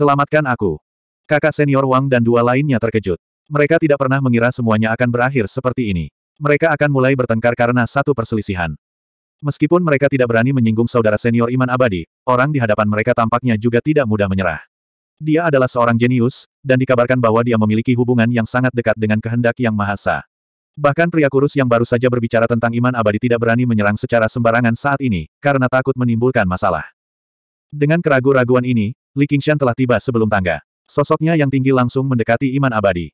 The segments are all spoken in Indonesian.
Selamatkan aku. Kakak senior Wang dan dua lainnya terkejut. Mereka tidak pernah mengira semuanya akan berakhir seperti ini. Mereka akan mulai bertengkar karena satu perselisihan. Meskipun mereka tidak berani menyinggung saudara senior Iman Abadi, orang di hadapan mereka tampaknya juga tidak mudah menyerah. Dia adalah seorang jenius, dan dikabarkan bahwa dia memiliki hubungan yang sangat dekat dengan kehendak yang mahasa. Bahkan pria kurus yang baru saja berbicara tentang Iman Abadi tidak berani menyerang secara sembarangan saat ini, karena takut menimbulkan masalah. Dengan keraguan-raguan ini, Li Qingshan telah tiba sebelum tangga. Sosoknya yang tinggi langsung mendekati Iman Abadi.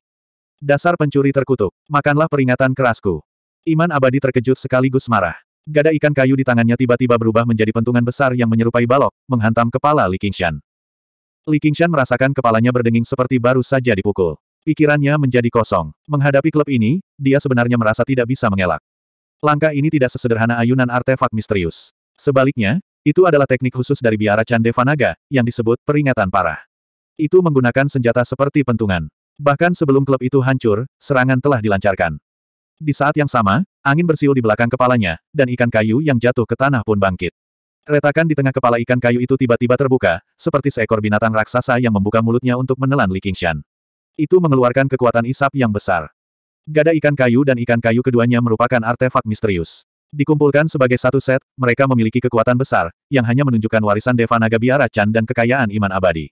Dasar pencuri terkutuk, makanlah peringatan kerasku. Iman Abadi terkejut sekaligus marah. Gada ikan kayu di tangannya tiba-tiba berubah menjadi pentungan besar yang menyerupai balok, menghantam kepala Li Qingshan. Li Qingshan merasakan kepalanya berdenging seperti baru saja dipukul. Pikirannya menjadi kosong. Menghadapi klub ini, dia sebenarnya merasa tidak bisa mengelak. Langkah ini tidak sesederhana ayunan artefak misterius. Sebaliknya, itu adalah teknik khusus dari biara Chandevanaga, yang disebut peringatan parah. Itu menggunakan senjata seperti pentungan. Bahkan sebelum klub itu hancur, serangan telah dilancarkan. Di saat yang sama, angin bersiul di belakang kepalanya, dan ikan kayu yang jatuh ke tanah pun bangkit. Retakan di tengah kepala ikan kayu itu tiba-tiba terbuka, seperti seekor binatang raksasa yang membuka mulutnya untuk menelan Li Qingshan. Itu mengeluarkan kekuatan isap yang besar. Gada ikan kayu dan ikan kayu keduanya merupakan artefak misterius. Dikumpulkan sebagai satu set, mereka memiliki kekuatan besar, yang hanya menunjukkan warisan Deva Naga Biara Chan dan kekayaan iman abadi.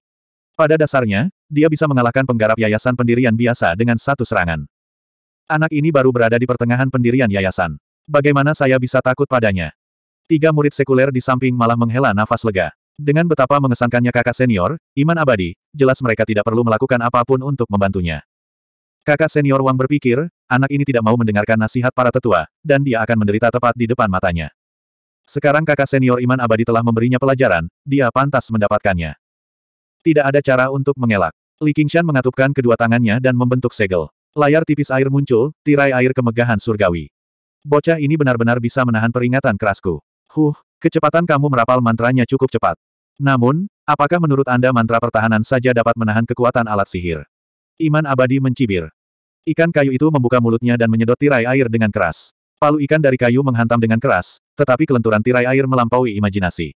Pada dasarnya, dia bisa mengalahkan penggarap yayasan pendirian biasa dengan satu serangan. Anak ini baru berada di pertengahan pendirian yayasan. Bagaimana saya bisa takut padanya? Tiga murid sekuler di samping malah menghela nafas lega. Dengan betapa mengesankannya kakak senior, Iman Abadi, jelas mereka tidak perlu melakukan apapun untuk membantunya. Kakak senior Wang berpikir, anak ini tidak mau mendengarkan nasihat para tetua, dan dia akan menderita tepat di depan matanya. Sekarang kakak senior Iman Abadi telah memberinya pelajaran, dia pantas mendapatkannya. Tidak ada cara untuk mengelak. Li Qingshan mengatupkan kedua tangannya dan membentuk segel. Layar tipis air muncul, tirai air kemegahan surgawi. Bocah ini benar-benar bisa menahan peringatan kerasku. Huh, kecepatan kamu merapal mantranya cukup cepat. Namun, apakah menurut Anda mantra pertahanan saja dapat menahan kekuatan alat sihir? Iman abadi mencibir. Ikan kayu itu membuka mulutnya dan menyedot tirai air dengan keras. Palu ikan dari kayu menghantam dengan keras, tetapi kelenturan tirai air melampaui imajinasi.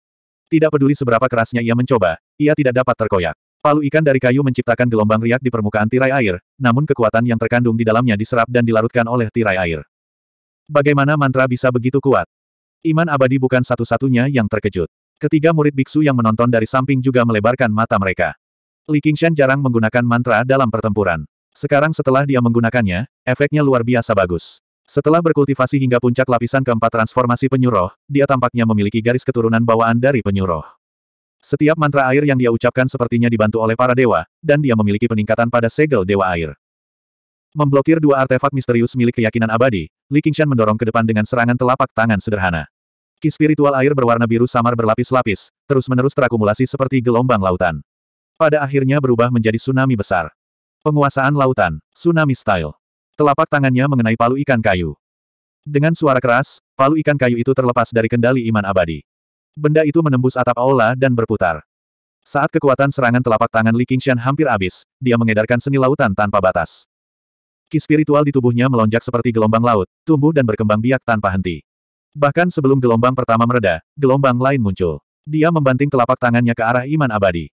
Tidak peduli seberapa kerasnya ia mencoba, ia tidak dapat terkoyak. Palu ikan dari kayu menciptakan gelombang riak di permukaan tirai air, namun kekuatan yang terkandung di dalamnya diserap dan dilarutkan oleh tirai air. Bagaimana mantra bisa begitu kuat? Iman abadi bukan satu-satunya yang terkejut. Ketiga murid biksu yang menonton dari samping juga melebarkan mata mereka. Li Qingshan jarang menggunakan mantra dalam pertempuran. Sekarang setelah dia menggunakannya, efeknya luar biasa bagus. Setelah berkultivasi hingga puncak lapisan keempat transformasi penyuroh, dia tampaknya memiliki garis keturunan bawaan dari penyuroh. Setiap mantra air yang dia ucapkan sepertinya dibantu oleh para dewa, dan dia memiliki peningkatan pada segel dewa air. Memblokir dua artefak misterius milik keyakinan abadi, Li Qingshan mendorong ke depan dengan serangan telapak tangan sederhana. Ki spiritual air berwarna biru samar berlapis-lapis, terus-menerus terakumulasi seperti gelombang lautan. Pada akhirnya berubah menjadi tsunami besar. Penguasaan lautan, tsunami style. Telapak tangannya mengenai palu ikan kayu. Dengan suara keras, palu ikan kayu itu terlepas dari kendali iman abadi. Benda itu menembus atap aula dan berputar. Saat kekuatan serangan telapak tangan Li Qingshan hampir habis, dia mengedarkan seni lautan tanpa batas. Ki spiritual di tubuhnya melonjak seperti gelombang laut, tumbuh dan berkembang biak tanpa henti. Bahkan sebelum gelombang pertama mereda, gelombang lain muncul. Dia membanting telapak tangannya ke arah iman abadi.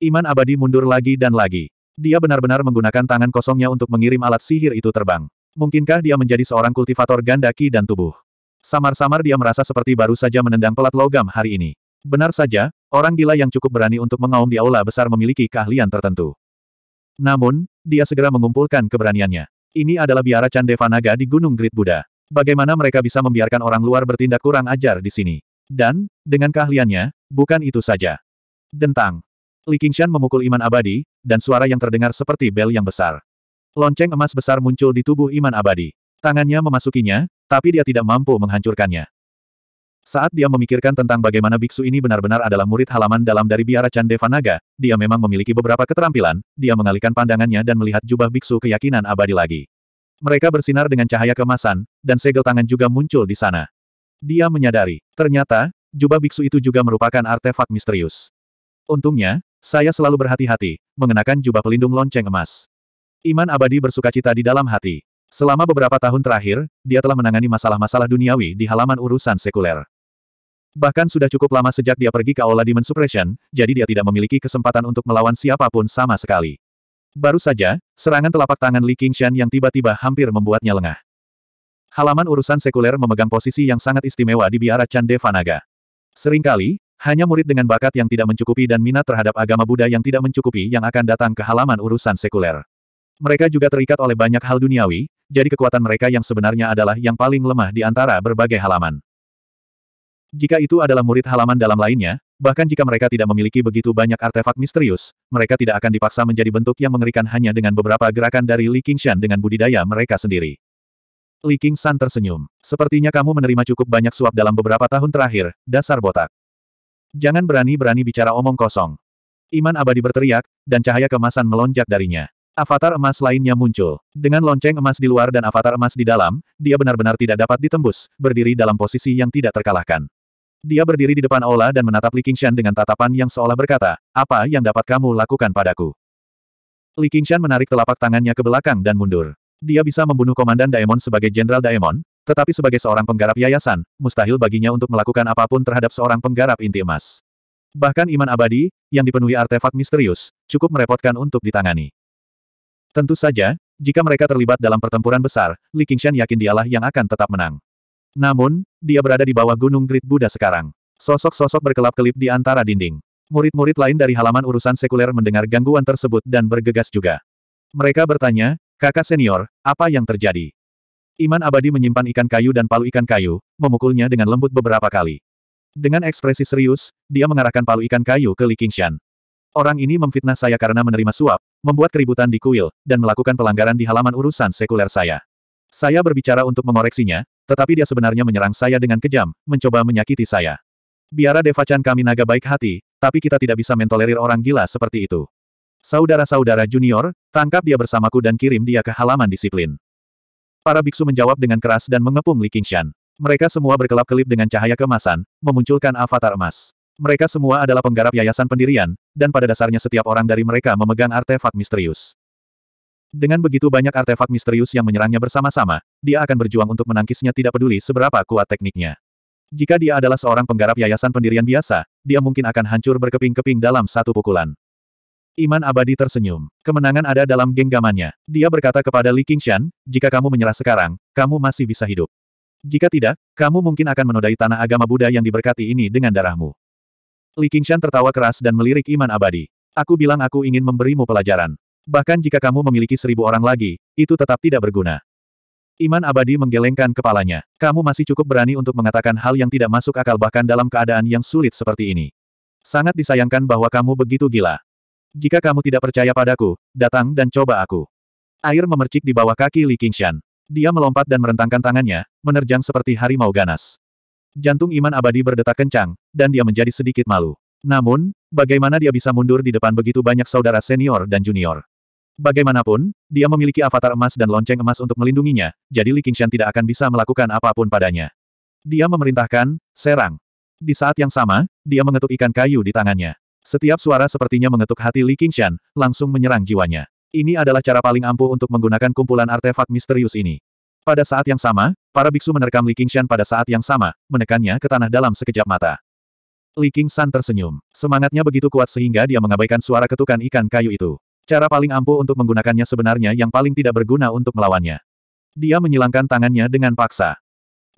Iman abadi mundur lagi dan lagi. Dia benar-benar menggunakan tangan kosongnya untuk mengirim alat sihir itu terbang. Mungkinkah dia menjadi seorang kultivator ganda dan tubuh? Samar-samar dia merasa seperti baru saja menendang pelat logam hari ini. Benar saja, orang gila yang cukup berani untuk mengaum di aula besar memiliki keahlian tertentu. Namun, dia segera mengumpulkan keberaniannya. Ini adalah biara Candevanaga di Gunung Grid Buddha. Bagaimana mereka bisa membiarkan orang luar bertindak kurang ajar di sini? Dan, dengan keahliannya, bukan itu saja. Dentang. Li Qingshan memukul iman abadi, dan suara yang terdengar seperti bel yang besar. Lonceng emas besar muncul di tubuh iman abadi. Tangannya memasukinya, tapi dia tidak mampu menghancurkannya. Saat dia memikirkan tentang bagaimana biksu ini benar-benar adalah murid halaman dalam dari biara Chandeva Naga, dia memang memiliki beberapa keterampilan, dia mengalihkan pandangannya dan melihat jubah biksu keyakinan abadi lagi. Mereka bersinar dengan cahaya kemasan, dan segel tangan juga muncul di sana. Dia menyadari, ternyata, jubah biksu itu juga merupakan artefak misterius. Untungnya, saya selalu berhati-hati, mengenakan jubah pelindung lonceng emas. Iman abadi bersukacita di dalam hati. Selama beberapa tahun terakhir, dia telah menangani masalah-masalah duniawi di halaman urusan sekuler. Bahkan sudah cukup lama sejak dia pergi ke Aula Demon Suppression, jadi dia tidak memiliki kesempatan untuk melawan siapapun sama sekali. Baru saja, serangan telapak tangan Li Qingshan yang tiba-tiba hampir membuatnya lengah. Halaman urusan sekuler memegang posisi yang sangat istimewa di biara Chandevanaga. Seringkali, hanya murid dengan bakat yang tidak mencukupi dan minat terhadap agama Buddha yang tidak mencukupi yang akan datang ke halaman urusan sekuler. Mereka juga terikat oleh banyak hal duniawi, jadi kekuatan mereka yang sebenarnya adalah yang paling lemah di antara berbagai halaman. Jika itu adalah murid halaman dalam lainnya, bahkan jika mereka tidak memiliki begitu banyak artefak misterius, mereka tidak akan dipaksa menjadi bentuk yang mengerikan hanya dengan beberapa gerakan dari Li Qingshan dengan budidaya mereka sendiri. Li Qingshan tersenyum. Sepertinya kamu menerima cukup banyak suap dalam beberapa tahun terakhir, dasar botak. Jangan berani-berani bicara omong kosong. Iman abadi berteriak, dan cahaya kemasan melonjak darinya. Avatar emas lainnya muncul. Dengan lonceng emas di luar dan avatar emas di dalam, dia benar-benar tidak dapat ditembus, berdiri dalam posisi yang tidak terkalahkan. Dia berdiri di depan Ola dan menatap Li Qingshan dengan tatapan yang seolah berkata, apa yang dapat kamu lakukan padaku? Li Qingshan menarik telapak tangannya ke belakang dan mundur. Dia bisa membunuh Komandan Daemon sebagai Jenderal Daemon, tetapi sebagai seorang penggarap yayasan, mustahil baginya untuk melakukan apapun terhadap seorang penggarap inti emas. Bahkan iman abadi, yang dipenuhi artefak misterius, cukup merepotkan untuk ditangani. Tentu saja, jika mereka terlibat dalam pertempuran besar, Li Qingshan yakin dialah yang akan tetap menang. Namun, dia berada di bawah gunung Great Buddha sekarang. Sosok-sosok berkelap-kelip di antara dinding. Murid-murid lain dari halaman urusan sekuler mendengar gangguan tersebut dan bergegas juga. Mereka bertanya, kakak senior, apa yang terjadi? Iman abadi menyimpan ikan kayu dan palu ikan kayu, memukulnya dengan lembut beberapa kali. Dengan ekspresi serius, dia mengarahkan palu ikan kayu ke Li Qingshan. Orang ini memfitnah saya karena menerima suap, membuat keributan di kuil, dan melakukan pelanggaran di halaman urusan sekuler saya. Saya berbicara untuk mengoreksinya, tetapi dia sebenarnya menyerang saya dengan kejam, mencoba menyakiti saya. Biara Devacan kami naga baik hati, tapi kita tidak bisa mentolerir orang gila seperti itu. Saudara-saudara junior, tangkap dia bersamaku dan kirim dia ke halaman disiplin. Para biksu menjawab dengan keras dan mengepung Li Qingshan. Mereka semua berkelap-kelip dengan cahaya kemasan, memunculkan avatar emas. Mereka semua adalah penggarap yayasan pendirian, dan pada dasarnya setiap orang dari mereka memegang artefak misterius. Dengan begitu banyak artefak misterius yang menyerangnya bersama-sama, dia akan berjuang untuk menangkisnya tidak peduli seberapa kuat tekniknya. Jika dia adalah seorang penggarap yayasan pendirian biasa, dia mungkin akan hancur berkeping-keping dalam satu pukulan. Iman abadi tersenyum. Kemenangan ada dalam genggamannya. Dia berkata kepada Li Qingshan, jika kamu menyerah sekarang, kamu masih bisa hidup. Jika tidak, kamu mungkin akan menodai tanah agama Buddha yang diberkati ini dengan darahmu. Li Qingshan tertawa keras dan melirik Iman abadi. Aku bilang aku ingin memberimu pelajaran. Bahkan jika kamu memiliki seribu orang lagi, itu tetap tidak berguna. Iman abadi menggelengkan kepalanya. Kamu masih cukup berani untuk mengatakan hal yang tidak masuk akal bahkan dalam keadaan yang sulit seperti ini. Sangat disayangkan bahwa kamu begitu gila. Jika kamu tidak percaya padaku, datang dan coba aku. Air memercik di bawah kaki Li Qingshan. Dia melompat dan merentangkan tangannya, menerjang seperti harimau ganas. Jantung iman abadi berdetak kencang, dan dia menjadi sedikit malu. Namun, bagaimana dia bisa mundur di depan begitu banyak saudara senior dan junior? Bagaimanapun, dia memiliki avatar emas dan lonceng emas untuk melindunginya, jadi Li Qingshan tidak akan bisa melakukan apapun padanya. Dia memerintahkan, serang. Di saat yang sama, dia mengetuk ikan kayu di tangannya. Setiap suara sepertinya mengetuk hati Li Qingshan, langsung menyerang jiwanya. Ini adalah cara paling ampuh untuk menggunakan kumpulan artefak misterius ini. Pada saat yang sama, para biksu menerkam Li Qingshan pada saat yang sama, menekannya ke tanah dalam sekejap mata. Li Qingshan tersenyum. Semangatnya begitu kuat sehingga dia mengabaikan suara ketukan ikan kayu itu. Cara paling ampuh untuk menggunakannya sebenarnya yang paling tidak berguna untuk melawannya. Dia menyilangkan tangannya dengan paksa.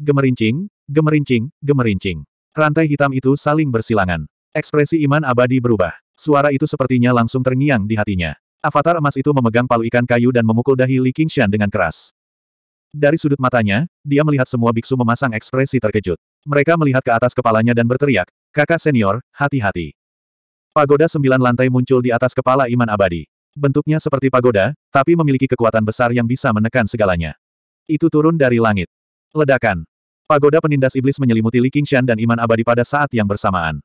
Gemerincing, gemerincing, gemerincing. Rantai hitam itu saling bersilangan. Ekspresi iman abadi berubah. Suara itu sepertinya langsung terngiang di hatinya. Avatar emas itu memegang palu ikan kayu dan memukul dahi Li Qingshan dengan keras. Dari sudut matanya, dia melihat semua biksu memasang ekspresi terkejut. Mereka melihat ke atas kepalanya dan berteriak, kakak senior, hati-hati. Pagoda sembilan lantai muncul di atas kepala iman abadi. Bentuknya seperti pagoda, tapi memiliki kekuatan besar yang bisa menekan segalanya. Itu turun dari langit. Ledakan. Pagoda penindas iblis menyelimuti Li Qingshan dan iman abadi pada saat yang bersamaan.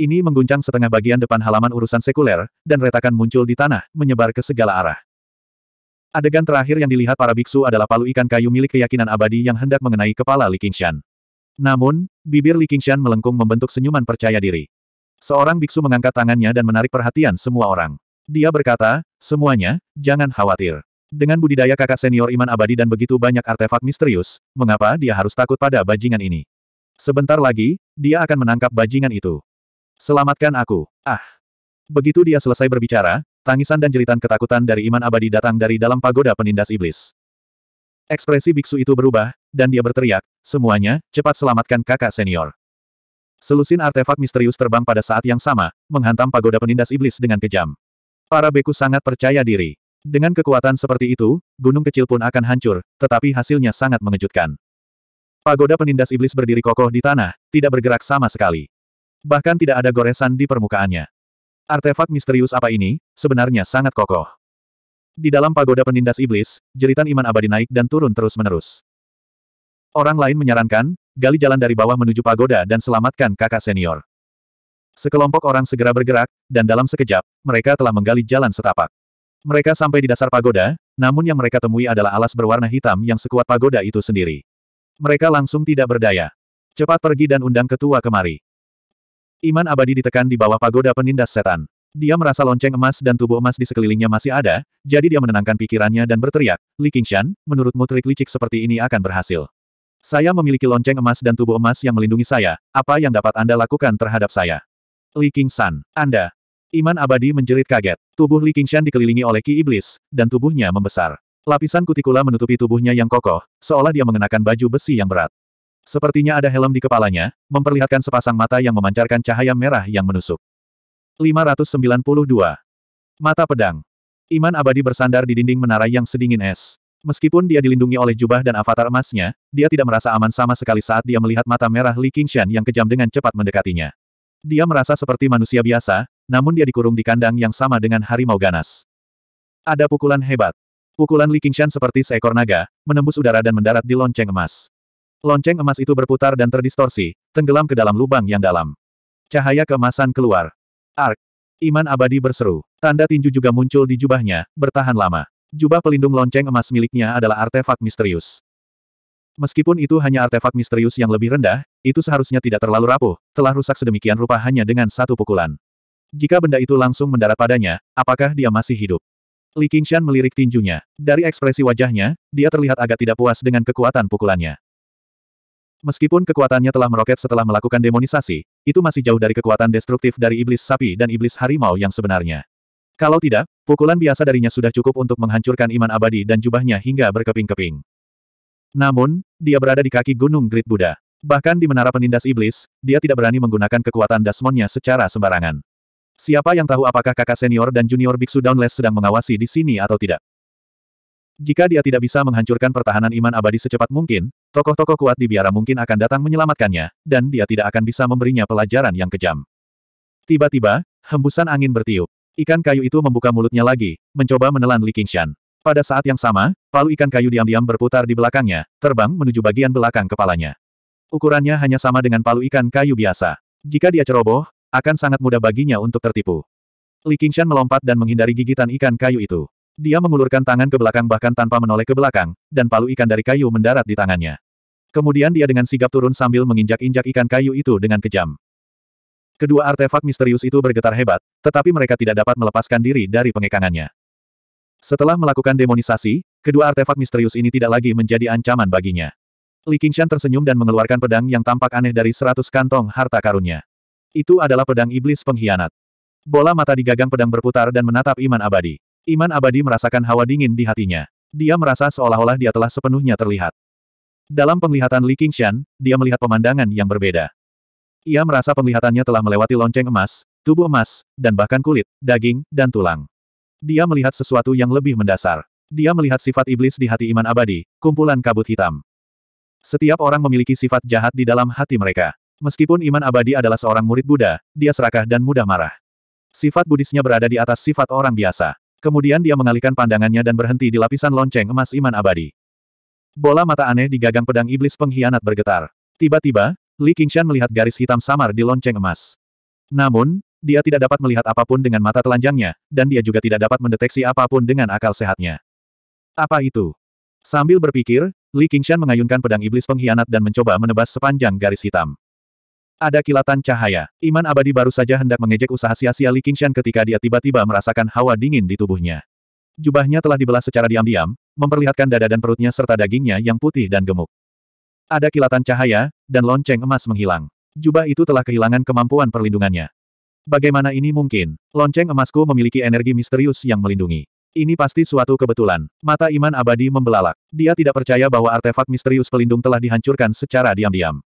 Ini mengguncang setengah bagian depan halaman urusan sekuler, dan retakan muncul di tanah, menyebar ke segala arah. Adegan terakhir yang dilihat para biksu adalah palu ikan kayu milik keyakinan abadi yang hendak mengenai kepala Li Qingshan. Namun, bibir Li Qingshan melengkung membentuk senyuman percaya diri. Seorang biksu mengangkat tangannya dan menarik perhatian semua orang. Dia berkata, semuanya, jangan khawatir. Dengan budidaya kakak senior iman abadi dan begitu banyak artefak misterius, mengapa dia harus takut pada bajingan ini? Sebentar lagi, dia akan menangkap bajingan itu. Selamatkan aku. Ah. Begitu dia selesai berbicara, tangisan dan jeritan ketakutan dari iman abadi datang dari dalam pagoda penindas iblis. Ekspresi biksu itu berubah, dan dia berteriak, semuanya, cepat selamatkan kakak senior. Selusin artefak misterius terbang pada saat yang sama, menghantam pagoda penindas iblis dengan kejam. Para beku sangat percaya diri. Dengan kekuatan seperti itu, gunung kecil pun akan hancur, tetapi hasilnya sangat mengejutkan. Pagoda penindas iblis berdiri kokoh di tanah, tidak bergerak sama sekali. Bahkan tidak ada goresan di permukaannya. Artefak misterius apa ini, sebenarnya sangat kokoh. Di dalam pagoda penindas iblis, jeritan iman abadi naik dan turun terus-menerus. Orang lain menyarankan, gali jalan dari bawah menuju pagoda dan selamatkan kakak senior. Sekelompok orang segera bergerak, dan dalam sekejap, mereka telah menggali jalan setapak. Mereka sampai di dasar pagoda, namun yang mereka temui adalah alas berwarna hitam yang sekuat pagoda itu sendiri. Mereka langsung tidak berdaya. Cepat pergi dan undang ketua kemari. Iman abadi ditekan di bawah pagoda penindas setan. Dia merasa lonceng emas dan tubuh emas di sekelilingnya masih ada, jadi dia menenangkan pikirannya dan berteriak, Li Qingshan, menurutmu trik licik seperti ini akan berhasil. Saya memiliki lonceng emas dan tubuh emas yang melindungi saya, apa yang dapat Anda lakukan terhadap saya? Li Qingshan, Anda. Iman abadi menjerit kaget. Tubuh Li Qingshan dikelilingi oleh ki iblis, dan tubuhnya membesar. Lapisan kutikula menutupi tubuhnya yang kokoh, seolah dia mengenakan baju besi yang berat. Sepertinya ada helm di kepalanya, memperlihatkan sepasang mata yang memancarkan cahaya merah yang menusuk. 592. Mata Pedang. Iman abadi bersandar di dinding menara yang sedingin es. Meskipun dia dilindungi oleh jubah dan avatar emasnya, dia tidak merasa aman sama sekali saat dia melihat mata merah Li Qingshan yang kejam dengan cepat mendekatinya. Dia merasa seperti manusia biasa, namun dia dikurung di kandang yang sama dengan harimau ganas. Ada pukulan hebat. Pukulan Li Qingshan seperti seekor naga, menembus udara dan mendarat di lonceng emas. Lonceng emas itu berputar dan terdistorsi, tenggelam ke dalam lubang yang dalam. Cahaya kemasan keluar. Ark. Iman abadi berseru. Tanda tinju juga muncul di jubahnya, bertahan lama. Jubah pelindung lonceng emas miliknya adalah artefak misterius. Meskipun itu hanya artefak misterius yang lebih rendah, itu seharusnya tidak terlalu rapuh, telah rusak sedemikian rupa hanya dengan satu pukulan. Jika benda itu langsung mendarat padanya, apakah dia masih hidup? Li Qingshan melirik tinjunya. Dari ekspresi wajahnya, dia terlihat agak tidak puas dengan kekuatan pukulannya. Meskipun kekuatannya telah meroket setelah melakukan demonisasi, itu masih jauh dari kekuatan destruktif dari iblis sapi dan iblis harimau yang sebenarnya. Kalau tidak, pukulan biasa darinya sudah cukup untuk menghancurkan iman abadi dan jubahnya hingga berkeping-keping. Namun, dia berada di kaki gunung Great Buddha. Bahkan di menara penindas iblis, dia tidak berani menggunakan kekuatan dasmonnya secara sembarangan. Siapa yang tahu apakah kakak senior dan junior biksu downless sedang mengawasi di sini atau tidak? Jika dia tidak bisa menghancurkan pertahanan iman abadi secepat mungkin, tokoh-tokoh kuat di biara mungkin akan datang menyelamatkannya, dan dia tidak akan bisa memberinya pelajaran yang kejam. Tiba-tiba, hembusan angin bertiup. Ikan kayu itu membuka mulutnya lagi, mencoba menelan Li Qingshan. Pada saat yang sama, palu ikan kayu diam-diam berputar di belakangnya, terbang menuju bagian belakang kepalanya. Ukurannya hanya sama dengan palu ikan kayu biasa. Jika dia ceroboh, akan sangat mudah baginya untuk tertipu. Li Qingshan melompat dan menghindari gigitan ikan kayu itu. Dia mengulurkan tangan ke belakang bahkan tanpa menoleh ke belakang, dan palu ikan dari kayu mendarat di tangannya. Kemudian dia dengan sigap turun sambil menginjak-injak ikan kayu itu dengan kejam. Kedua artefak misterius itu bergetar hebat, tetapi mereka tidak dapat melepaskan diri dari pengekangannya. Setelah melakukan demonisasi, kedua artefak misterius ini tidak lagi menjadi ancaman baginya. Li Qingshan tersenyum dan mengeluarkan pedang yang tampak aneh dari seratus kantong harta karunnya. Itu adalah pedang iblis pengkhianat. Bola mata di gagang pedang berputar dan menatap Iman Abadi. Iman abadi merasakan hawa dingin di hatinya. Dia merasa seolah-olah dia telah sepenuhnya terlihat. Dalam penglihatan Li Qingshan, dia melihat pemandangan yang berbeda. Ia merasa penglihatannya telah melewati lonceng emas, tubuh emas, dan bahkan kulit, daging, dan tulang. Dia melihat sesuatu yang lebih mendasar. Dia melihat sifat iblis di hati iman abadi, kumpulan kabut hitam. Setiap orang memiliki sifat jahat di dalam hati mereka. Meskipun iman abadi adalah seorang murid Buddha, dia serakah dan mudah marah. Sifat Budisnya berada di atas sifat orang biasa. Kemudian dia mengalihkan pandangannya dan berhenti di lapisan lonceng emas iman abadi. Bola mata aneh di gagang pedang iblis pengkhianat bergetar. Tiba-tiba, Li Qingshan melihat garis hitam samar di lonceng emas. Namun, dia tidak dapat melihat apapun dengan mata telanjangnya, dan dia juga tidak dapat mendeteksi apapun dengan akal sehatnya. Apa itu? Sambil berpikir, Li Qingshan mengayunkan pedang iblis pengkhianat dan mencoba menebas sepanjang garis hitam. Ada kilatan cahaya. Iman abadi baru saja hendak mengejek usaha sia-sia Li Qingshan ketika dia tiba-tiba merasakan hawa dingin di tubuhnya. Jubahnya telah dibelah secara diam-diam, memperlihatkan dada dan perutnya serta dagingnya yang putih dan gemuk. Ada kilatan cahaya, dan lonceng emas menghilang. Jubah itu telah kehilangan kemampuan perlindungannya. Bagaimana ini mungkin? Lonceng emasku memiliki energi misterius yang melindungi. Ini pasti suatu kebetulan. Mata Iman Abadi membelalak. Dia tidak percaya bahwa artefak misterius pelindung telah dihancurkan secara diam-diam.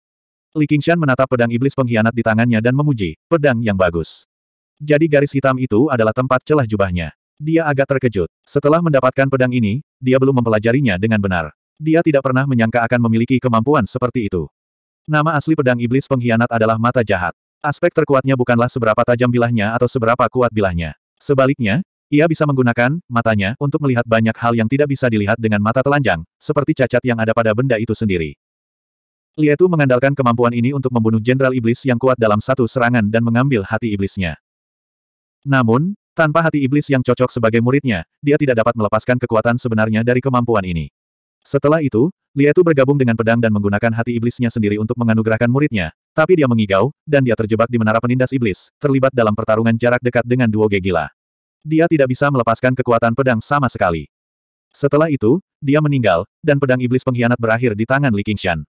Li Qingshan menatap pedang iblis pengkhianat di tangannya dan memuji, pedang yang bagus. Jadi garis hitam itu adalah tempat celah jubahnya. Dia agak terkejut. Setelah mendapatkan pedang ini, dia belum mempelajarinya dengan benar. Dia tidak pernah menyangka akan memiliki kemampuan seperti itu. Nama asli pedang iblis pengkhianat adalah mata jahat. Aspek terkuatnya bukanlah seberapa tajam bilahnya atau seberapa kuat bilahnya. Sebaliknya, ia bisa menggunakan matanya untuk melihat banyak hal yang tidak bisa dilihat dengan mata telanjang, seperti cacat yang ada pada benda itu sendiri. Lietu mengandalkan kemampuan ini untuk membunuh Jenderal Iblis yang kuat dalam satu serangan dan mengambil hati iblisnya. Namun, tanpa hati iblis yang cocok sebagai muridnya, dia tidak dapat melepaskan kekuatan sebenarnya dari kemampuan ini. Setelah itu, Lietu bergabung dengan pedang dan menggunakan hati iblisnya sendiri untuk menganugerahkan muridnya, tapi dia mengigau, dan dia terjebak di menara penindas iblis, terlibat dalam pertarungan jarak dekat dengan duo Gegila. Dia tidak bisa melepaskan kekuatan pedang sama sekali. Setelah itu, dia meninggal, dan pedang iblis pengkhianat berakhir di tangan Li Qingshan.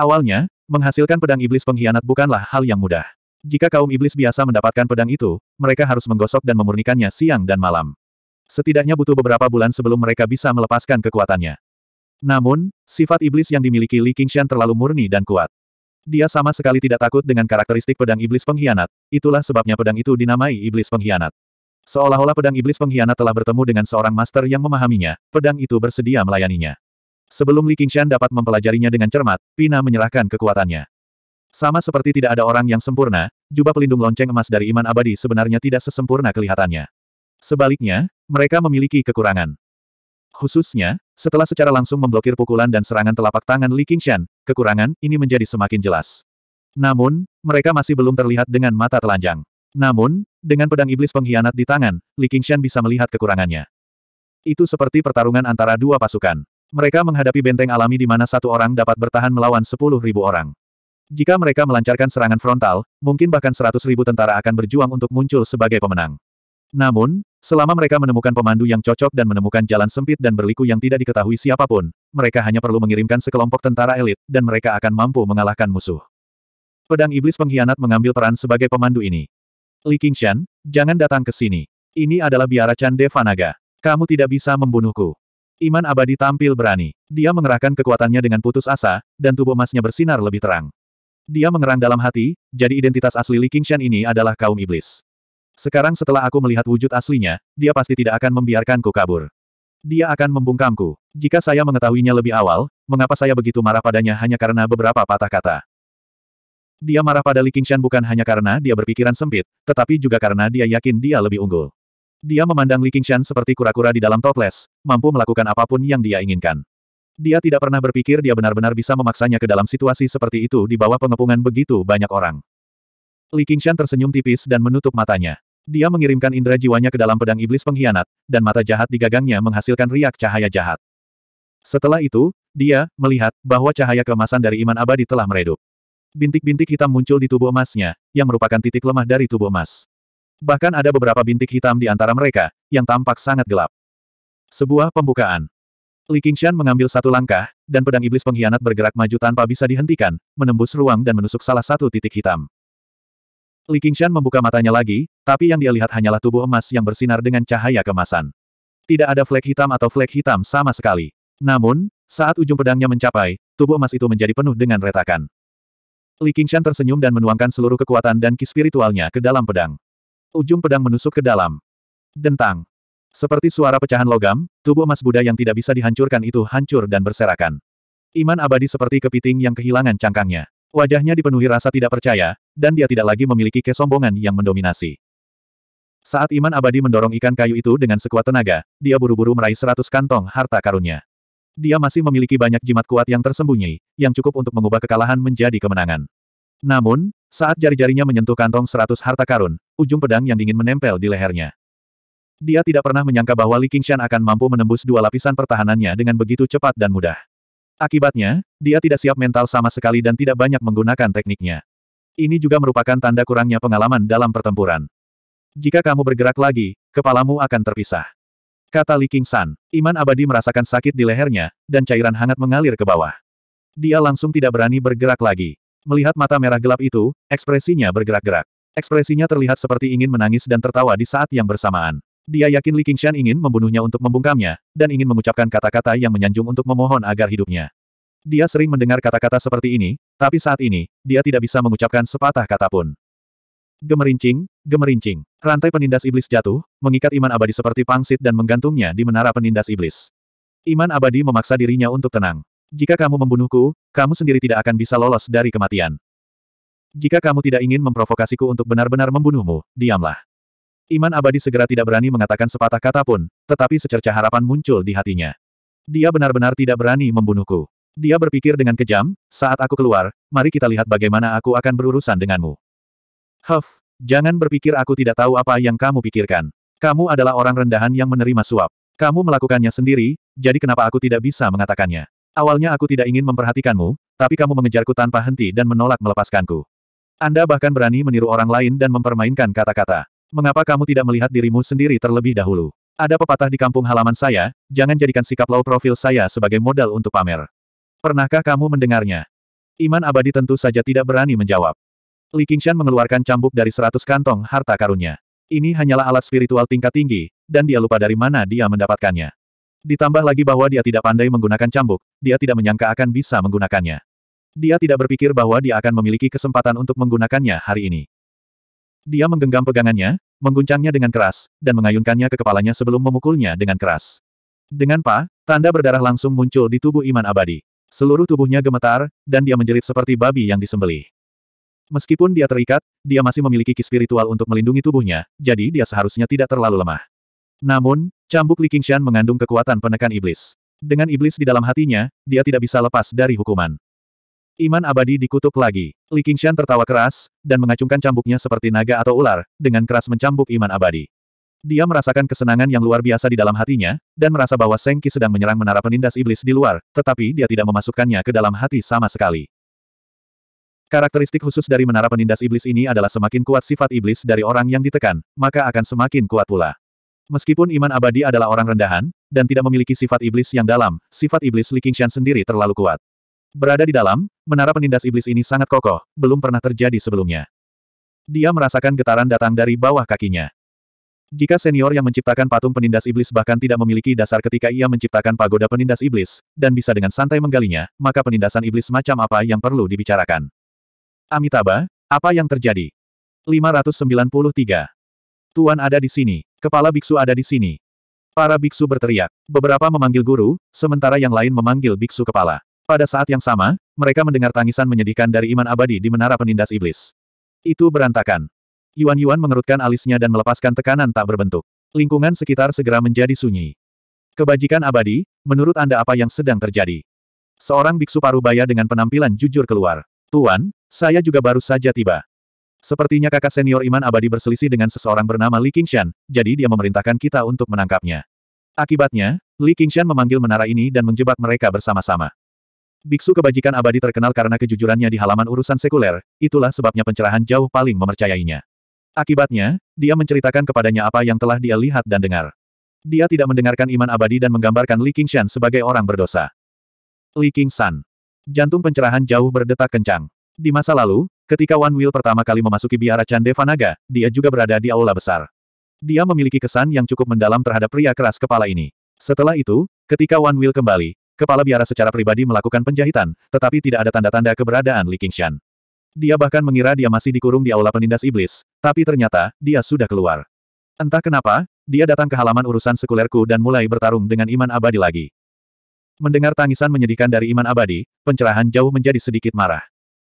Awalnya, menghasilkan pedang iblis pengkhianat bukanlah hal yang mudah. Jika kaum iblis biasa mendapatkan pedang itu, mereka harus menggosok dan memurnikannya siang dan malam. Setidaknya butuh beberapa bulan sebelum mereka bisa melepaskan kekuatannya. Namun, sifat iblis yang dimiliki Li Qingshan terlalu murni dan kuat. Dia sama sekali tidak takut dengan karakteristik pedang iblis pengkhianat, itulah sebabnya pedang itu dinamai iblis pengkhianat. Seolah-olah pedang iblis pengkhianat telah bertemu dengan seorang master yang memahaminya, pedang itu bersedia melayaninya. Sebelum Li Qingshan dapat mempelajarinya dengan cermat, Pina menyerahkan kekuatannya. Sama seperti tidak ada orang yang sempurna, jubah pelindung lonceng emas dari iman abadi sebenarnya tidak sesempurna kelihatannya. Sebaliknya, mereka memiliki kekurangan. Khususnya, setelah secara langsung memblokir pukulan dan serangan telapak tangan Li Qingshan, kekurangan ini menjadi semakin jelas. Namun, mereka masih belum terlihat dengan mata telanjang. Namun, dengan pedang iblis pengkhianat di tangan, Li Qingshan bisa melihat kekurangannya. Itu seperti pertarungan antara dua pasukan. Mereka menghadapi benteng alami di mana satu orang dapat bertahan melawan sepuluh ribu orang. Jika mereka melancarkan serangan frontal, mungkin bahkan seratus ribu tentara akan berjuang untuk muncul sebagai pemenang. Namun, selama mereka menemukan pemandu yang cocok dan menemukan jalan sempit dan berliku yang tidak diketahui siapapun, mereka hanya perlu mengirimkan sekelompok tentara elit, dan mereka akan mampu mengalahkan musuh. Pedang iblis pengkhianat mengambil peran sebagai pemandu ini. Li Qingshan, jangan datang ke sini. Ini adalah biara Chan Devanaga. Kamu tidak bisa membunuhku. Iman abadi tampil berani. Dia mengerahkan kekuatannya dengan putus asa, dan tubuh emasnya bersinar lebih terang. Dia mengerang dalam hati, jadi identitas asli Li Qingshan ini adalah kaum iblis. Sekarang setelah aku melihat wujud aslinya, dia pasti tidak akan membiarkanku kabur. Dia akan membungkamku. Jika saya mengetahuinya lebih awal, mengapa saya begitu marah padanya hanya karena beberapa patah kata. Dia marah pada Li Qingshan bukan hanya karena dia berpikiran sempit, tetapi juga karena dia yakin dia lebih unggul. Dia memandang Li Qingshan seperti kura-kura di dalam toples, mampu melakukan apapun yang dia inginkan. Dia tidak pernah berpikir dia benar-benar bisa memaksanya ke dalam situasi seperti itu di bawah pengepungan begitu banyak orang. Li Qingshan tersenyum tipis dan menutup matanya. Dia mengirimkan indera jiwanya ke dalam pedang iblis pengkhianat, dan mata jahat di gagangnya menghasilkan riak cahaya jahat. Setelah itu, dia melihat bahwa cahaya kemasan dari iman abadi telah meredup. Bintik-bintik hitam muncul di tubuh emasnya, yang merupakan titik lemah dari tubuh emas. Bahkan ada beberapa bintik hitam di antara mereka, yang tampak sangat gelap. Sebuah pembukaan. Li Qingshan mengambil satu langkah, dan pedang iblis pengkhianat bergerak maju tanpa bisa dihentikan, menembus ruang dan menusuk salah satu titik hitam. Li Qingshan membuka matanya lagi, tapi yang dia lihat hanyalah tubuh emas yang bersinar dengan cahaya kemasan. Tidak ada flek hitam atau flek hitam sama sekali. Namun, saat ujung pedangnya mencapai, tubuh emas itu menjadi penuh dengan retakan. Li Qingshan tersenyum dan menuangkan seluruh kekuatan dan ki spiritualnya ke dalam pedang. Ujung pedang menusuk ke dalam. Dentang. Seperti suara pecahan logam, tubuh emas Buddha yang tidak bisa dihancurkan itu hancur dan berserakan. Iman abadi seperti kepiting yang kehilangan cangkangnya. Wajahnya dipenuhi rasa tidak percaya, dan dia tidak lagi memiliki kesombongan yang mendominasi. Saat Iman abadi mendorong ikan kayu itu dengan sekuat tenaga, dia buru-buru meraih seratus kantong harta karunnya. Dia masih memiliki banyak jimat kuat yang tersembunyi, yang cukup untuk mengubah kekalahan menjadi kemenangan. Namun, saat jari-jarinya menyentuh kantong seratus harta karun, ujung pedang yang dingin menempel di lehernya. Dia tidak pernah menyangka bahwa Li Qingshan akan mampu menembus dua lapisan pertahanannya dengan begitu cepat dan mudah. Akibatnya, dia tidak siap mental sama sekali dan tidak banyak menggunakan tekniknya. Ini juga merupakan tanda kurangnya pengalaman dalam pertempuran. Jika kamu bergerak lagi, kepalamu akan terpisah. Kata Li Qingshan, Iman Abadi merasakan sakit di lehernya, dan cairan hangat mengalir ke bawah. Dia langsung tidak berani bergerak lagi. Melihat mata merah gelap itu, ekspresinya bergerak-gerak. Ekspresinya terlihat seperti ingin menangis dan tertawa di saat yang bersamaan. Dia yakin Li Qingshan ingin membunuhnya untuk membungkamnya, dan ingin mengucapkan kata-kata yang menyanjung untuk memohon agar hidupnya. Dia sering mendengar kata-kata seperti ini, tapi saat ini, dia tidak bisa mengucapkan sepatah kata pun. Gemerincing, gemerincing. Rantai penindas iblis jatuh, mengikat iman abadi seperti pangsit dan menggantungnya di menara penindas iblis. Iman abadi memaksa dirinya untuk tenang. Jika kamu membunuhku, kamu sendiri tidak akan bisa lolos dari kematian. Jika kamu tidak ingin memprovokasiku untuk benar-benar membunuhmu, diamlah. Iman abadi segera tidak berani mengatakan sepatah kata pun, tetapi secerca harapan muncul di hatinya. Dia benar-benar tidak berani membunuhku. Dia berpikir dengan kejam, saat aku keluar, mari kita lihat bagaimana aku akan berurusan denganmu. Huff, jangan berpikir aku tidak tahu apa yang kamu pikirkan. Kamu adalah orang rendahan yang menerima suap. Kamu melakukannya sendiri, jadi kenapa aku tidak bisa mengatakannya? Awalnya aku tidak ingin memperhatikanmu, tapi kamu mengejarku tanpa henti dan menolak melepaskanku. Anda bahkan berani meniru orang lain dan mempermainkan kata-kata. Mengapa kamu tidak melihat dirimu sendiri terlebih dahulu? Ada pepatah di kampung halaman saya, jangan jadikan sikap low profil saya sebagai modal untuk pamer. Pernahkah kamu mendengarnya? Iman abadi tentu saja tidak berani menjawab. Li Qingshan mengeluarkan cambuk dari seratus kantong harta karunnya. Ini hanyalah alat spiritual tingkat tinggi, dan dia lupa dari mana dia mendapatkannya. Ditambah lagi bahwa dia tidak pandai menggunakan cambuk, dia tidak menyangka akan bisa menggunakannya. Dia tidak berpikir bahwa dia akan memiliki kesempatan untuk menggunakannya hari ini. Dia menggenggam pegangannya, mengguncangnya dengan keras, dan mengayunkannya ke kepalanya sebelum memukulnya dengan keras. Dengan pa, tanda berdarah langsung muncul di tubuh iman abadi. Seluruh tubuhnya gemetar, dan dia menjerit seperti babi yang disembelih. Meskipun dia terikat, dia masih memiliki ki spiritual untuk melindungi tubuhnya, jadi dia seharusnya tidak terlalu lemah. Namun, cambuk Li Qingshan mengandung kekuatan penekan iblis. Dengan iblis di dalam hatinya, dia tidak bisa lepas dari hukuman. Iman abadi dikutuk lagi. Li Qingshan tertawa keras, dan mengacungkan cambuknya seperti naga atau ular, dengan keras mencambuk iman abadi. Dia merasakan kesenangan yang luar biasa di dalam hatinya, dan merasa bahwa Sengki sedang menyerang menara penindas iblis di luar, tetapi dia tidak memasukkannya ke dalam hati sama sekali. Karakteristik khusus dari menara penindas iblis ini adalah semakin kuat sifat iblis dari orang yang ditekan, maka akan semakin kuat pula. Meskipun iman abadi adalah orang rendahan, dan tidak memiliki sifat iblis yang dalam, sifat iblis Li Qingshan sendiri terlalu kuat. Berada di dalam, menara penindas iblis ini sangat kokoh, belum pernah terjadi sebelumnya. Dia merasakan getaran datang dari bawah kakinya. Jika senior yang menciptakan patung penindas iblis bahkan tidak memiliki dasar ketika ia menciptakan pagoda penindas iblis, dan bisa dengan santai menggalinya, maka penindasan iblis macam apa yang perlu dibicarakan? Amitabha, apa yang terjadi? 593. Tuan ada di sini. Kepala biksu ada di sini. Para biksu berteriak. Beberapa memanggil guru, sementara yang lain memanggil biksu kepala. Pada saat yang sama, mereka mendengar tangisan menyedihkan dari iman abadi di menara penindas iblis. Itu berantakan. Yuan-Yuan mengerutkan alisnya dan melepaskan tekanan tak berbentuk. Lingkungan sekitar segera menjadi sunyi. Kebajikan abadi, menurut Anda apa yang sedang terjadi? Seorang biksu parubaya dengan penampilan jujur keluar. Tuan, saya juga baru saja tiba. Sepertinya kakak senior Iman Abadi berselisih dengan seseorang bernama Li Qingshan, jadi dia memerintahkan kita untuk menangkapnya. Akibatnya, Li Qingshan memanggil menara ini dan menjebak mereka bersama-sama. Biksu kebajikan abadi terkenal karena kejujurannya di halaman urusan sekuler, itulah sebabnya pencerahan jauh paling memercayainya. Akibatnya, dia menceritakan kepadanya apa yang telah dia lihat dan dengar. Dia tidak mendengarkan Iman Abadi dan menggambarkan Li Qingshan sebagai orang berdosa. Li Qingshan. Jantung pencerahan jauh berdetak kencang. Di masa lalu, Ketika Wan Will pertama kali memasuki biara Naga, dia juga berada di aula besar. Dia memiliki kesan yang cukup mendalam terhadap pria keras kepala ini. Setelah itu, ketika Wan Will kembali, kepala biara secara pribadi melakukan penjahitan, tetapi tidak ada tanda-tanda keberadaan Li Qingshan. Dia bahkan mengira dia masih dikurung di aula penindas iblis, tapi ternyata, dia sudah keluar. Entah kenapa, dia datang ke halaman urusan sekulerku dan mulai bertarung dengan Iman Abadi lagi. Mendengar tangisan menyedihkan dari Iman Abadi, pencerahan jauh menjadi sedikit marah.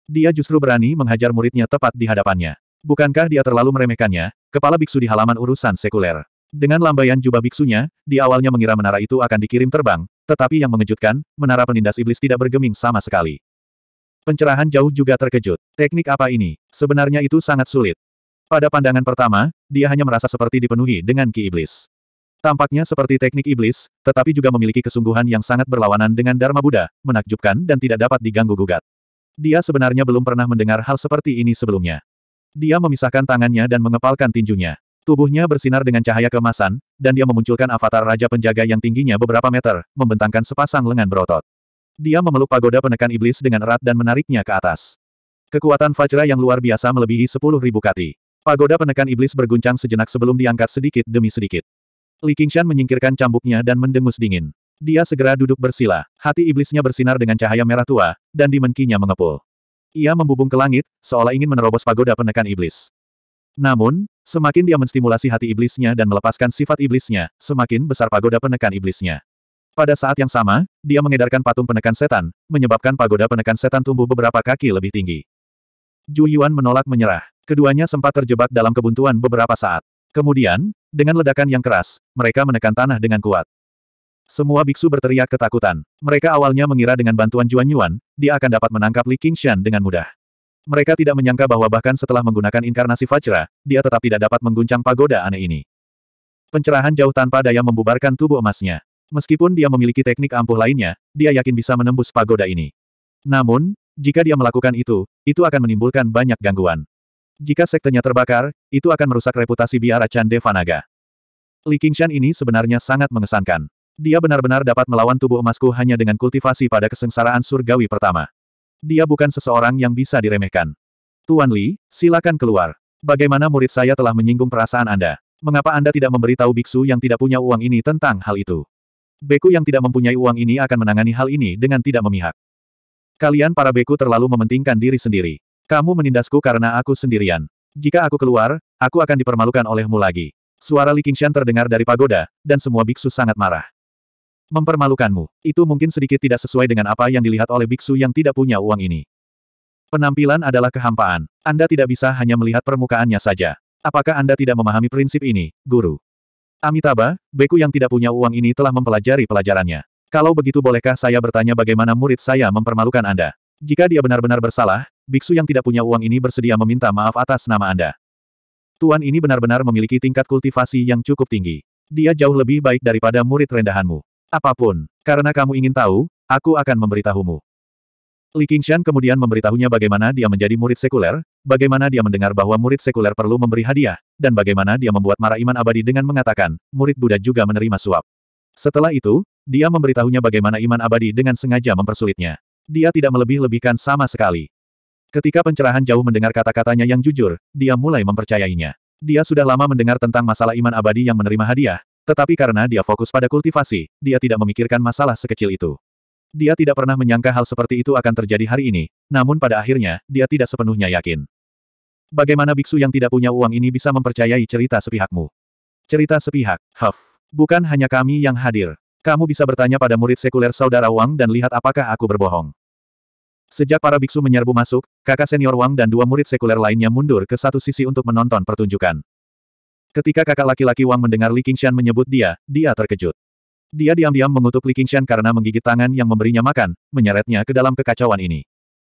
Dia justru berani menghajar muridnya tepat di hadapannya. Bukankah dia terlalu meremehkannya, kepala biksu di halaman urusan sekuler. Dengan lambaian jubah biksunya, di awalnya mengira menara itu akan dikirim terbang, tetapi yang mengejutkan, menara penindas iblis tidak bergeming sama sekali. Pencerahan jauh juga terkejut. Teknik apa ini? Sebenarnya itu sangat sulit. Pada pandangan pertama, dia hanya merasa seperti dipenuhi dengan ki iblis. Tampaknya seperti teknik iblis, tetapi juga memiliki kesungguhan yang sangat berlawanan dengan Dharma Buddha, menakjubkan dan tidak dapat diganggu-gugat. Dia sebenarnya belum pernah mendengar hal seperti ini sebelumnya. Dia memisahkan tangannya dan mengepalkan tinjunya. Tubuhnya bersinar dengan cahaya kemasan, dan dia memunculkan avatar Raja Penjaga yang tingginya beberapa meter, membentangkan sepasang lengan berotot. Dia memeluk pagoda penekan iblis dengan erat dan menariknya ke atas. Kekuatan Vajra yang luar biasa melebihi sepuluh ribu kati. Pagoda penekan iblis berguncang sejenak sebelum diangkat sedikit demi sedikit. Li Qingshan menyingkirkan cambuknya dan mendengus dingin. Dia segera duduk bersila, hati iblisnya bersinar dengan cahaya merah tua, dan dimenkinya mengepul. Ia membubung ke langit, seolah ingin menerobos pagoda penekan iblis. Namun, semakin dia menstimulasi hati iblisnya dan melepaskan sifat iblisnya, semakin besar pagoda penekan iblisnya. Pada saat yang sama, dia mengedarkan patung penekan setan, menyebabkan pagoda penekan setan tumbuh beberapa kaki lebih tinggi. Ju Yuan menolak menyerah. Keduanya sempat terjebak dalam kebuntuan beberapa saat. Kemudian, dengan ledakan yang keras, mereka menekan tanah dengan kuat. Semua biksu berteriak ketakutan. Mereka awalnya mengira dengan bantuan Juan Yuan, dia akan dapat menangkap Li Qingshan dengan mudah. Mereka tidak menyangka bahwa bahkan setelah menggunakan inkarnasi Fajra, dia tetap tidak dapat mengguncang pagoda aneh ini. Pencerahan jauh tanpa daya membubarkan tubuh emasnya. Meskipun dia memiliki teknik ampuh lainnya, dia yakin bisa menembus pagoda ini. Namun, jika dia melakukan itu, itu akan menimbulkan banyak gangguan. Jika sektenya terbakar, itu akan merusak reputasi biara Chan Devanaga. Li Qingshan ini sebenarnya sangat mengesankan. Dia benar-benar dapat melawan tubuh emasku hanya dengan kultivasi pada kesengsaraan surgawi pertama. Dia bukan seseorang yang bisa diremehkan. Tuan Li, silakan keluar. Bagaimana murid saya telah menyinggung perasaan Anda? Mengapa Anda tidak memberitahu biksu yang tidak punya uang ini tentang hal itu? Beku yang tidak mempunyai uang ini akan menangani hal ini dengan tidak memihak. Kalian para beku terlalu mementingkan diri sendiri. Kamu menindasku karena aku sendirian. Jika aku keluar, aku akan dipermalukan olehmu lagi. Suara Li Qingshan terdengar dari pagoda, dan semua biksu sangat marah. Mempermalukanmu, itu mungkin sedikit tidak sesuai dengan apa yang dilihat oleh biksu yang tidak punya uang ini. Penampilan adalah kehampaan. Anda tidak bisa hanya melihat permukaannya saja. Apakah Anda tidak memahami prinsip ini, guru? Amitabha, beku yang tidak punya uang ini telah mempelajari pelajarannya. Kalau begitu bolehkah saya bertanya bagaimana murid saya mempermalukan Anda? Jika dia benar-benar bersalah, biksu yang tidak punya uang ini bersedia meminta maaf atas nama Anda. Tuan ini benar-benar memiliki tingkat kultivasi yang cukup tinggi. Dia jauh lebih baik daripada murid rendahanmu. Apapun. Karena kamu ingin tahu, aku akan memberitahumu. Li Qingshan kemudian memberitahunya bagaimana dia menjadi murid sekuler, bagaimana dia mendengar bahwa murid sekuler perlu memberi hadiah, dan bagaimana dia membuat marah iman abadi dengan mengatakan, murid Buddha juga menerima suap. Setelah itu, dia memberitahunya bagaimana iman abadi dengan sengaja mempersulitnya. Dia tidak melebih-lebihkan sama sekali. Ketika pencerahan jauh mendengar kata-katanya yang jujur, dia mulai mempercayainya. Dia sudah lama mendengar tentang masalah iman abadi yang menerima hadiah, tetapi karena dia fokus pada kultivasi, dia tidak memikirkan masalah sekecil itu. Dia tidak pernah menyangka hal seperti itu akan terjadi hari ini, namun pada akhirnya, dia tidak sepenuhnya yakin. Bagaimana biksu yang tidak punya uang ini bisa mempercayai cerita sepihakmu? Cerita sepihak, Huff. Bukan hanya kami yang hadir. Kamu bisa bertanya pada murid sekuler saudara Wang dan lihat apakah aku berbohong. Sejak para biksu menyerbu masuk, kakak senior Wang dan dua murid sekuler lainnya mundur ke satu sisi untuk menonton pertunjukan. Ketika kakak laki-laki Wang mendengar Li Qingshan menyebut dia, dia terkejut. Dia diam-diam mengutuk Li Qingshan karena menggigit tangan yang memberinya makan, menyeretnya ke dalam kekacauan ini.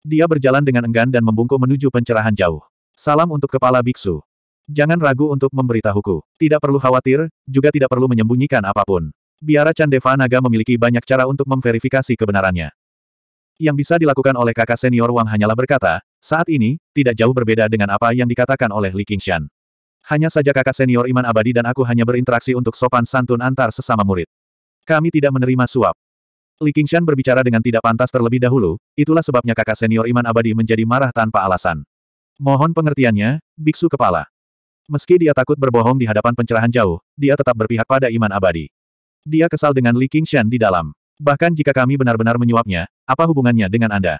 Dia berjalan dengan enggan dan membungkuk menuju pencerahan jauh. Salam untuk kepala biksu. Jangan ragu untuk memberitahuku. Tidak perlu khawatir, juga tidak perlu menyembunyikan apapun. Biara Chandeva Naga memiliki banyak cara untuk memverifikasi kebenarannya. Yang bisa dilakukan oleh kakak senior Wang hanyalah berkata, saat ini, tidak jauh berbeda dengan apa yang dikatakan oleh Li Qingshan. Hanya saja kakak senior Iman Abadi dan aku hanya berinteraksi untuk sopan santun antar sesama murid. Kami tidak menerima suap. Li Qingshan berbicara dengan tidak pantas terlebih dahulu, itulah sebabnya kakak senior Iman Abadi menjadi marah tanpa alasan. Mohon pengertiannya, biksu kepala. Meski dia takut berbohong di hadapan pencerahan jauh, dia tetap berpihak pada Iman Abadi. Dia kesal dengan Li Qingshan di dalam. Bahkan jika kami benar-benar menyuapnya, apa hubungannya dengan Anda?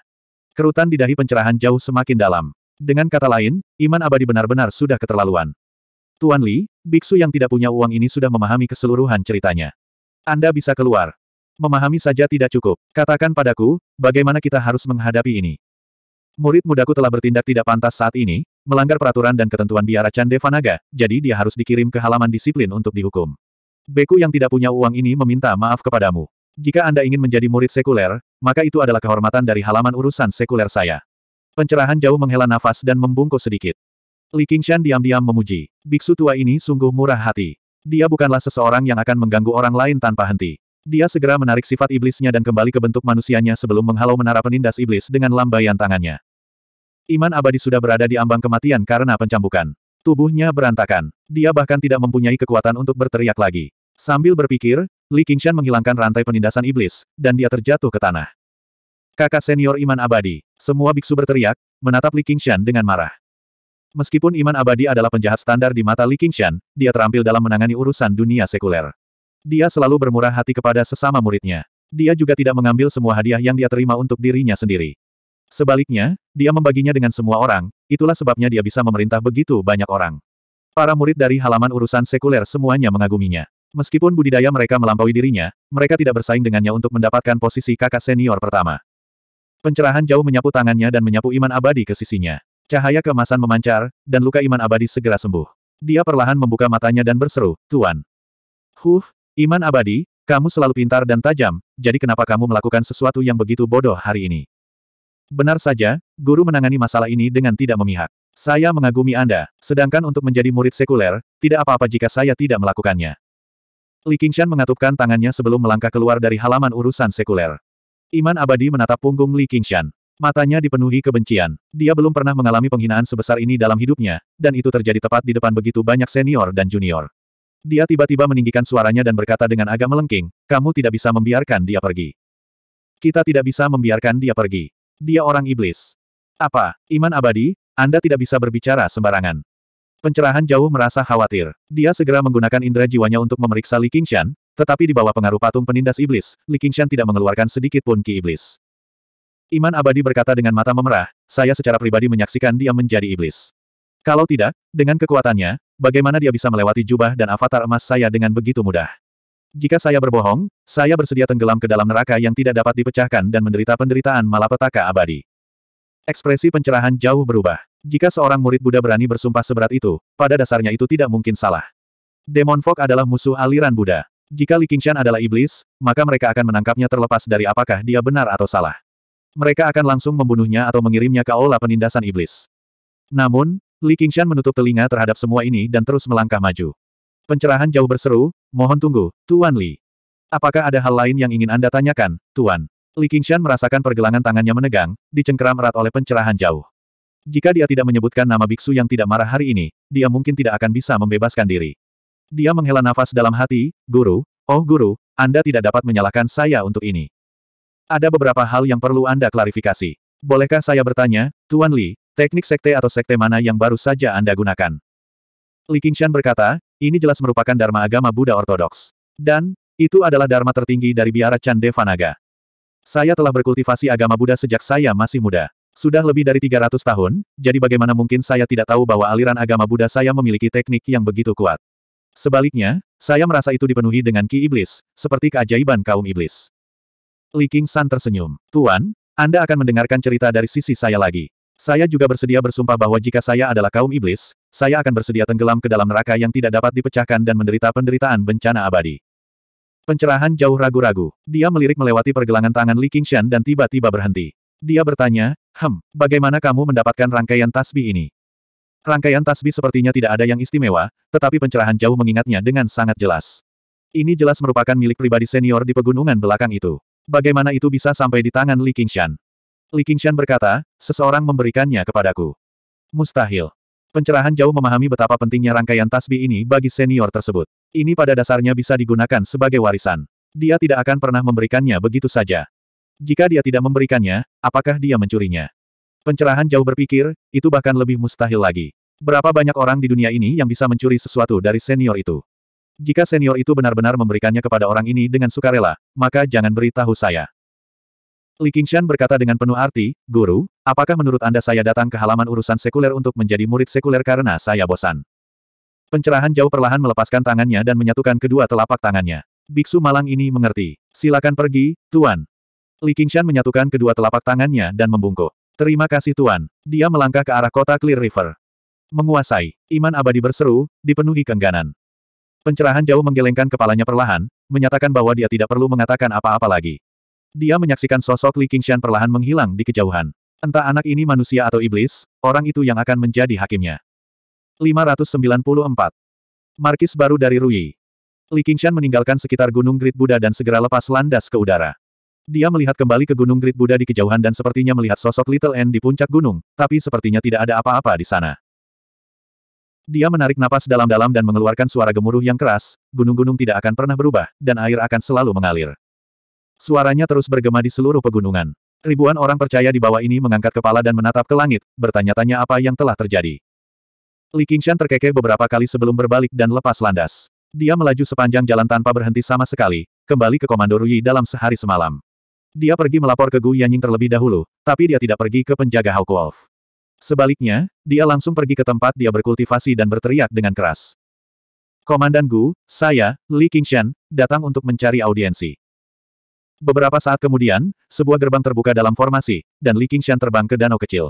Kerutan di dahi pencerahan jauh semakin dalam. Dengan kata lain, Iman Abadi benar-benar sudah keterlaluan. Tuan Li, biksu yang tidak punya uang ini sudah memahami keseluruhan ceritanya. Anda bisa keluar. Memahami saja tidak cukup. Katakan padaku, bagaimana kita harus menghadapi ini. Murid mudaku telah bertindak tidak pantas saat ini, melanggar peraturan dan ketentuan biara Candevanaga, jadi dia harus dikirim ke halaman disiplin untuk dihukum. Beku yang tidak punya uang ini meminta maaf kepadamu. Jika Anda ingin menjadi murid sekuler, maka itu adalah kehormatan dari halaman urusan sekuler saya. Pencerahan jauh menghela nafas dan membungkuk sedikit. Li Qingshan diam-diam memuji. Biksu tua ini sungguh murah hati. Dia bukanlah seseorang yang akan mengganggu orang lain tanpa henti. Dia segera menarik sifat iblisnya dan kembali ke bentuk manusianya sebelum menghalau menara penindas iblis dengan lambaian tangannya. Iman abadi sudah berada di ambang kematian karena pencambukan. Tubuhnya berantakan. Dia bahkan tidak mempunyai kekuatan untuk berteriak lagi. Sambil berpikir, Li Qingshan menghilangkan rantai penindasan iblis, dan dia terjatuh ke tanah. Kakak senior Iman Abadi, semua biksu berteriak, menatap Li Qingshan dengan marah. Meskipun iman abadi adalah penjahat standar di mata Li Qingshan, dia terampil dalam menangani urusan dunia sekuler. Dia selalu bermurah hati kepada sesama muridnya. Dia juga tidak mengambil semua hadiah yang dia terima untuk dirinya sendiri. Sebaliknya, dia membaginya dengan semua orang, itulah sebabnya dia bisa memerintah begitu banyak orang. Para murid dari halaman urusan sekuler semuanya mengaguminya. Meskipun budidaya mereka melampaui dirinya, mereka tidak bersaing dengannya untuk mendapatkan posisi kakak senior pertama. Pencerahan jauh menyapu tangannya dan menyapu iman abadi ke sisinya. Cahaya kemasan memancar, dan luka iman abadi segera sembuh. Dia perlahan membuka matanya dan berseru, Tuan. Huh, iman abadi, kamu selalu pintar dan tajam, jadi kenapa kamu melakukan sesuatu yang begitu bodoh hari ini? Benar saja, guru menangani masalah ini dengan tidak memihak. Saya mengagumi Anda, sedangkan untuk menjadi murid sekuler, tidak apa-apa jika saya tidak melakukannya. Li Qingshan mengatupkan tangannya sebelum melangkah keluar dari halaman urusan sekuler. Iman abadi menatap punggung Li Qingshan. Matanya dipenuhi kebencian. Dia belum pernah mengalami penghinaan sebesar ini dalam hidupnya, dan itu terjadi tepat di depan begitu banyak senior dan junior. Dia tiba-tiba meninggikan suaranya dan berkata dengan agak melengking, kamu tidak bisa membiarkan dia pergi. Kita tidak bisa membiarkan dia pergi. Dia orang iblis. Apa, iman abadi? Anda tidak bisa berbicara sembarangan. Pencerahan jauh merasa khawatir. Dia segera menggunakan indera jiwanya untuk memeriksa Li Qingshan, tetapi di bawah pengaruh patung penindas iblis, Li Qingshan tidak mengeluarkan sedikit pun ki iblis. Iman abadi berkata dengan mata memerah, saya secara pribadi menyaksikan dia menjadi iblis. Kalau tidak, dengan kekuatannya, bagaimana dia bisa melewati jubah dan avatar emas saya dengan begitu mudah? Jika saya berbohong, saya bersedia tenggelam ke dalam neraka yang tidak dapat dipecahkan dan menderita penderitaan malapetaka abadi. Ekspresi pencerahan jauh berubah. Jika seorang murid Buddha berani bersumpah seberat itu, pada dasarnya itu tidak mungkin salah. Demon Fog adalah musuh aliran Buddha. Jika Li Qingshan adalah iblis, maka mereka akan menangkapnya terlepas dari apakah dia benar atau salah. Mereka akan langsung membunuhnya atau mengirimnya ke aula penindasan iblis. Namun, Li Qingshan menutup telinga terhadap semua ini dan terus melangkah maju. Pencerahan jauh berseru, mohon tunggu, Tuan Li. Apakah ada hal lain yang ingin Anda tanyakan, Tuan? Li Qingshan merasakan pergelangan tangannya menegang, dicengkeram erat oleh pencerahan jauh. Jika dia tidak menyebutkan nama biksu yang tidak marah hari ini, dia mungkin tidak akan bisa membebaskan diri. Dia menghela nafas dalam hati, Guru, oh Guru, Anda tidak dapat menyalahkan saya untuk ini. Ada beberapa hal yang perlu Anda klarifikasi. Bolehkah saya bertanya, Tuan Li, teknik sekte atau sekte mana yang baru saja Anda gunakan? Li Qingshan berkata, ini jelas merupakan dharma agama Buddha Ortodoks. Dan, itu adalah dharma tertinggi dari biara Chan Devanaga. Saya telah berkultivasi agama Buddha sejak saya masih muda. Sudah lebih dari 300 tahun, jadi bagaimana mungkin saya tidak tahu bahwa aliran agama Buddha saya memiliki teknik yang begitu kuat. Sebaliknya, saya merasa itu dipenuhi dengan ki iblis, seperti keajaiban kaum iblis. Li King San tersenyum. Tuan, Anda akan mendengarkan cerita dari sisi saya lagi. Saya juga bersedia bersumpah bahwa jika saya adalah kaum iblis, saya akan bersedia tenggelam ke dalam neraka yang tidak dapat dipecahkan dan menderita penderitaan bencana abadi. Pencerahan jauh ragu-ragu. Dia melirik melewati pergelangan tangan Li Qingshan dan tiba-tiba berhenti. Dia bertanya, Hem, bagaimana kamu mendapatkan rangkaian tasbih ini? Rangkaian tasbih sepertinya tidak ada yang istimewa, tetapi pencerahan jauh mengingatnya dengan sangat jelas. Ini jelas merupakan milik pribadi senior di pegunungan belakang itu. Bagaimana itu bisa sampai di tangan Li Qingshan? Li Qingshan berkata, seseorang memberikannya kepadaku. Mustahil. Pencerahan jauh memahami betapa pentingnya rangkaian tasbih ini bagi senior tersebut. Ini pada dasarnya bisa digunakan sebagai warisan. Dia tidak akan pernah memberikannya begitu saja. Jika dia tidak memberikannya, apakah dia mencurinya? Pencerahan jauh berpikir, itu bahkan lebih mustahil lagi. Berapa banyak orang di dunia ini yang bisa mencuri sesuatu dari senior itu? Jika senior itu benar-benar memberikannya kepada orang ini dengan sukarela, maka jangan beritahu saya. Li Qingshan berkata dengan penuh arti, Guru, apakah menurut Anda saya datang ke halaman urusan sekuler untuk menjadi murid sekuler karena saya bosan? Pencerahan jauh perlahan melepaskan tangannya dan menyatukan kedua telapak tangannya. Biksu malang ini mengerti. Silakan pergi, Tuan. Li Qingshan menyatukan kedua telapak tangannya dan membungkuk. Terima kasih Tuan. Dia melangkah ke arah kota Clear River. Menguasai. Iman abadi berseru, dipenuhi kengganan. Pencerahan jauh menggelengkan kepalanya perlahan, menyatakan bahwa dia tidak perlu mengatakan apa-apa lagi. Dia menyaksikan sosok Li Qingshan perlahan menghilang di kejauhan. Entah anak ini manusia atau iblis, orang itu yang akan menjadi hakimnya. 594. Markis baru dari Rui. Li Qingshan meninggalkan sekitar Gunung Grid Buddha dan segera lepas landas ke udara. Dia melihat kembali ke Gunung Grid Buddha di kejauhan dan sepertinya melihat sosok Little N di puncak gunung, tapi sepertinya tidak ada apa-apa di sana. Dia menarik napas dalam-dalam dan mengeluarkan suara gemuruh yang keras, gunung-gunung tidak akan pernah berubah, dan air akan selalu mengalir. Suaranya terus bergema di seluruh pegunungan. Ribuan orang percaya di bawah ini mengangkat kepala dan menatap ke langit, bertanya-tanya apa yang telah terjadi. Li Qingshan terkekeh beberapa kali sebelum berbalik dan lepas landas. Dia melaju sepanjang jalan tanpa berhenti sama sekali, kembali ke Komando Rui dalam sehari semalam. Dia pergi melapor ke Gu Yanying terlebih dahulu, tapi dia tidak pergi ke penjaga Hawk Wolf. Sebaliknya, dia langsung pergi ke tempat dia berkultivasi dan berteriak dengan keras. Komandan Gu, saya, Li Qingshan, datang untuk mencari audiensi. Beberapa saat kemudian, sebuah gerbang terbuka dalam formasi, dan Li Qingshan terbang ke danau kecil.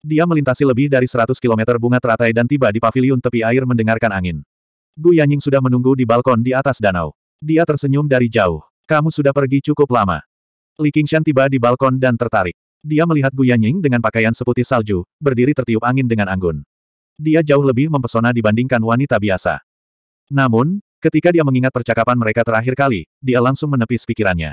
Dia melintasi lebih dari 100 km bunga teratai dan tiba di paviliun tepi air mendengarkan angin. Gu Yanying sudah menunggu di balkon di atas danau. Dia tersenyum dari jauh. Kamu sudah pergi cukup lama. Li Qingshan tiba di balkon dan tertarik. Dia melihat Gu Yanying dengan pakaian seputih salju, berdiri tertiup angin dengan anggun. Dia jauh lebih mempesona dibandingkan wanita biasa. Namun, ketika dia mengingat percakapan mereka terakhir kali, dia langsung menepis pikirannya.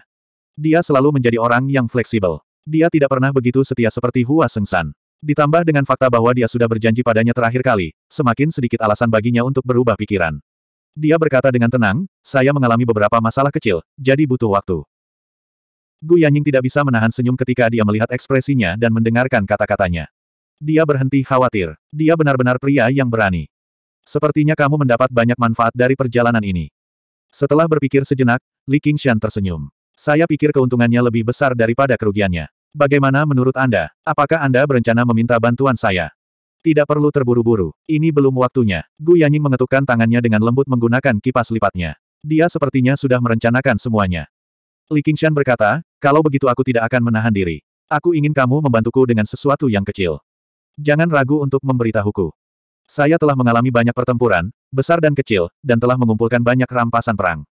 Dia selalu menjadi orang yang fleksibel. Dia tidak pernah begitu setia seperti Hua Sengsan. Ditambah dengan fakta bahwa dia sudah berjanji padanya terakhir kali, semakin sedikit alasan baginya untuk berubah pikiran. Dia berkata dengan tenang, saya mengalami beberapa masalah kecil, jadi butuh waktu. Gu Yanying tidak bisa menahan senyum ketika dia melihat ekspresinya dan mendengarkan kata-katanya. Dia berhenti khawatir. Dia benar-benar pria yang berani. Sepertinya kamu mendapat banyak manfaat dari perjalanan ini. Setelah berpikir sejenak, Li Qingshan tersenyum. Saya pikir keuntungannya lebih besar daripada kerugiannya. Bagaimana menurut Anda? Apakah Anda berencana meminta bantuan saya? Tidak perlu terburu-buru. Ini belum waktunya. Gu Yanying mengetukkan tangannya dengan lembut menggunakan kipas lipatnya. Dia sepertinya sudah merencanakan semuanya. Li Qingshan berkata, kalau begitu aku tidak akan menahan diri. Aku ingin kamu membantuku dengan sesuatu yang kecil. Jangan ragu untuk memberitahuku. Saya telah mengalami banyak pertempuran, besar dan kecil, dan telah mengumpulkan banyak rampasan perang.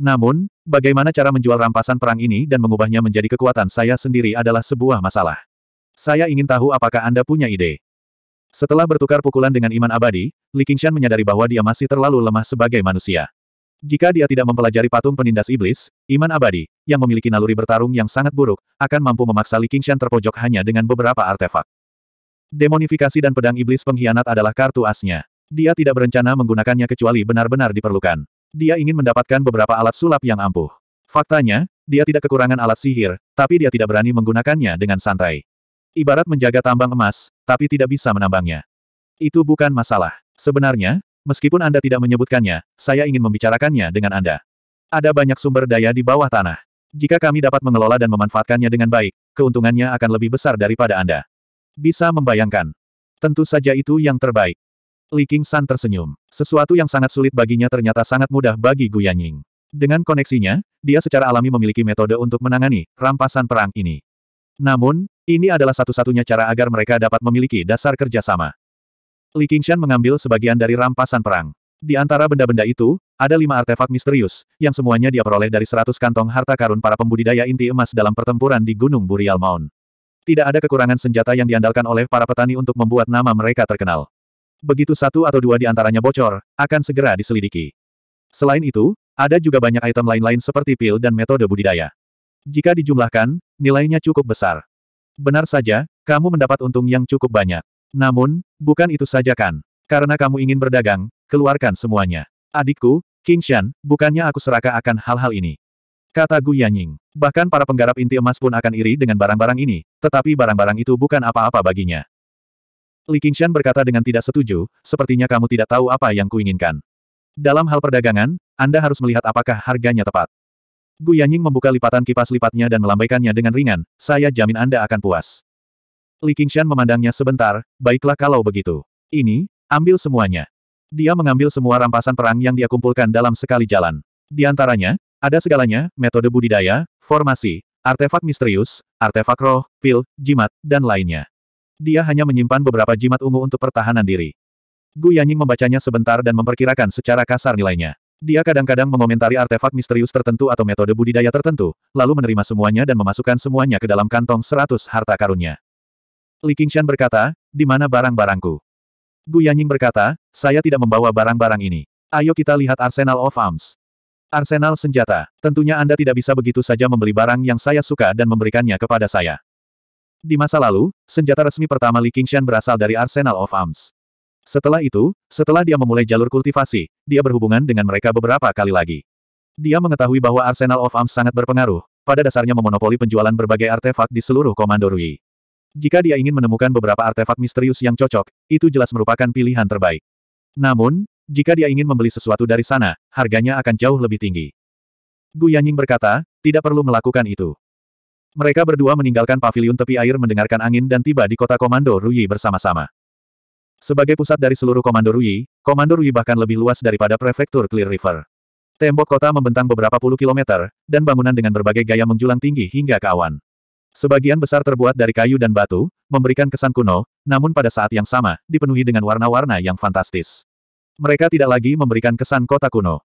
Namun, bagaimana cara menjual rampasan perang ini dan mengubahnya menjadi kekuatan saya sendiri adalah sebuah masalah. Saya ingin tahu apakah Anda punya ide. Setelah bertukar pukulan dengan Iman Abadi, Li Qingshan menyadari bahwa dia masih terlalu lemah sebagai manusia. Jika dia tidak mempelajari patung penindas iblis, iman abadi, yang memiliki naluri bertarung yang sangat buruk, akan mampu memaksa Li Qingshan terpojok hanya dengan beberapa artefak. Demonifikasi dan pedang iblis pengkhianat adalah kartu asnya. Dia tidak berencana menggunakannya kecuali benar-benar diperlukan. Dia ingin mendapatkan beberapa alat sulap yang ampuh. Faktanya, dia tidak kekurangan alat sihir, tapi dia tidak berani menggunakannya dengan santai. Ibarat menjaga tambang emas, tapi tidak bisa menambangnya. Itu bukan masalah. Sebenarnya, Meskipun Anda tidak menyebutkannya, saya ingin membicarakannya dengan Anda. Ada banyak sumber daya di bawah tanah. Jika kami dapat mengelola dan memanfaatkannya dengan baik, keuntungannya akan lebih besar daripada Anda. Bisa membayangkan. Tentu saja itu yang terbaik. Li King San tersenyum. Sesuatu yang sangat sulit baginya ternyata sangat mudah bagi Gu Yanying. Dengan koneksinya, dia secara alami memiliki metode untuk menangani rampasan perang ini. Namun, ini adalah satu-satunya cara agar mereka dapat memiliki dasar kerjasama. Li Qingshan mengambil sebagian dari rampasan perang. Di antara benda-benda itu, ada lima artefak misterius, yang semuanya dia peroleh dari seratus kantong harta karun para pembudidaya inti emas dalam pertempuran di Gunung Burial Mount. Tidak ada kekurangan senjata yang diandalkan oleh para petani untuk membuat nama mereka terkenal. Begitu satu atau dua di antaranya bocor, akan segera diselidiki. Selain itu, ada juga banyak item lain-lain seperti pil dan metode budidaya. Jika dijumlahkan, nilainya cukup besar. Benar saja, kamu mendapat untung yang cukup banyak. Namun, bukan itu saja kan. Karena kamu ingin berdagang, keluarkan semuanya. Adikku, King Shan, bukannya aku serakah akan hal-hal ini. Kata Gu Yanying. Bahkan para penggarap inti emas pun akan iri dengan barang-barang ini, tetapi barang-barang itu bukan apa-apa baginya. Li Qingshan berkata dengan tidak setuju, sepertinya kamu tidak tahu apa yang kuinginkan. Dalam hal perdagangan, Anda harus melihat apakah harganya tepat. Gu Yanying membuka lipatan kipas lipatnya dan melambaikannya dengan ringan, saya jamin Anda akan puas. Li Qingshan memandangnya sebentar, baiklah kalau begitu. Ini, ambil semuanya. Dia mengambil semua rampasan perang yang dia kumpulkan dalam sekali jalan. Di antaranya, ada segalanya, metode budidaya, formasi, artefak misterius, artefak roh, pil, jimat, dan lainnya. Dia hanya menyimpan beberapa jimat ungu untuk pertahanan diri. Gu Yanying membacanya sebentar dan memperkirakan secara kasar nilainya. Dia kadang-kadang mengomentari artefak misterius tertentu atau metode budidaya tertentu, lalu menerima semuanya dan memasukkan semuanya ke dalam kantong seratus harta karunnya. Li Qingshan berkata, di mana barang-barangku? Gu Yanying berkata, saya tidak membawa barang-barang ini. Ayo kita lihat Arsenal of Arms. Arsenal senjata. Tentunya Anda tidak bisa begitu saja membeli barang yang saya suka dan memberikannya kepada saya. Di masa lalu, senjata resmi pertama Li Qingshan berasal dari Arsenal of Arms. Setelah itu, setelah dia memulai jalur kultivasi, dia berhubungan dengan mereka beberapa kali lagi. Dia mengetahui bahwa Arsenal of Arms sangat berpengaruh, pada dasarnya memonopoli penjualan berbagai artefak di seluruh Komando Rui. Jika dia ingin menemukan beberapa artefak misterius yang cocok, itu jelas merupakan pilihan terbaik. Namun, jika dia ingin membeli sesuatu dari sana, harganya akan jauh lebih tinggi. Gu Yanying berkata, tidak perlu melakukan itu. Mereka berdua meninggalkan paviliun tepi air mendengarkan angin dan tiba di kota Komando Rui bersama-sama. Sebagai pusat dari seluruh Komando Rui, Komando Rui bahkan lebih luas daripada prefektur Clear River. Tembok kota membentang beberapa puluh kilometer, dan bangunan dengan berbagai gaya menjulang tinggi hingga ke awan. Sebagian besar terbuat dari kayu dan batu, memberikan kesan kuno, namun pada saat yang sama, dipenuhi dengan warna-warna yang fantastis. Mereka tidak lagi memberikan kesan kota kuno.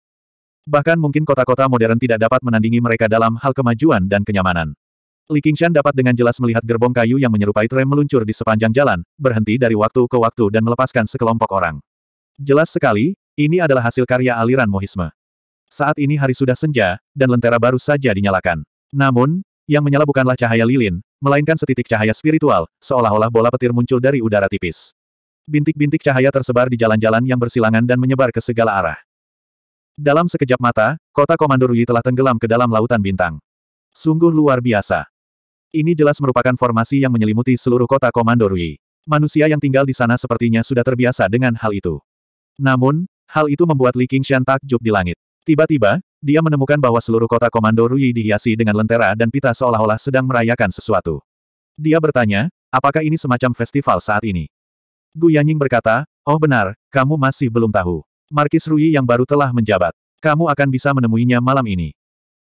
Bahkan mungkin kota-kota modern tidak dapat menandingi mereka dalam hal kemajuan dan kenyamanan. Li Qingshan dapat dengan jelas melihat gerbong kayu yang menyerupai tram meluncur di sepanjang jalan, berhenti dari waktu ke waktu dan melepaskan sekelompok orang. Jelas sekali, ini adalah hasil karya aliran mohisme. Saat ini hari sudah senja, dan lentera baru saja dinyalakan. Namun, yang menyala bukanlah cahaya lilin, melainkan setitik cahaya spiritual, seolah-olah bola petir muncul dari udara tipis. Bintik-bintik cahaya tersebar di jalan-jalan yang bersilangan dan menyebar ke segala arah. Dalam sekejap mata, kota Komando Rui telah tenggelam ke dalam lautan bintang. Sungguh luar biasa. Ini jelas merupakan formasi yang menyelimuti seluruh kota Komando Rui. Manusia yang tinggal di sana sepertinya sudah terbiasa dengan hal itu. Namun, hal itu membuat Li Qingshan takjub di langit. Tiba-tiba, dia menemukan bahwa seluruh kota Komando Rui dihiasi dengan lentera dan pita seolah-olah sedang merayakan sesuatu. Dia bertanya, apakah ini semacam festival saat ini? Gu Yanying berkata, oh benar, kamu masih belum tahu. Markis Rui yang baru telah menjabat. Kamu akan bisa menemuinya malam ini.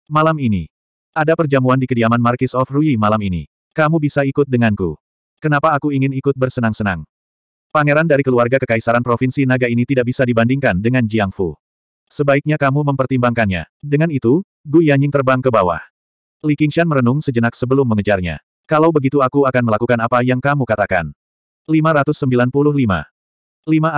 Malam ini. Ada perjamuan di kediaman Markis of Rui malam ini. Kamu bisa ikut denganku. Kenapa aku ingin ikut bersenang-senang? Pangeran dari keluarga kekaisaran Provinsi Naga ini tidak bisa dibandingkan dengan Jiang Fu. Sebaiknya kamu mempertimbangkannya. Dengan itu, Gu Yanying terbang ke bawah. Li Qingshan merenung sejenak sebelum mengejarnya. Kalau begitu aku akan melakukan apa yang kamu katakan. 595. 5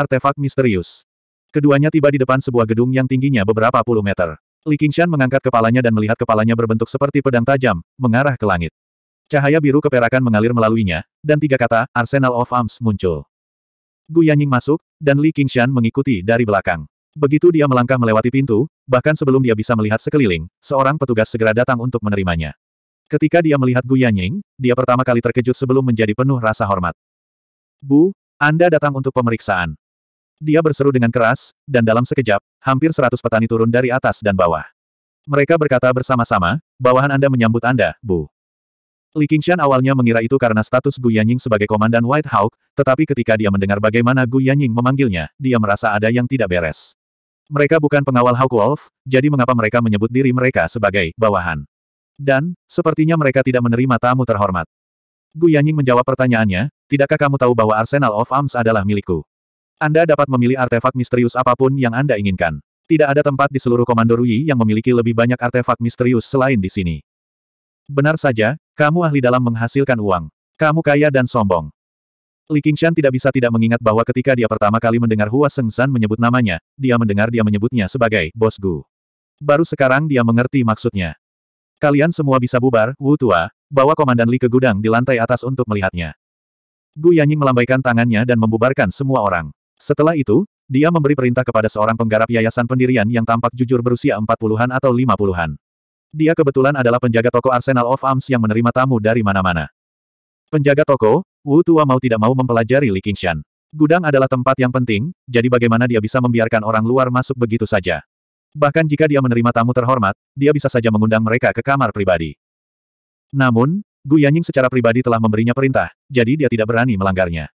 artefak misterius. Keduanya tiba di depan sebuah gedung yang tingginya beberapa puluh meter. Li Qingshan mengangkat kepalanya dan melihat kepalanya berbentuk seperti pedang tajam, mengarah ke langit. Cahaya biru keperakan mengalir melaluinya, dan tiga kata, Arsenal of Arms muncul. Gu Yanying masuk, dan Li Qingshan mengikuti dari belakang. Begitu dia melangkah melewati pintu, bahkan sebelum dia bisa melihat sekeliling, seorang petugas segera datang untuk menerimanya. Ketika dia melihat Gu Yanying, dia pertama kali terkejut sebelum menjadi penuh rasa hormat. Bu, Anda datang untuk pemeriksaan. Dia berseru dengan keras, dan dalam sekejap, hampir seratus petani turun dari atas dan bawah. Mereka berkata bersama-sama, bawahan Anda menyambut Anda, Bu. Li Qingshan awalnya mengira itu karena status Gu Yanying sebagai komandan White Hawk, tetapi ketika dia mendengar bagaimana Gu Yanying memanggilnya, dia merasa ada yang tidak beres. Mereka bukan pengawal Hawk Wolf, jadi mengapa mereka menyebut diri mereka sebagai bawahan? Dan, sepertinya mereka tidak menerima tamu terhormat. Gu Yanying menjawab pertanyaannya, tidakkah kamu tahu bahwa Arsenal of Arms adalah milikku? Anda dapat memilih artefak misterius apapun yang Anda inginkan. Tidak ada tempat di seluruh Komando Rui yang memiliki lebih banyak artefak misterius selain di sini. Benar saja, kamu ahli dalam menghasilkan uang. Kamu kaya dan sombong. Li Qingshan tidak bisa tidak mengingat bahwa ketika dia pertama kali mendengar Hua San menyebut namanya, dia mendengar dia menyebutnya sebagai Bos Gu. Baru sekarang dia mengerti maksudnya. Kalian semua bisa bubar, Wu Tua, bawa Komandan Li ke gudang di lantai atas untuk melihatnya. Gu Yanying melambaikan tangannya dan membubarkan semua orang. Setelah itu, dia memberi perintah kepada seorang penggarap yayasan pendirian yang tampak jujur berusia empat puluhan atau lima puluhan. Dia kebetulan adalah penjaga toko Arsenal of Arms yang menerima tamu dari mana-mana penjaga toko, Wu Tua mau tidak mau mempelajari Li Qingshan. Gudang adalah tempat yang penting, jadi bagaimana dia bisa membiarkan orang luar masuk begitu saja. Bahkan jika dia menerima tamu terhormat, dia bisa saja mengundang mereka ke kamar pribadi. Namun, Gu Yanying secara pribadi telah memberinya perintah, jadi dia tidak berani melanggarnya.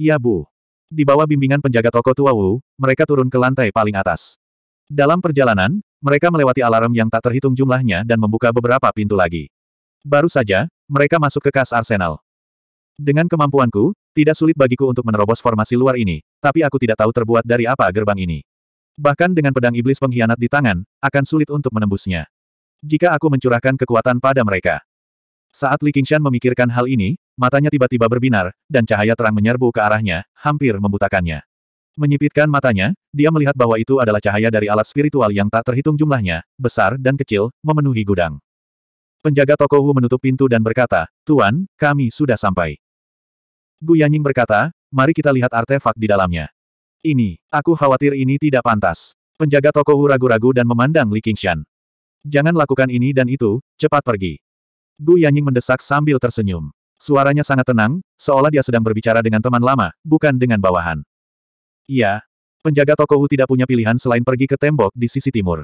Iya Bu. Di bawah bimbingan penjaga toko tua Wu, mereka turun ke lantai paling atas. Dalam perjalanan, mereka melewati alarm yang tak terhitung jumlahnya dan membuka beberapa pintu lagi. Baru saja, mereka masuk ke kas Arsenal. Dengan kemampuanku, tidak sulit bagiku untuk menerobos formasi luar ini, tapi aku tidak tahu terbuat dari apa gerbang ini. Bahkan dengan pedang iblis pengkhianat di tangan, akan sulit untuk menembusnya. Jika aku mencurahkan kekuatan pada mereka. Saat Li Qingshan memikirkan hal ini, matanya tiba-tiba berbinar, dan cahaya terang menyerbu ke arahnya, hampir membutakannya. Menyipitkan matanya, dia melihat bahwa itu adalah cahaya dari alat spiritual yang tak terhitung jumlahnya, besar dan kecil, memenuhi gudang. Penjaga toko Hu menutup pintu dan berkata, Tuan, kami sudah sampai. Gu Yanying berkata, mari kita lihat artefak di dalamnya. Ini, aku khawatir ini tidak pantas. Penjaga toko Wu ragu-ragu dan memandang Li Qingshan. Jangan lakukan ini dan itu, cepat pergi. Gu Yanying mendesak sambil tersenyum. Suaranya sangat tenang, seolah dia sedang berbicara dengan teman lama, bukan dengan bawahan. Iya. Penjaga toko Wu tidak punya pilihan selain pergi ke tembok di sisi timur.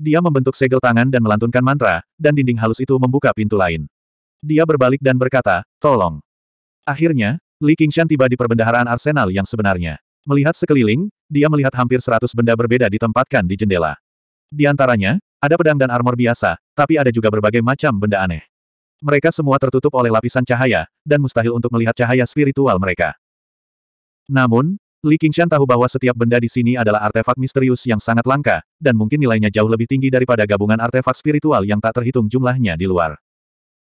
Dia membentuk segel tangan dan melantunkan mantra, dan dinding halus itu membuka pintu lain. Dia berbalik dan berkata, tolong. Akhirnya, Li Qingshan tiba di perbendaharaan Arsenal yang sebenarnya. Melihat sekeliling, dia melihat hampir seratus benda berbeda ditempatkan di jendela. Di antaranya, ada pedang dan armor biasa, tapi ada juga berbagai macam benda aneh. Mereka semua tertutup oleh lapisan cahaya, dan mustahil untuk melihat cahaya spiritual mereka. Namun, Li Qingshan tahu bahwa setiap benda di sini adalah artefak misterius yang sangat langka, dan mungkin nilainya jauh lebih tinggi daripada gabungan artefak spiritual yang tak terhitung jumlahnya di luar.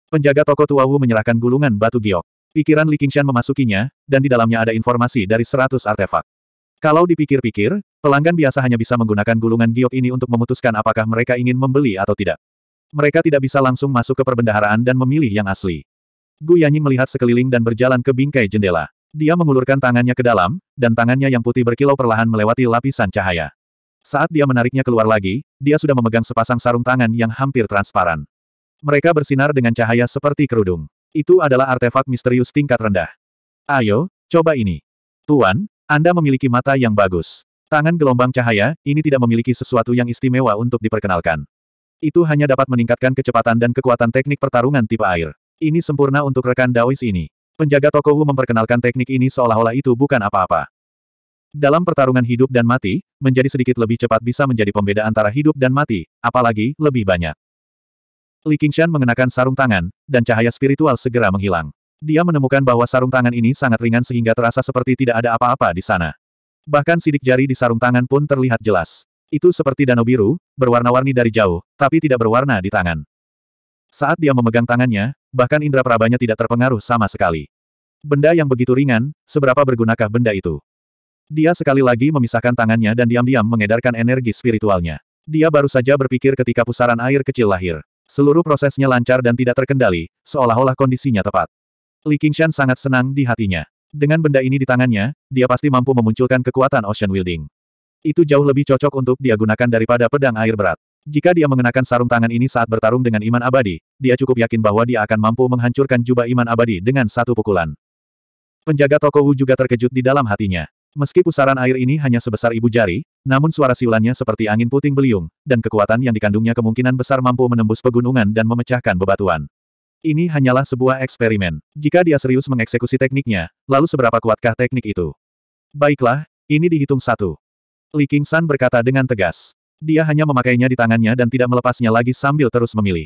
Penjaga toko tua menyerahkan gulungan batu giok. Pikiran Li Qingshan memasukinya, dan di dalamnya ada informasi dari seratus artefak. Kalau dipikir-pikir, pelanggan biasa hanya bisa menggunakan gulungan giok ini untuk memutuskan apakah mereka ingin membeli atau tidak. Mereka tidak bisa langsung masuk ke perbendaharaan dan memilih yang asli. Gu Yanying melihat sekeliling dan berjalan ke bingkai jendela. Dia mengulurkan tangannya ke dalam, dan tangannya yang putih berkilau perlahan melewati lapisan cahaya. Saat dia menariknya keluar lagi, dia sudah memegang sepasang sarung tangan yang hampir transparan. Mereka bersinar dengan cahaya seperti kerudung. Itu adalah artefak misterius tingkat rendah. Ayo, coba ini. Tuan, Anda memiliki mata yang bagus. Tangan gelombang cahaya, ini tidak memiliki sesuatu yang istimewa untuk diperkenalkan. Itu hanya dapat meningkatkan kecepatan dan kekuatan teknik pertarungan tipe air. Ini sempurna untuk rekan Daois ini. Penjaga toko Wu memperkenalkan teknik ini seolah-olah itu bukan apa-apa. Dalam pertarungan hidup dan mati, menjadi sedikit lebih cepat bisa menjadi pembeda antara hidup dan mati, apalagi lebih banyak. Li Qingshan mengenakan sarung tangan, dan cahaya spiritual segera menghilang. Dia menemukan bahwa sarung tangan ini sangat ringan sehingga terasa seperti tidak ada apa-apa di sana. Bahkan sidik jari di sarung tangan pun terlihat jelas. Itu seperti danau biru, berwarna-warni dari jauh, tapi tidak berwarna di tangan. Saat dia memegang tangannya, bahkan indera perabanya tidak terpengaruh sama sekali. Benda yang begitu ringan, seberapa bergunakah benda itu? Dia sekali lagi memisahkan tangannya dan diam-diam mengedarkan energi spiritualnya. Dia baru saja berpikir ketika pusaran air kecil lahir. Seluruh prosesnya lancar dan tidak terkendali, seolah-olah kondisinya tepat. Li Qingshan sangat senang di hatinya. Dengan benda ini di tangannya, dia pasti mampu memunculkan kekuatan Ocean Wielding. Itu jauh lebih cocok untuk dia gunakan daripada pedang air berat. Jika dia mengenakan sarung tangan ini saat bertarung dengan iman abadi, dia cukup yakin bahwa dia akan mampu menghancurkan jubah iman abadi dengan satu pukulan. Penjaga toko Wu juga terkejut di dalam hatinya. Meski pusaran air ini hanya sebesar ibu jari, namun suara siulannya seperti angin puting beliung, dan kekuatan yang dikandungnya kemungkinan besar mampu menembus pegunungan dan memecahkan bebatuan. Ini hanyalah sebuah eksperimen. Jika dia serius mengeksekusi tekniknya, lalu seberapa kuatkah teknik itu? Baiklah, ini dihitung satu. Li King San berkata dengan tegas. Dia hanya memakainya di tangannya dan tidak melepasnya lagi sambil terus memilih.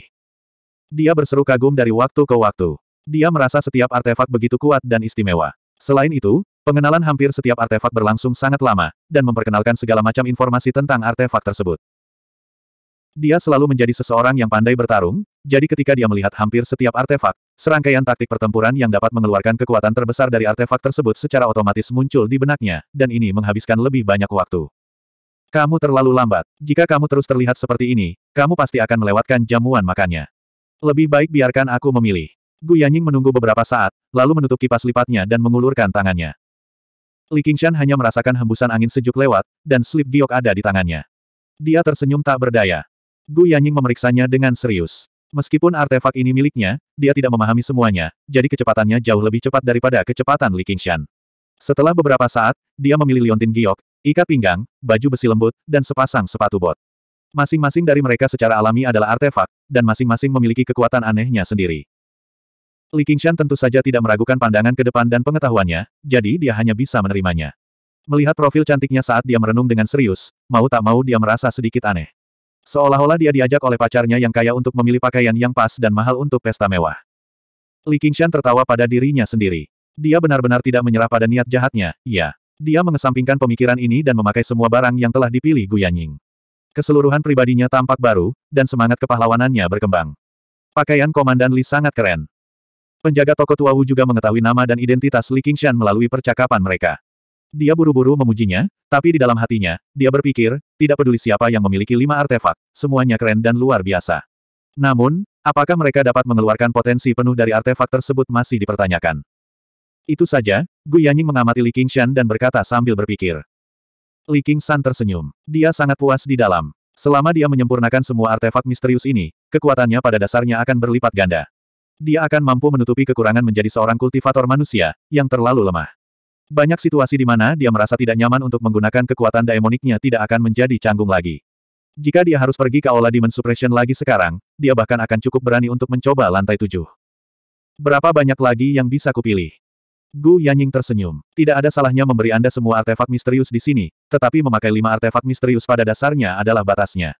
Dia berseru kagum dari waktu ke waktu. Dia merasa setiap artefak begitu kuat dan istimewa. Selain itu, Pengenalan hampir setiap artefak berlangsung sangat lama, dan memperkenalkan segala macam informasi tentang artefak tersebut. Dia selalu menjadi seseorang yang pandai bertarung, jadi ketika dia melihat hampir setiap artefak, serangkaian taktik pertempuran yang dapat mengeluarkan kekuatan terbesar dari artefak tersebut secara otomatis muncul di benaknya, dan ini menghabiskan lebih banyak waktu. Kamu terlalu lambat. Jika kamu terus terlihat seperti ini, kamu pasti akan melewatkan jamuan makannya. Lebih baik biarkan aku memilih. Gu Yanying menunggu beberapa saat, lalu menutup kipas lipatnya dan mengulurkan tangannya. Li Qingshan hanya merasakan hembusan angin sejuk lewat, dan slip giok ada di tangannya. Dia tersenyum tak berdaya. Gu Yanying memeriksanya dengan serius. Meskipun artefak ini miliknya, dia tidak memahami semuanya, jadi kecepatannya jauh lebih cepat daripada kecepatan Li Qingshan. Setelah beberapa saat, dia memilih liontin giok, ikat pinggang, baju besi lembut, dan sepasang sepatu bot. Masing-masing dari mereka secara alami adalah artefak, dan masing-masing memiliki kekuatan anehnya sendiri. Li Qingshan tentu saja tidak meragukan pandangan ke depan dan pengetahuannya, jadi dia hanya bisa menerimanya. Melihat profil cantiknya saat dia merenung dengan serius, mau tak mau dia merasa sedikit aneh. Seolah-olah dia diajak oleh pacarnya yang kaya untuk memilih pakaian yang pas dan mahal untuk pesta mewah. Li Qingshan tertawa pada dirinya sendiri. Dia benar-benar tidak menyerah pada niat jahatnya, ya. Dia mengesampingkan pemikiran ini dan memakai semua barang yang telah dipilih Guyanying. Keseluruhan pribadinya tampak baru, dan semangat kepahlawanannya berkembang. Pakaian Komandan Li sangat keren. Penjaga toko Tua Wu juga mengetahui nama dan identitas Li Qingshan melalui percakapan mereka. Dia buru-buru memujinya, tapi di dalam hatinya, dia berpikir, tidak peduli siapa yang memiliki lima artefak, semuanya keren dan luar biasa. Namun, apakah mereka dapat mengeluarkan potensi penuh dari artefak tersebut masih dipertanyakan. Itu saja, Gu Yanying mengamati Li Qingshan dan berkata sambil berpikir. Li Qingshan tersenyum. Dia sangat puas di dalam. Selama dia menyempurnakan semua artefak misterius ini, kekuatannya pada dasarnya akan berlipat ganda. Dia akan mampu menutupi kekurangan menjadi seorang kultivator manusia, yang terlalu lemah. Banyak situasi di mana dia merasa tidak nyaman untuk menggunakan kekuatan daemoniknya tidak akan menjadi canggung lagi. Jika dia harus pergi ke Aula Demon Suppression lagi sekarang, dia bahkan akan cukup berani untuk mencoba lantai tujuh. Berapa banyak lagi yang bisa kupilih? Gu Yanying tersenyum. Tidak ada salahnya memberi Anda semua artefak misterius di sini, tetapi memakai lima artefak misterius pada dasarnya adalah batasnya.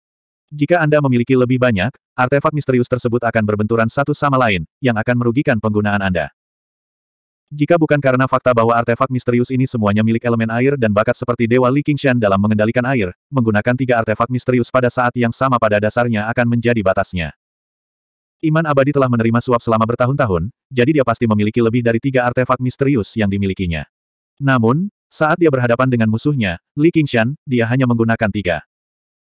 Jika Anda memiliki lebih banyak, artefak misterius tersebut akan berbenturan satu sama lain, yang akan merugikan penggunaan Anda. Jika bukan karena fakta bahwa artefak misterius ini semuanya milik elemen air dan bakat seperti Dewa Li Qingshan dalam mengendalikan air, menggunakan tiga artefak misterius pada saat yang sama pada dasarnya akan menjadi batasnya. Iman abadi telah menerima suap selama bertahun-tahun, jadi dia pasti memiliki lebih dari tiga artefak misterius yang dimilikinya. Namun, saat dia berhadapan dengan musuhnya, Li Qingshan, dia hanya menggunakan tiga.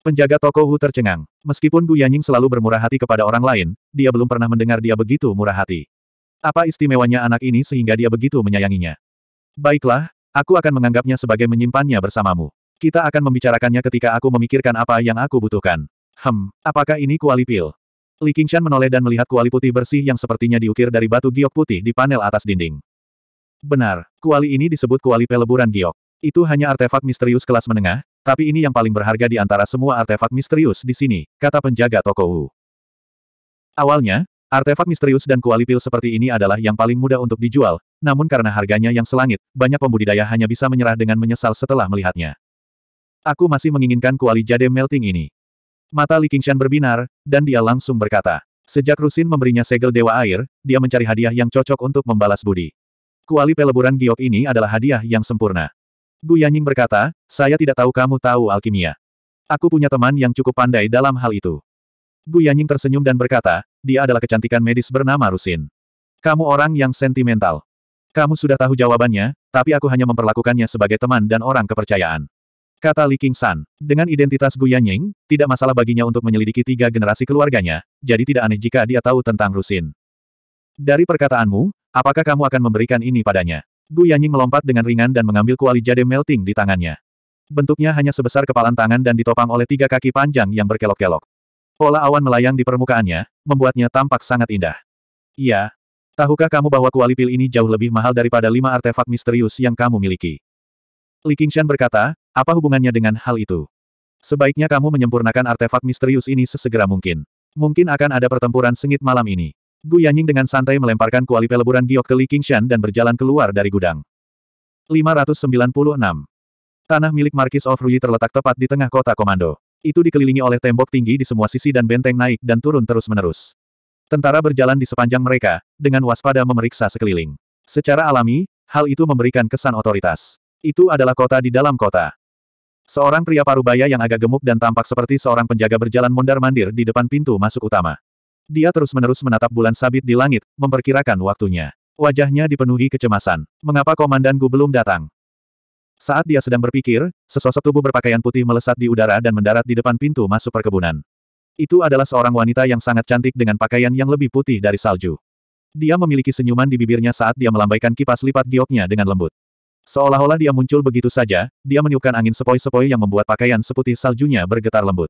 Penjaga toko Hu tercengang. Meskipun Gu Yanying selalu bermurah hati kepada orang lain, dia belum pernah mendengar dia begitu murah hati. Apa istimewanya anak ini sehingga dia begitu menyayanginya? Baiklah, aku akan menganggapnya sebagai menyimpannya bersamamu. Kita akan membicarakannya ketika aku memikirkan apa yang aku butuhkan. Hmm, apakah ini kuali pil? Li Qingshan menoleh dan melihat kuali putih bersih yang sepertinya diukir dari batu giok putih di panel atas dinding. Benar, kuali ini disebut kuali peleburan giok. Itu hanya artefak misterius kelas menengah, tapi ini yang paling berharga di antara semua artefak misterius di sini, kata penjaga toko Wu. Awalnya, artefak misterius dan kuali pil seperti ini adalah yang paling mudah untuk dijual, namun karena harganya yang selangit, banyak pembudidaya hanya bisa menyerah dengan menyesal setelah melihatnya. Aku masih menginginkan kuali jade melting ini. Mata Li Qingshan berbinar, dan dia langsung berkata. Sejak Rusin memberinya segel Dewa Air, dia mencari hadiah yang cocok untuk membalas budi. Kuali peleburan giok ini adalah hadiah yang sempurna. Gu Yanying berkata, saya tidak tahu kamu tahu alkimia. Aku punya teman yang cukup pandai dalam hal itu. Gu Yanying tersenyum dan berkata, dia adalah kecantikan medis bernama Rusin. Kamu orang yang sentimental. Kamu sudah tahu jawabannya, tapi aku hanya memperlakukannya sebagai teman dan orang kepercayaan. Kata Li King San, dengan identitas Gu Yanying, tidak masalah baginya untuk menyelidiki tiga generasi keluarganya, jadi tidak aneh jika dia tahu tentang Rusin. Dari perkataanmu, apakah kamu akan memberikan ini padanya? Gu Yanyi melompat dengan ringan dan mengambil kuali jade melting di tangannya. Bentuknya hanya sebesar kepalan tangan dan ditopang oleh tiga kaki panjang yang berkelok-kelok. Pola awan melayang di permukaannya, membuatnya tampak sangat indah. Iya. Tahukah kamu bahwa kuali pil ini jauh lebih mahal daripada lima artefak misterius yang kamu miliki? Li Qingshan berkata, apa hubungannya dengan hal itu? Sebaiknya kamu menyempurnakan artefak misterius ini sesegera mungkin. Mungkin akan ada pertempuran sengit malam ini. Gu Yanying dengan santai melemparkan kuali peleburan giok ke Li Qingshan dan berjalan keluar dari gudang. 596. Tanah milik Markis of Rui terletak tepat di tengah kota komando. Itu dikelilingi oleh tembok tinggi di semua sisi dan benteng naik dan turun terus-menerus. Tentara berjalan di sepanjang mereka, dengan waspada memeriksa sekeliling. Secara alami, hal itu memberikan kesan otoritas. Itu adalah kota di dalam kota. Seorang pria parubaya yang agak gemuk dan tampak seperti seorang penjaga berjalan mondar-mandir di depan pintu masuk utama. Dia terus-menerus menatap bulan sabit di langit, memperkirakan waktunya. Wajahnya dipenuhi kecemasan. Mengapa Komandan Gu belum datang? Saat dia sedang berpikir, sesosok tubuh berpakaian putih melesat di udara dan mendarat di depan pintu masuk perkebunan. Itu adalah seorang wanita yang sangat cantik dengan pakaian yang lebih putih dari salju. Dia memiliki senyuman di bibirnya saat dia melambaikan kipas lipat gioknya dengan lembut. Seolah-olah dia muncul begitu saja, dia meniupkan angin sepoi-sepoi yang membuat pakaian seputih saljunya bergetar lembut.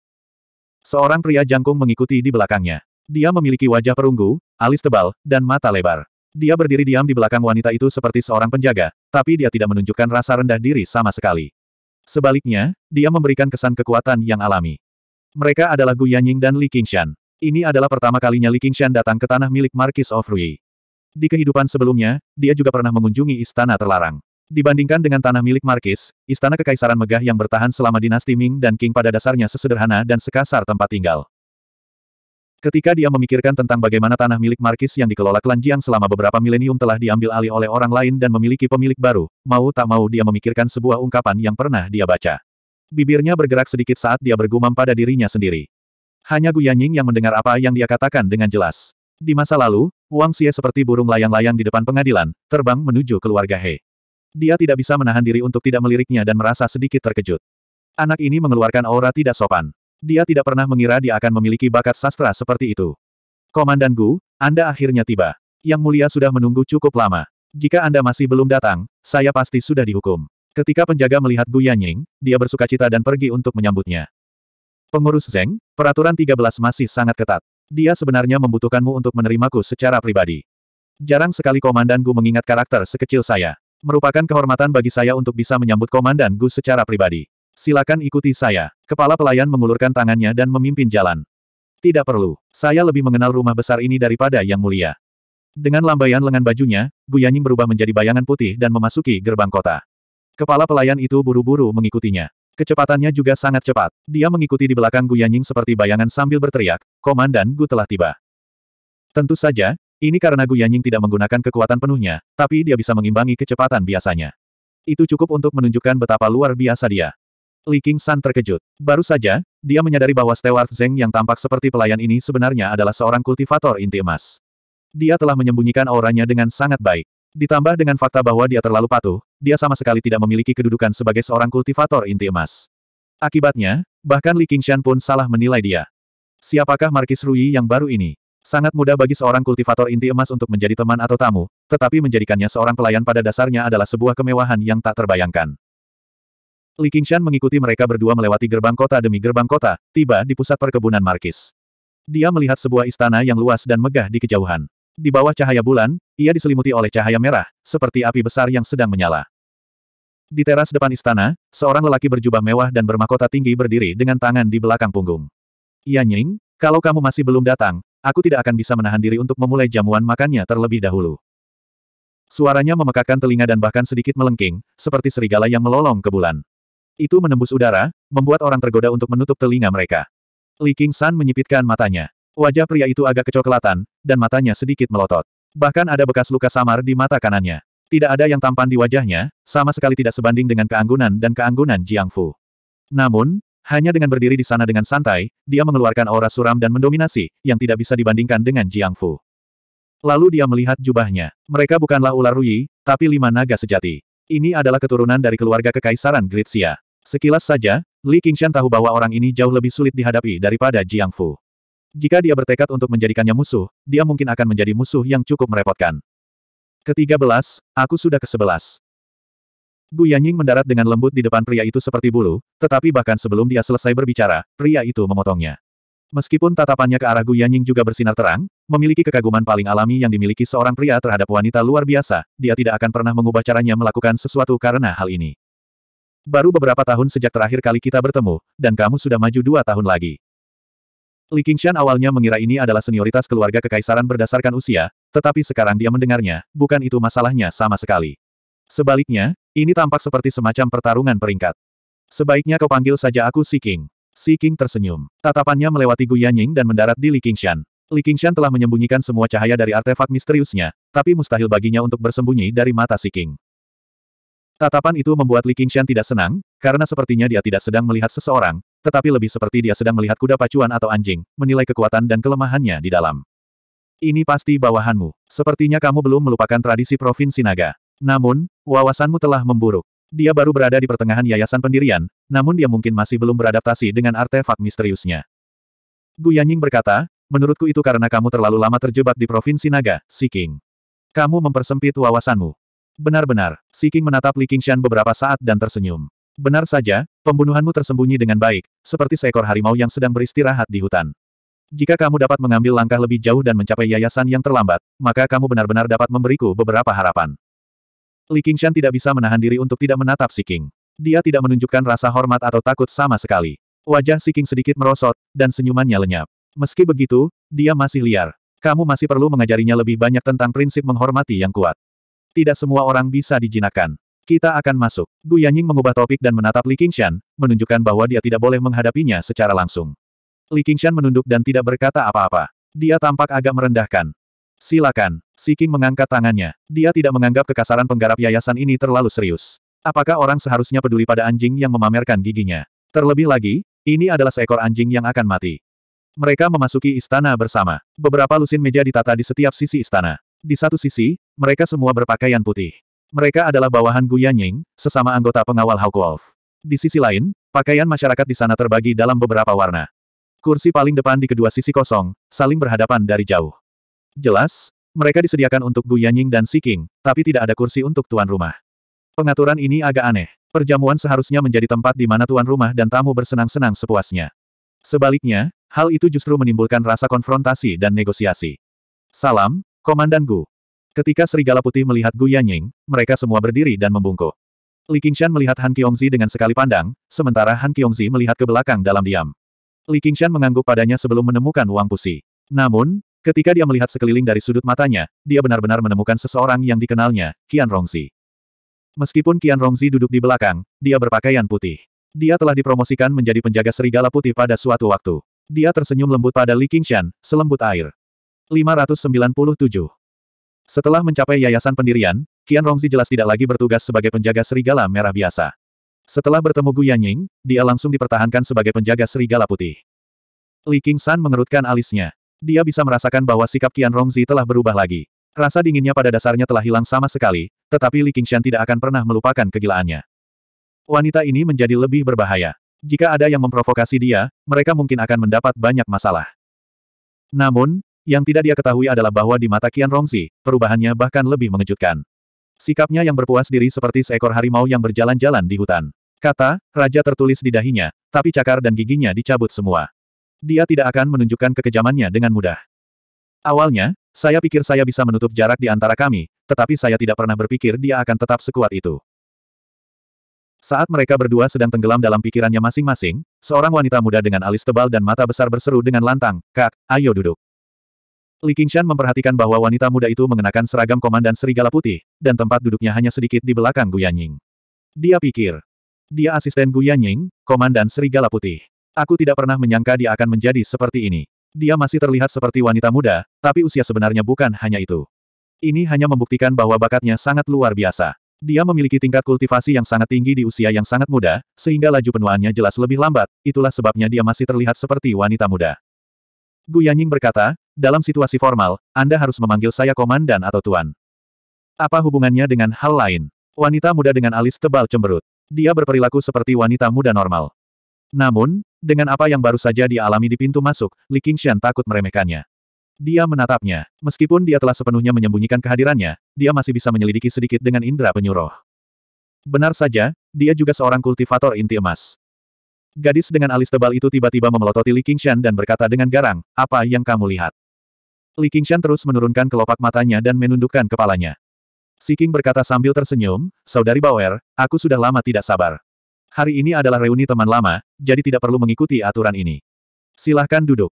Seorang pria jangkung mengikuti di belakangnya. Dia memiliki wajah perunggu, alis tebal, dan mata lebar. Dia berdiri diam di belakang wanita itu seperti seorang penjaga, tapi dia tidak menunjukkan rasa rendah diri sama sekali. Sebaliknya, dia memberikan kesan kekuatan yang alami. Mereka adalah Gu Yanying dan Li Qingshan. Ini adalah pertama kalinya Li Qingshan datang ke tanah milik Marquis of Rui. Di kehidupan sebelumnya, dia juga pernah mengunjungi istana terlarang. Dibandingkan dengan tanah milik Marquis, istana kekaisaran megah yang bertahan selama dinasti Ming dan King pada dasarnya sesederhana dan sekasar tempat tinggal. Ketika dia memikirkan tentang bagaimana tanah milik Markis yang dikelola klan Jiang selama beberapa milenium telah diambil alih oleh orang lain dan memiliki pemilik baru, mau tak mau dia memikirkan sebuah ungkapan yang pernah dia baca. Bibirnya bergerak sedikit saat dia bergumam pada dirinya sendiri. Hanya Guyanying yang mendengar apa yang dia katakan dengan jelas. Di masa lalu, Wang Xie seperti burung layang-layang di depan pengadilan, terbang menuju keluarga He. Dia tidak bisa menahan diri untuk tidak meliriknya dan merasa sedikit terkejut. Anak ini mengeluarkan aura tidak sopan. Dia tidak pernah mengira dia akan memiliki bakat sastra seperti itu. Komandan Gu, Anda akhirnya tiba. Yang mulia sudah menunggu cukup lama. Jika Anda masih belum datang, saya pasti sudah dihukum. Ketika penjaga melihat Gu Yanying, dia bersuka cita dan pergi untuk menyambutnya. Pengurus Zeng, peraturan 13 masih sangat ketat. Dia sebenarnya membutuhkanmu untuk menerimaku secara pribadi. Jarang sekali Komandan Gu mengingat karakter sekecil saya. Merupakan kehormatan bagi saya untuk bisa menyambut Komandan Gu secara pribadi. Silakan ikuti saya. Kepala pelayan mengulurkan tangannya dan memimpin jalan. Tidak perlu. Saya lebih mengenal rumah besar ini daripada yang mulia. Dengan lambaian lengan bajunya, Guyaning berubah menjadi bayangan putih dan memasuki gerbang kota. Kepala pelayan itu buru-buru mengikutinya. Kecepatannya juga sangat cepat. Dia mengikuti di belakang Guyaning seperti bayangan sambil berteriak, Komandan Gu telah tiba. Tentu saja, ini karena Guyaning tidak menggunakan kekuatan penuhnya, tapi dia bisa mengimbangi kecepatan biasanya. Itu cukup untuk menunjukkan betapa luar biasa dia. Li King San terkejut. Baru saja, dia menyadari bahwa Stewart Zeng yang tampak seperti pelayan ini sebenarnya adalah seorang kultivator inti emas. Dia telah menyembunyikan auranya dengan sangat baik. Ditambah dengan fakta bahwa dia terlalu patuh, dia sama sekali tidak memiliki kedudukan sebagai seorang kultivator inti emas. Akibatnya, bahkan Li Qingshan pun salah menilai dia. Siapakah Markis Rui yang baru ini? Sangat mudah bagi seorang kultivator inti emas untuk menjadi teman atau tamu, tetapi menjadikannya seorang pelayan pada dasarnya adalah sebuah kemewahan yang tak terbayangkan. Li Qingshan mengikuti mereka berdua melewati gerbang kota demi gerbang kota, tiba di pusat perkebunan Markis. Dia melihat sebuah istana yang luas dan megah di kejauhan. Di bawah cahaya bulan, ia diselimuti oleh cahaya merah, seperti api besar yang sedang menyala. Di teras depan istana, seorang lelaki berjubah mewah dan bermahkota tinggi berdiri dengan tangan di belakang punggung. Yan Ying, kalau kamu masih belum datang, aku tidak akan bisa menahan diri untuk memulai jamuan makannya terlebih dahulu. Suaranya memekakan telinga dan bahkan sedikit melengking, seperti serigala yang melolong ke bulan. Itu menembus udara, membuat orang tergoda untuk menutup telinga mereka. Li King San menyipitkan matanya. Wajah pria itu agak kecoklatan, dan matanya sedikit melotot. Bahkan ada bekas luka samar di mata kanannya. Tidak ada yang tampan di wajahnya, sama sekali tidak sebanding dengan keanggunan dan keanggunan Jiang Fu. Namun, hanya dengan berdiri di sana dengan santai, dia mengeluarkan aura suram dan mendominasi, yang tidak bisa dibandingkan dengan Jiang Fu. Lalu dia melihat jubahnya. Mereka bukanlah ular Rui, tapi lima naga sejati. Ini adalah keturunan dari keluarga kekaisaran Gritsia. Sekilas saja, Li Qingshan tahu bahwa orang ini jauh lebih sulit dihadapi daripada Jiang Fu. Jika dia bertekad untuk menjadikannya musuh, dia mungkin akan menjadi musuh yang cukup merepotkan. Ketiga belas, aku sudah ke sebelas. Gu Yanying mendarat dengan lembut di depan pria itu seperti bulu, tetapi bahkan sebelum dia selesai berbicara, pria itu memotongnya. Meskipun tatapannya ke arah Gu Yanying juga bersinar terang, memiliki kekaguman paling alami yang dimiliki seorang pria terhadap wanita luar biasa, dia tidak akan pernah mengubah caranya melakukan sesuatu karena hal ini. Baru beberapa tahun sejak terakhir kali kita bertemu, dan kamu sudah maju dua tahun lagi. Li Qingshan awalnya mengira ini adalah senioritas keluarga kekaisaran berdasarkan usia, tetapi sekarang dia mendengarnya, bukan itu masalahnya sama sekali. Sebaliknya, ini tampak seperti semacam pertarungan peringkat. Sebaiknya kau panggil saja aku Si King. Si King tersenyum. Tatapannya melewati Gu Yanying dan mendarat di Li Qingshan. Li Qingshan telah menyembunyikan semua cahaya dari artefak misteriusnya, tapi mustahil baginya untuk bersembunyi dari mata Si King. Tatapan itu membuat Li Qingshan tidak senang, karena sepertinya dia tidak sedang melihat seseorang, tetapi lebih seperti dia sedang melihat kuda pacuan atau anjing, menilai kekuatan dan kelemahannya di dalam. Ini pasti bawahanmu. Sepertinya kamu belum melupakan tradisi Provinsi Naga. Namun, wawasanmu telah memburuk. Dia baru berada di pertengahan yayasan pendirian, namun dia mungkin masih belum beradaptasi dengan artefak misteriusnya. Gu Yanying berkata, menurutku itu karena kamu terlalu lama terjebak di Provinsi Naga, King. Kamu mempersempit wawasanmu. Benar-benar, Si King menatap Li Qingshan beberapa saat dan tersenyum. Benar saja, pembunuhanmu tersembunyi dengan baik, seperti seekor harimau yang sedang beristirahat di hutan. Jika kamu dapat mengambil langkah lebih jauh dan mencapai yayasan yang terlambat, maka kamu benar-benar dapat memberiku beberapa harapan. Li Qingshan tidak bisa menahan diri untuk tidak menatap Si King. Dia tidak menunjukkan rasa hormat atau takut sama sekali. Wajah Si King sedikit merosot, dan senyumannya lenyap. Meski begitu, dia masih liar. Kamu masih perlu mengajarinya lebih banyak tentang prinsip menghormati yang kuat. Tidak semua orang bisa dijinakan. Kita akan masuk. Gu Yanying mengubah topik dan menatap Li Qingshan, menunjukkan bahwa dia tidak boleh menghadapinya secara langsung. Li Qingshan menunduk dan tidak berkata apa-apa. Dia tampak agak merendahkan. Silakan. Si King mengangkat tangannya. Dia tidak menganggap kekasaran penggarap yayasan ini terlalu serius. Apakah orang seharusnya peduli pada anjing yang memamerkan giginya? Terlebih lagi, ini adalah seekor anjing yang akan mati. Mereka memasuki istana bersama. Beberapa lusin meja ditata di setiap sisi istana. Di satu sisi, mereka semua berpakaian putih. Mereka adalah bawahan Gu Yanying, sesama anggota pengawal Hawk Wolf. Di sisi lain, pakaian masyarakat di sana terbagi dalam beberapa warna. Kursi paling depan di kedua sisi kosong, saling berhadapan dari jauh. Jelas, mereka disediakan untuk Gu Yanying dan Si King, tapi tidak ada kursi untuk tuan rumah. Pengaturan ini agak aneh. Perjamuan seharusnya menjadi tempat di mana tuan rumah dan tamu bersenang-senang sepuasnya. Sebaliknya, hal itu justru menimbulkan rasa konfrontasi dan negosiasi. Salam, Komandan Gu. Ketika Serigala Putih melihat Gu Yanying, mereka semua berdiri dan membungkuk. Li Qingshan melihat Han Qiongzi dengan sekali pandang, sementara Han Qiongzi melihat ke belakang dalam diam. Li Qingshan mengangguk padanya sebelum menemukan Wang Pusi. Namun, ketika dia melihat sekeliling dari sudut matanya, dia benar-benar menemukan seseorang yang dikenalnya, Qian Rongzi. Meskipun Qian Rongzi duduk di belakang, dia berpakaian putih. Dia telah dipromosikan menjadi penjaga serigala putih pada suatu waktu. Dia tersenyum lembut pada Li Qingshan, selembut air. 597. Setelah mencapai yayasan pendirian, Qian Rongzi jelas tidak lagi bertugas sebagai penjaga serigala merah biasa. Setelah bertemu Gu Yanying, dia langsung dipertahankan sebagai penjaga serigala putih. Li San mengerutkan alisnya. Dia bisa merasakan bahwa sikap Qian Rongzi telah berubah lagi. Rasa dinginnya pada dasarnya telah hilang sama sekali, tetapi Li Qingshan tidak akan pernah melupakan kegilaannya. Wanita ini menjadi lebih berbahaya. Jika ada yang memprovokasi dia, mereka mungkin akan mendapat banyak masalah. Namun, yang tidak dia ketahui adalah bahwa di mata Kian Rongzi, perubahannya bahkan lebih mengejutkan. Sikapnya yang berpuas diri seperti seekor harimau yang berjalan-jalan di hutan. Kata, Raja tertulis di dahinya, tapi cakar dan giginya dicabut semua. Dia tidak akan menunjukkan kekejamannya dengan mudah. Awalnya, saya pikir saya bisa menutup jarak di antara kami, tetapi saya tidak pernah berpikir dia akan tetap sekuat itu. Saat mereka berdua sedang tenggelam dalam pikirannya masing-masing, seorang wanita muda dengan alis tebal dan mata besar berseru dengan lantang, Kak, ayo duduk. Li Qingshan memperhatikan bahwa wanita muda itu mengenakan seragam komandan serigala putih, dan tempat duduknya hanya sedikit di belakang Gu Yanying. Dia pikir, dia asisten Gu Yanying, komandan serigala putih. Aku tidak pernah menyangka dia akan menjadi seperti ini. Dia masih terlihat seperti wanita muda, tapi usia sebenarnya bukan hanya itu. Ini hanya membuktikan bahwa bakatnya sangat luar biasa. Dia memiliki tingkat kultivasi yang sangat tinggi di usia yang sangat muda, sehingga laju penuaannya jelas lebih lambat, itulah sebabnya dia masih terlihat seperti wanita muda. Gu Yanying berkata, dalam situasi formal, Anda harus memanggil saya komandan atau tuan. Apa hubungannya dengan hal lain? Wanita muda dengan alis tebal cemberut. Dia berperilaku seperti wanita muda normal. Namun, dengan apa yang baru saja dialami di pintu masuk, Li Qingshan takut meremehkannya. Dia menatapnya. Meskipun dia telah sepenuhnya menyembunyikan kehadirannya, dia masih bisa menyelidiki sedikit dengan indera penyuruh. Benar saja, dia juga seorang kultivator inti emas. Gadis dengan alis tebal itu tiba-tiba memelototi Li Qingshan dan berkata dengan garang, apa yang kamu lihat? Li Qingshan terus menurunkan kelopak matanya dan menundukkan kepalanya. Si King berkata sambil tersenyum, Saudari Bauer, aku sudah lama tidak sabar. Hari ini adalah reuni teman lama, jadi tidak perlu mengikuti aturan ini. Silahkan duduk.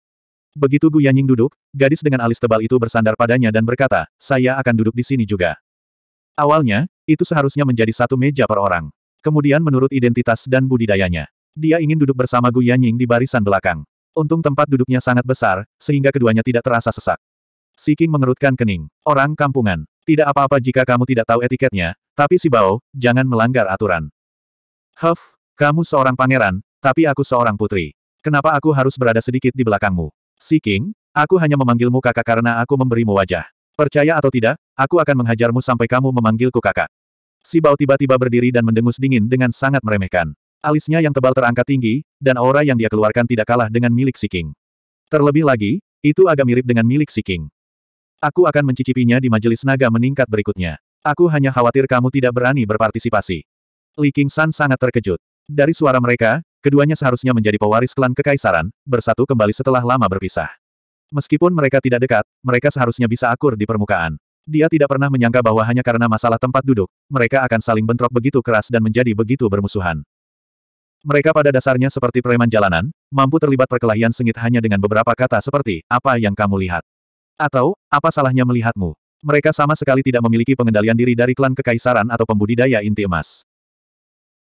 Begitu Gu Yanying duduk, gadis dengan alis tebal itu bersandar padanya dan berkata, saya akan duduk di sini juga. Awalnya, itu seharusnya menjadi satu meja per orang. Kemudian menurut identitas dan budidayanya. Dia ingin duduk bersama Gu Yanying di barisan belakang. Untung tempat duduknya sangat besar, sehingga keduanya tidak terasa sesak. Si King mengerutkan kening. Orang kampungan. Tidak apa-apa jika kamu tidak tahu etiketnya, tapi si Bao, jangan melanggar aturan. Huff, kamu seorang pangeran, tapi aku seorang putri. Kenapa aku harus berada sedikit di belakangmu? Si King, aku hanya memanggilmu kakak karena aku memberimu wajah. Percaya atau tidak, aku akan menghajarmu sampai kamu memanggilku kakak. Si Bao tiba-tiba berdiri dan mendengus dingin dengan sangat meremehkan. Alisnya yang tebal terangkat tinggi, dan aura yang dia keluarkan tidak kalah dengan milik Si King. Terlebih lagi, itu agak mirip dengan milik Si King. Aku akan mencicipinya di majelis naga meningkat berikutnya. Aku hanya khawatir kamu tidak berani berpartisipasi. Li King San sangat terkejut. Dari suara mereka, keduanya seharusnya menjadi pewaris klan kekaisaran, bersatu kembali setelah lama berpisah. Meskipun mereka tidak dekat, mereka seharusnya bisa akur di permukaan. Dia tidak pernah menyangka bahwa hanya karena masalah tempat duduk, mereka akan saling bentrok begitu keras dan menjadi begitu bermusuhan. Mereka pada dasarnya seperti preman jalanan, mampu terlibat perkelahian sengit hanya dengan beberapa kata seperti, apa yang kamu lihat. Atau, apa salahnya melihatmu? Mereka sama sekali tidak memiliki pengendalian diri dari klan kekaisaran atau pembudidaya inti emas.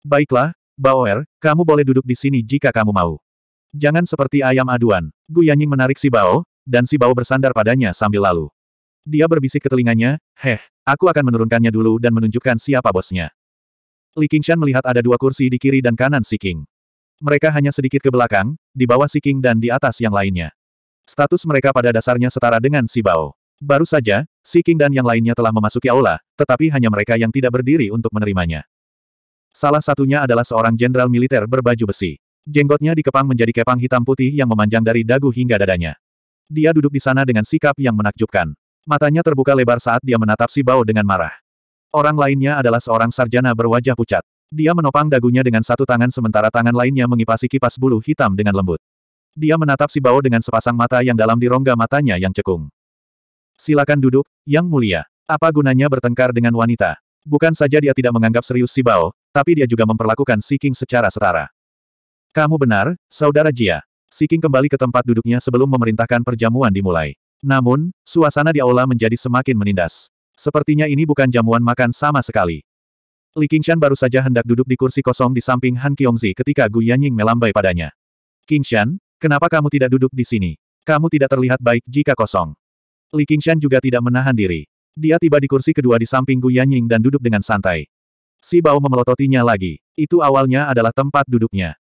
Baiklah, Baoer, kamu boleh duduk di sini jika kamu mau. Jangan seperti ayam aduan. Gu Yanying menarik si Bao, dan si Bao bersandar padanya sambil lalu. Dia berbisik ke telinganya, heh, aku akan menurunkannya dulu dan menunjukkan siapa bosnya. Li Qingshan melihat ada dua kursi di kiri dan kanan si King. Mereka hanya sedikit ke belakang, di bawah si King dan di atas yang lainnya. Status mereka pada dasarnya setara dengan si Bao. Baru saja, si King dan yang lainnya telah memasuki aula, tetapi hanya mereka yang tidak berdiri untuk menerimanya. Salah satunya adalah seorang jenderal militer berbaju besi. Jenggotnya dikepang menjadi kepang hitam putih yang memanjang dari dagu hingga dadanya. Dia duduk di sana dengan sikap yang menakjubkan. Matanya terbuka lebar saat dia menatap si Bao dengan marah. Orang lainnya adalah seorang sarjana berwajah pucat. Dia menopang dagunya dengan satu tangan sementara tangan lainnya mengipasi kipas bulu hitam dengan lembut. Dia menatap si Bao dengan sepasang mata yang dalam di rongga matanya yang cekung. Silakan duduk, Yang Mulia. Apa gunanya bertengkar dengan wanita? Bukan saja dia tidak menganggap serius si Bao, tapi dia juga memperlakukan Si King secara setara. Kamu benar, Saudara Jia. Si King kembali ke tempat duduknya sebelum memerintahkan perjamuan dimulai. Namun, suasana di aula menjadi semakin menindas. Sepertinya ini bukan jamuan makan sama sekali. Li Qingshan baru saja hendak duduk di kursi kosong di samping Han Kyongzi ketika Gu Yanying melambai padanya. Qingshan, Kenapa kamu tidak duduk di sini? Kamu tidak terlihat baik jika kosong. Li Qingshan juga tidak menahan diri. Dia tiba di kursi kedua di samping Gu Yanying dan duduk dengan santai. Si Bao memelototinya lagi. Itu awalnya adalah tempat duduknya.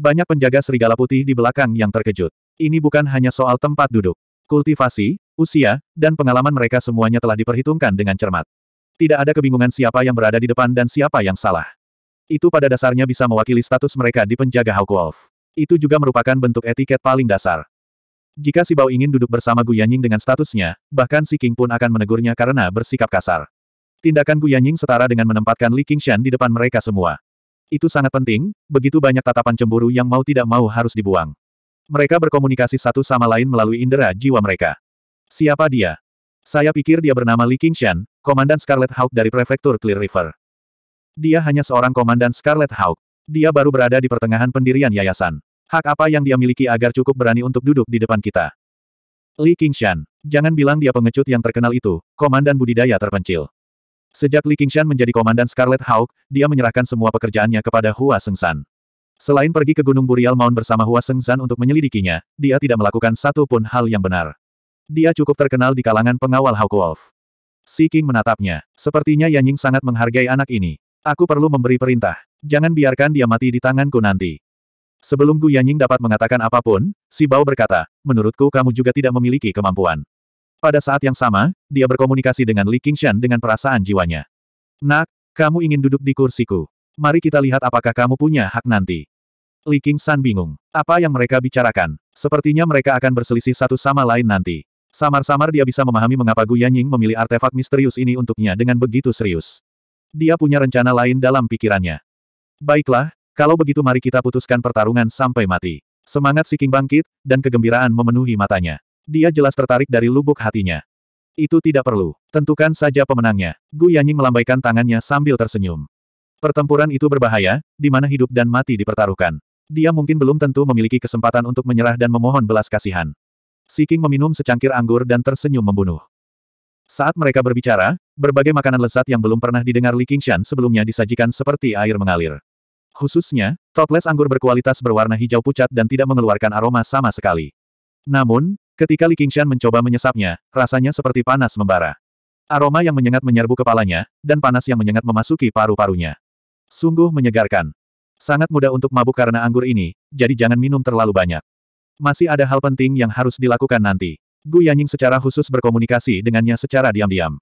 Banyak penjaga serigala putih di belakang yang terkejut. Ini bukan hanya soal tempat duduk. Kultivasi, usia, dan pengalaman mereka semuanya telah diperhitungkan dengan cermat. Tidak ada kebingungan siapa yang berada di depan dan siapa yang salah. Itu pada dasarnya bisa mewakili status mereka di penjaga Hawk Wolf. Itu juga merupakan bentuk etiket paling dasar. Jika si Bao ingin duduk bersama Gu Yanying dengan statusnya, bahkan si King pun akan menegurnya karena bersikap kasar. Tindakan Gu Yanying setara dengan menempatkan Li Qingshan di depan mereka semua. Itu sangat penting, begitu banyak tatapan cemburu yang mau tidak mau harus dibuang. Mereka berkomunikasi satu sama lain melalui indera jiwa mereka. Siapa dia? Saya pikir dia bernama Li Qingshan, komandan Scarlet Hawk dari prefektur Clear River. Dia hanya seorang komandan Scarlet Hawk. Dia baru berada di pertengahan pendirian yayasan. Hak apa yang dia miliki agar cukup berani untuk duduk di depan kita? Li Qingshan. Jangan bilang dia pengecut yang terkenal itu, komandan budidaya terpencil. Sejak Li Qingshan menjadi komandan Scarlet Hawk, dia menyerahkan semua pekerjaannya kepada Hua Sengsan. Selain pergi ke Gunung Burial Mount bersama Hua Sengsan untuk menyelidikinya, dia tidak melakukan satu pun hal yang benar. Dia cukup terkenal di kalangan pengawal Hawk Wolf. Si King menatapnya. Sepertinya Yan Ying sangat menghargai anak ini. Aku perlu memberi perintah. Jangan biarkan dia mati di tanganku nanti. Sebelum Gu Yanying dapat mengatakan apapun, si Bao berkata, menurutku kamu juga tidak memiliki kemampuan. Pada saat yang sama, dia berkomunikasi dengan Li Qingshan dengan perasaan jiwanya. Nak, kamu ingin duduk di kursiku. Mari kita lihat apakah kamu punya hak nanti. Li Qingshan bingung. Apa yang mereka bicarakan? Sepertinya mereka akan berselisih satu sama lain nanti. Samar-samar dia bisa memahami mengapa Gu Yanying memilih artefak misterius ini untuknya dengan begitu serius. Dia punya rencana lain dalam pikirannya. Baiklah, kalau begitu mari kita putuskan pertarungan sampai mati. Semangat Si King bangkit, dan kegembiraan memenuhi matanya. Dia jelas tertarik dari lubuk hatinya. Itu tidak perlu. Tentukan saja pemenangnya. Gu Yanying melambaikan tangannya sambil tersenyum. Pertempuran itu berbahaya, di mana hidup dan mati dipertaruhkan. Dia mungkin belum tentu memiliki kesempatan untuk menyerah dan memohon belas kasihan. Si King meminum secangkir anggur dan tersenyum membunuh. Saat mereka berbicara, berbagai makanan lezat yang belum pernah didengar Li Qingshan sebelumnya disajikan seperti air mengalir. Khususnya, toples anggur berkualitas berwarna hijau pucat dan tidak mengeluarkan aroma sama sekali. Namun, ketika Li Qingshan mencoba menyesapnya, rasanya seperti panas membara. Aroma yang menyengat menyerbu kepalanya, dan panas yang menyengat memasuki paru-parunya. Sungguh menyegarkan. Sangat mudah untuk mabuk karena anggur ini, jadi jangan minum terlalu banyak. Masih ada hal penting yang harus dilakukan nanti. Gu Yanying secara khusus berkomunikasi dengannya secara diam-diam.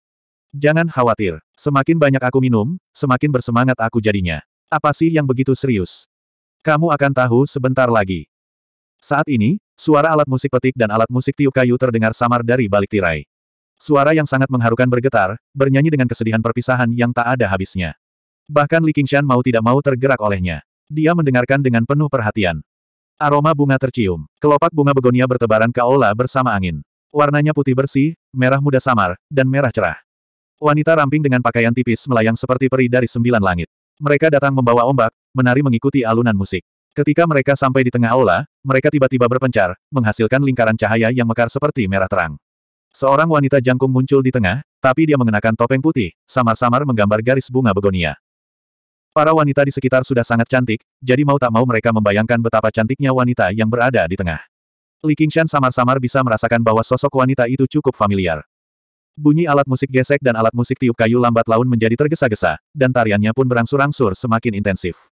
Jangan khawatir, semakin banyak aku minum, semakin bersemangat aku jadinya. Apa sih yang begitu serius? Kamu akan tahu sebentar lagi. Saat ini, suara alat musik petik dan alat musik tiup kayu terdengar samar dari balik tirai. Suara yang sangat mengharukan bergetar, bernyanyi dengan kesedihan perpisahan yang tak ada habisnya. Bahkan Li Qingshan mau tidak mau tergerak olehnya. Dia mendengarkan dengan penuh perhatian. Aroma bunga tercium. Kelopak bunga begonia bertebaran ke aula bersama angin. Warnanya putih bersih, merah muda samar, dan merah cerah. Wanita ramping dengan pakaian tipis melayang seperti peri dari sembilan langit. Mereka datang membawa ombak, menari mengikuti alunan musik. Ketika mereka sampai di tengah aula, mereka tiba-tiba berpencar, menghasilkan lingkaran cahaya yang mekar seperti merah terang. Seorang wanita jangkung muncul di tengah, tapi dia mengenakan topeng putih, samar-samar menggambar garis bunga begonia. Para wanita di sekitar sudah sangat cantik, jadi mau tak mau mereka membayangkan betapa cantiknya wanita yang berada di tengah. Li Qingshan samar-samar bisa merasakan bahwa sosok wanita itu cukup familiar. Bunyi alat musik gesek dan alat musik tiup kayu lambat laun menjadi tergesa-gesa, dan tariannya pun berangsur-angsur semakin intensif.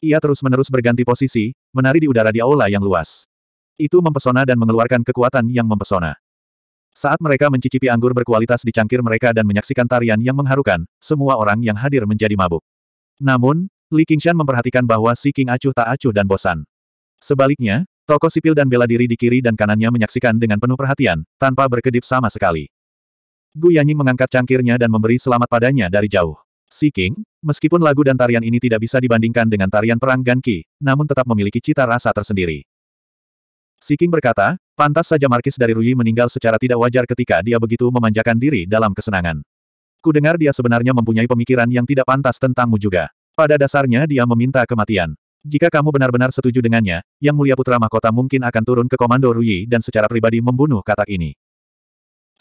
Ia terus-menerus berganti posisi, menari di udara di aula yang luas. Itu mempesona dan mengeluarkan kekuatan yang mempesona. Saat mereka mencicipi anggur berkualitas di cangkir mereka dan menyaksikan tarian yang mengharukan, semua orang yang hadir menjadi mabuk. Namun, Li Qingshan memperhatikan bahwa si King acuh tak acuh dan bosan. Sebaliknya, tokoh sipil dan bela diri di kiri dan kanannya menyaksikan dengan penuh perhatian, tanpa berkedip sama sekali. Gu Yanying mengangkat cangkirnya dan memberi selamat padanya dari jauh. Si King, meskipun lagu dan tarian ini tidak bisa dibandingkan dengan tarian perang Ganki, namun tetap memiliki cita rasa tersendiri. Si King berkata, pantas saja Markis dari Rui meninggal secara tidak wajar ketika dia begitu memanjakan diri dalam kesenangan. Ku dengar dia sebenarnya mempunyai pemikiran yang tidak pantas tentangmu juga. Pada dasarnya dia meminta kematian. Jika kamu benar-benar setuju dengannya, Yang Mulia Putra Mahkota mungkin akan turun ke Komando Rui dan secara pribadi membunuh katak ini.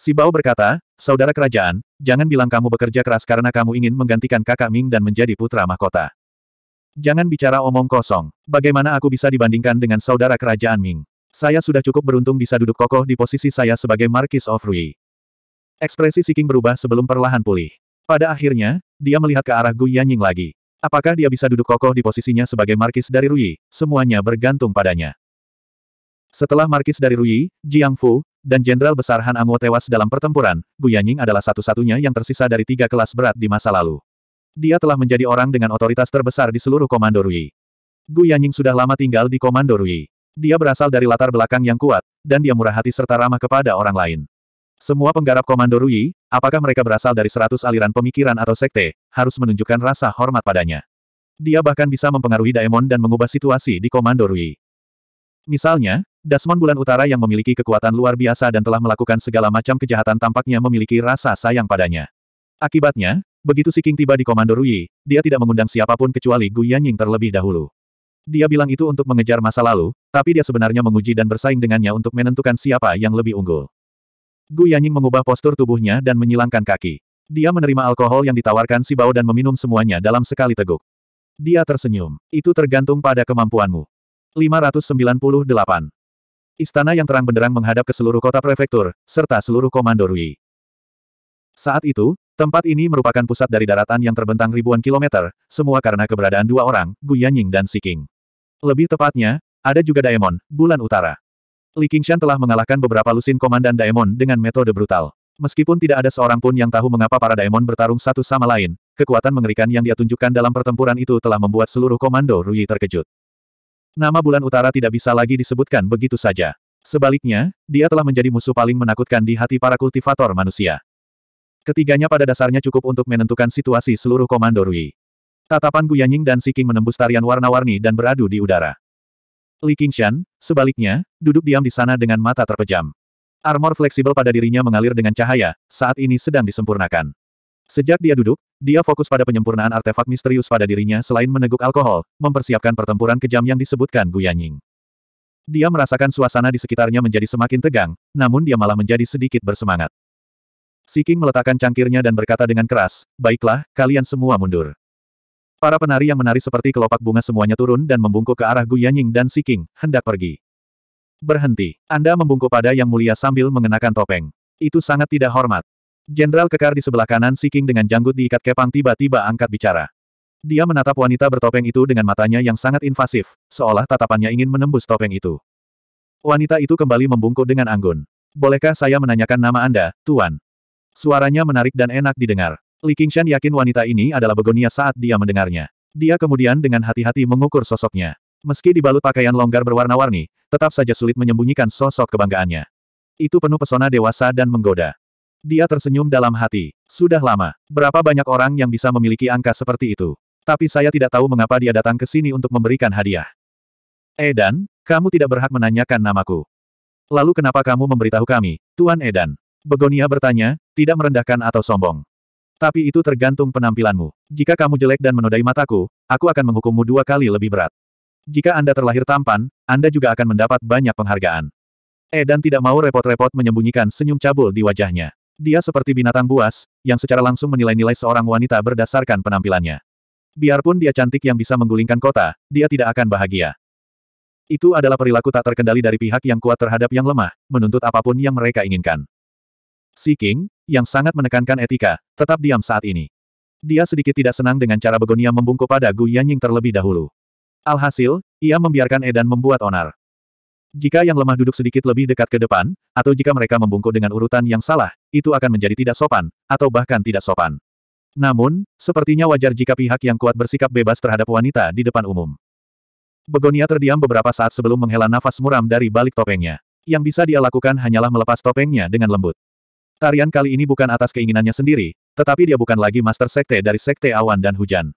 Si Bao berkata, Saudara kerajaan, jangan bilang kamu bekerja keras karena kamu ingin menggantikan kakak Ming dan menjadi putra mahkota. Jangan bicara omong kosong. Bagaimana aku bisa dibandingkan dengan saudara kerajaan Ming? Saya sudah cukup beruntung bisa duduk kokoh di posisi saya sebagai Marquis of Rui. Ekspresi Siking berubah sebelum perlahan pulih. Pada akhirnya, dia melihat ke arah Gu Yanying lagi. Apakah dia bisa duduk kokoh di posisinya sebagai Marquis dari Rui? Semuanya bergantung padanya. Setelah Marquis dari Rui, Jiang Fu, dan Jenderal Besar Han Anguo tewas dalam pertempuran, Gu Yanying adalah satu-satunya yang tersisa dari tiga kelas berat di masa lalu. Dia telah menjadi orang dengan otoritas terbesar di seluruh Komando Rui. Gu Yanying sudah lama tinggal di Komando Rui. Dia berasal dari latar belakang yang kuat, dan dia murah hati serta ramah kepada orang lain. Semua penggarap Komando Rui, apakah mereka berasal dari seratus aliran pemikiran atau sekte, harus menunjukkan rasa hormat padanya. Dia bahkan bisa mempengaruhi Daemon dan mengubah situasi di Komando Rui. Misalnya, Dasmon Bulan Utara yang memiliki kekuatan luar biasa dan telah melakukan segala macam kejahatan tampaknya memiliki rasa sayang padanya. Akibatnya, begitu Si King tiba di Komando Rui, dia tidak mengundang siapapun kecuali Gu Yanying terlebih dahulu. Dia bilang itu untuk mengejar masa lalu, tapi dia sebenarnya menguji dan bersaing dengannya untuk menentukan siapa yang lebih unggul. Gu Yanying mengubah postur tubuhnya dan menyilangkan kaki. Dia menerima alkohol yang ditawarkan si Bao dan meminum semuanya dalam sekali teguk. Dia tersenyum. Itu tergantung pada kemampuanmu. 598. Istana yang terang benderang menghadap ke seluruh kota prefektur, serta seluruh komando Rui. Saat itu, tempat ini merupakan pusat dari daratan yang terbentang ribuan kilometer, semua karena keberadaan dua orang, Gu Yanying dan Si King. Lebih tepatnya, ada juga Daemon, bulan utara. Li Qingshan telah mengalahkan beberapa lusin komandan Daemon dengan metode brutal. Meskipun tidak ada seorang pun yang tahu mengapa para Daemon bertarung satu sama lain, kekuatan mengerikan yang dia tunjukkan dalam pertempuran itu telah membuat seluruh komando Rui terkejut. Nama bulan utara tidak bisa lagi disebutkan begitu saja. Sebaliknya, dia telah menjadi musuh paling menakutkan di hati para kultivator manusia. Ketiganya pada dasarnya cukup untuk menentukan situasi seluruh komando Rui. Tatapan Guyanying dan Siking menembus tarian warna-warni dan beradu di udara. Li Qingshan, sebaliknya, duduk diam di sana dengan mata terpejam. Armor fleksibel pada dirinya mengalir dengan cahaya, saat ini sedang disempurnakan. Sejak dia duduk, dia fokus pada penyempurnaan artefak misterius pada dirinya selain meneguk alkohol, mempersiapkan pertempuran kejam yang disebutkan Guyanying. Dia merasakan suasana di sekitarnya menjadi semakin tegang, namun dia malah menjadi sedikit bersemangat. Siking meletakkan cangkirnya dan berkata dengan keras, Baiklah, kalian semua mundur. Para penari yang menari seperti kelopak bunga semuanya turun dan membungkuk ke arah Guyanying dan Siking, hendak pergi. Berhenti. Anda membungkuk pada Yang Mulia sambil mengenakan topeng. Itu sangat tidak hormat. Jenderal kekar di sebelah kanan Si King dengan janggut diikat kepang tiba-tiba angkat bicara. Dia menatap wanita bertopeng itu dengan matanya yang sangat invasif, seolah tatapannya ingin menembus topeng itu. Wanita itu kembali membungkuk dengan anggun. Bolehkah saya menanyakan nama Anda, Tuan? Suaranya menarik dan enak didengar. Li Qingshan yakin wanita ini adalah Begonia saat dia mendengarnya. Dia kemudian dengan hati-hati mengukur sosoknya. Meski dibalut pakaian longgar berwarna-warni, tetap saja sulit menyembunyikan sosok kebanggaannya. Itu penuh pesona dewasa dan menggoda. Dia tersenyum dalam hati. Sudah lama. Berapa banyak orang yang bisa memiliki angka seperti itu? Tapi saya tidak tahu mengapa dia datang ke sini untuk memberikan hadiah. Edan, eh, kamu tidak berhak menanyakan namaku. Lalu kenapa kamu memberitahu kami, Tuan Edan? Eh, Begonia bertanya, tidak merendahkan atau sombong. Tapi itu tergantung penampilanmu. Jika kamu jelek dan menodai mataku, aku akan menghukummu dua kali lebih berat. Jika Anda terlahir tampan, Anda juga akan mendapat banyak penghargaan. Edan eh, tidak mau repot-repot menyembunyikan senyum cabul di wajahnya. Dia seperti binatang buas, yang secara langsung menilai-nilai seorang wanita berdasarkan penampilannya. Biarpun dia cantik yang bisa menggulingkan kota, dia tidak akan bahagia. Itu adalah perilaku tak terkendali dari pihak yang kuat terhadap yang lemah, menuntut apapun yang mereka inginkan. Si King, yang sangat menekankan etika, tetap diam saat ini. Dia sedikit tidak senang dengan cara Begonia membungkuk pada Gu Yanying terlebih dahulu. Alhasil, ia membiarkan Edan membuat onar. Jika yang lemah duduk sedikit lebih dekat ke depan, atau jika mereka membungkuk dengan urutan yang salah, itu akan menjadi tidak sopan, atau bahkan tidak sopan. Namun, sepertinya wajar jika pihak yang kuat bersikap bebas terhadap wanita di depan umum. Begonia terdiam beberapa saat sebelum menghela nafas muram dari balik topengnya. Yang bisa dia lakukan hanyalah melepas topengnya dengan lembut. Tarian kali ini bukan atas keinginannya sendiri, tetapi dia bukan lagi master sekte dari sekte awan dan hujan.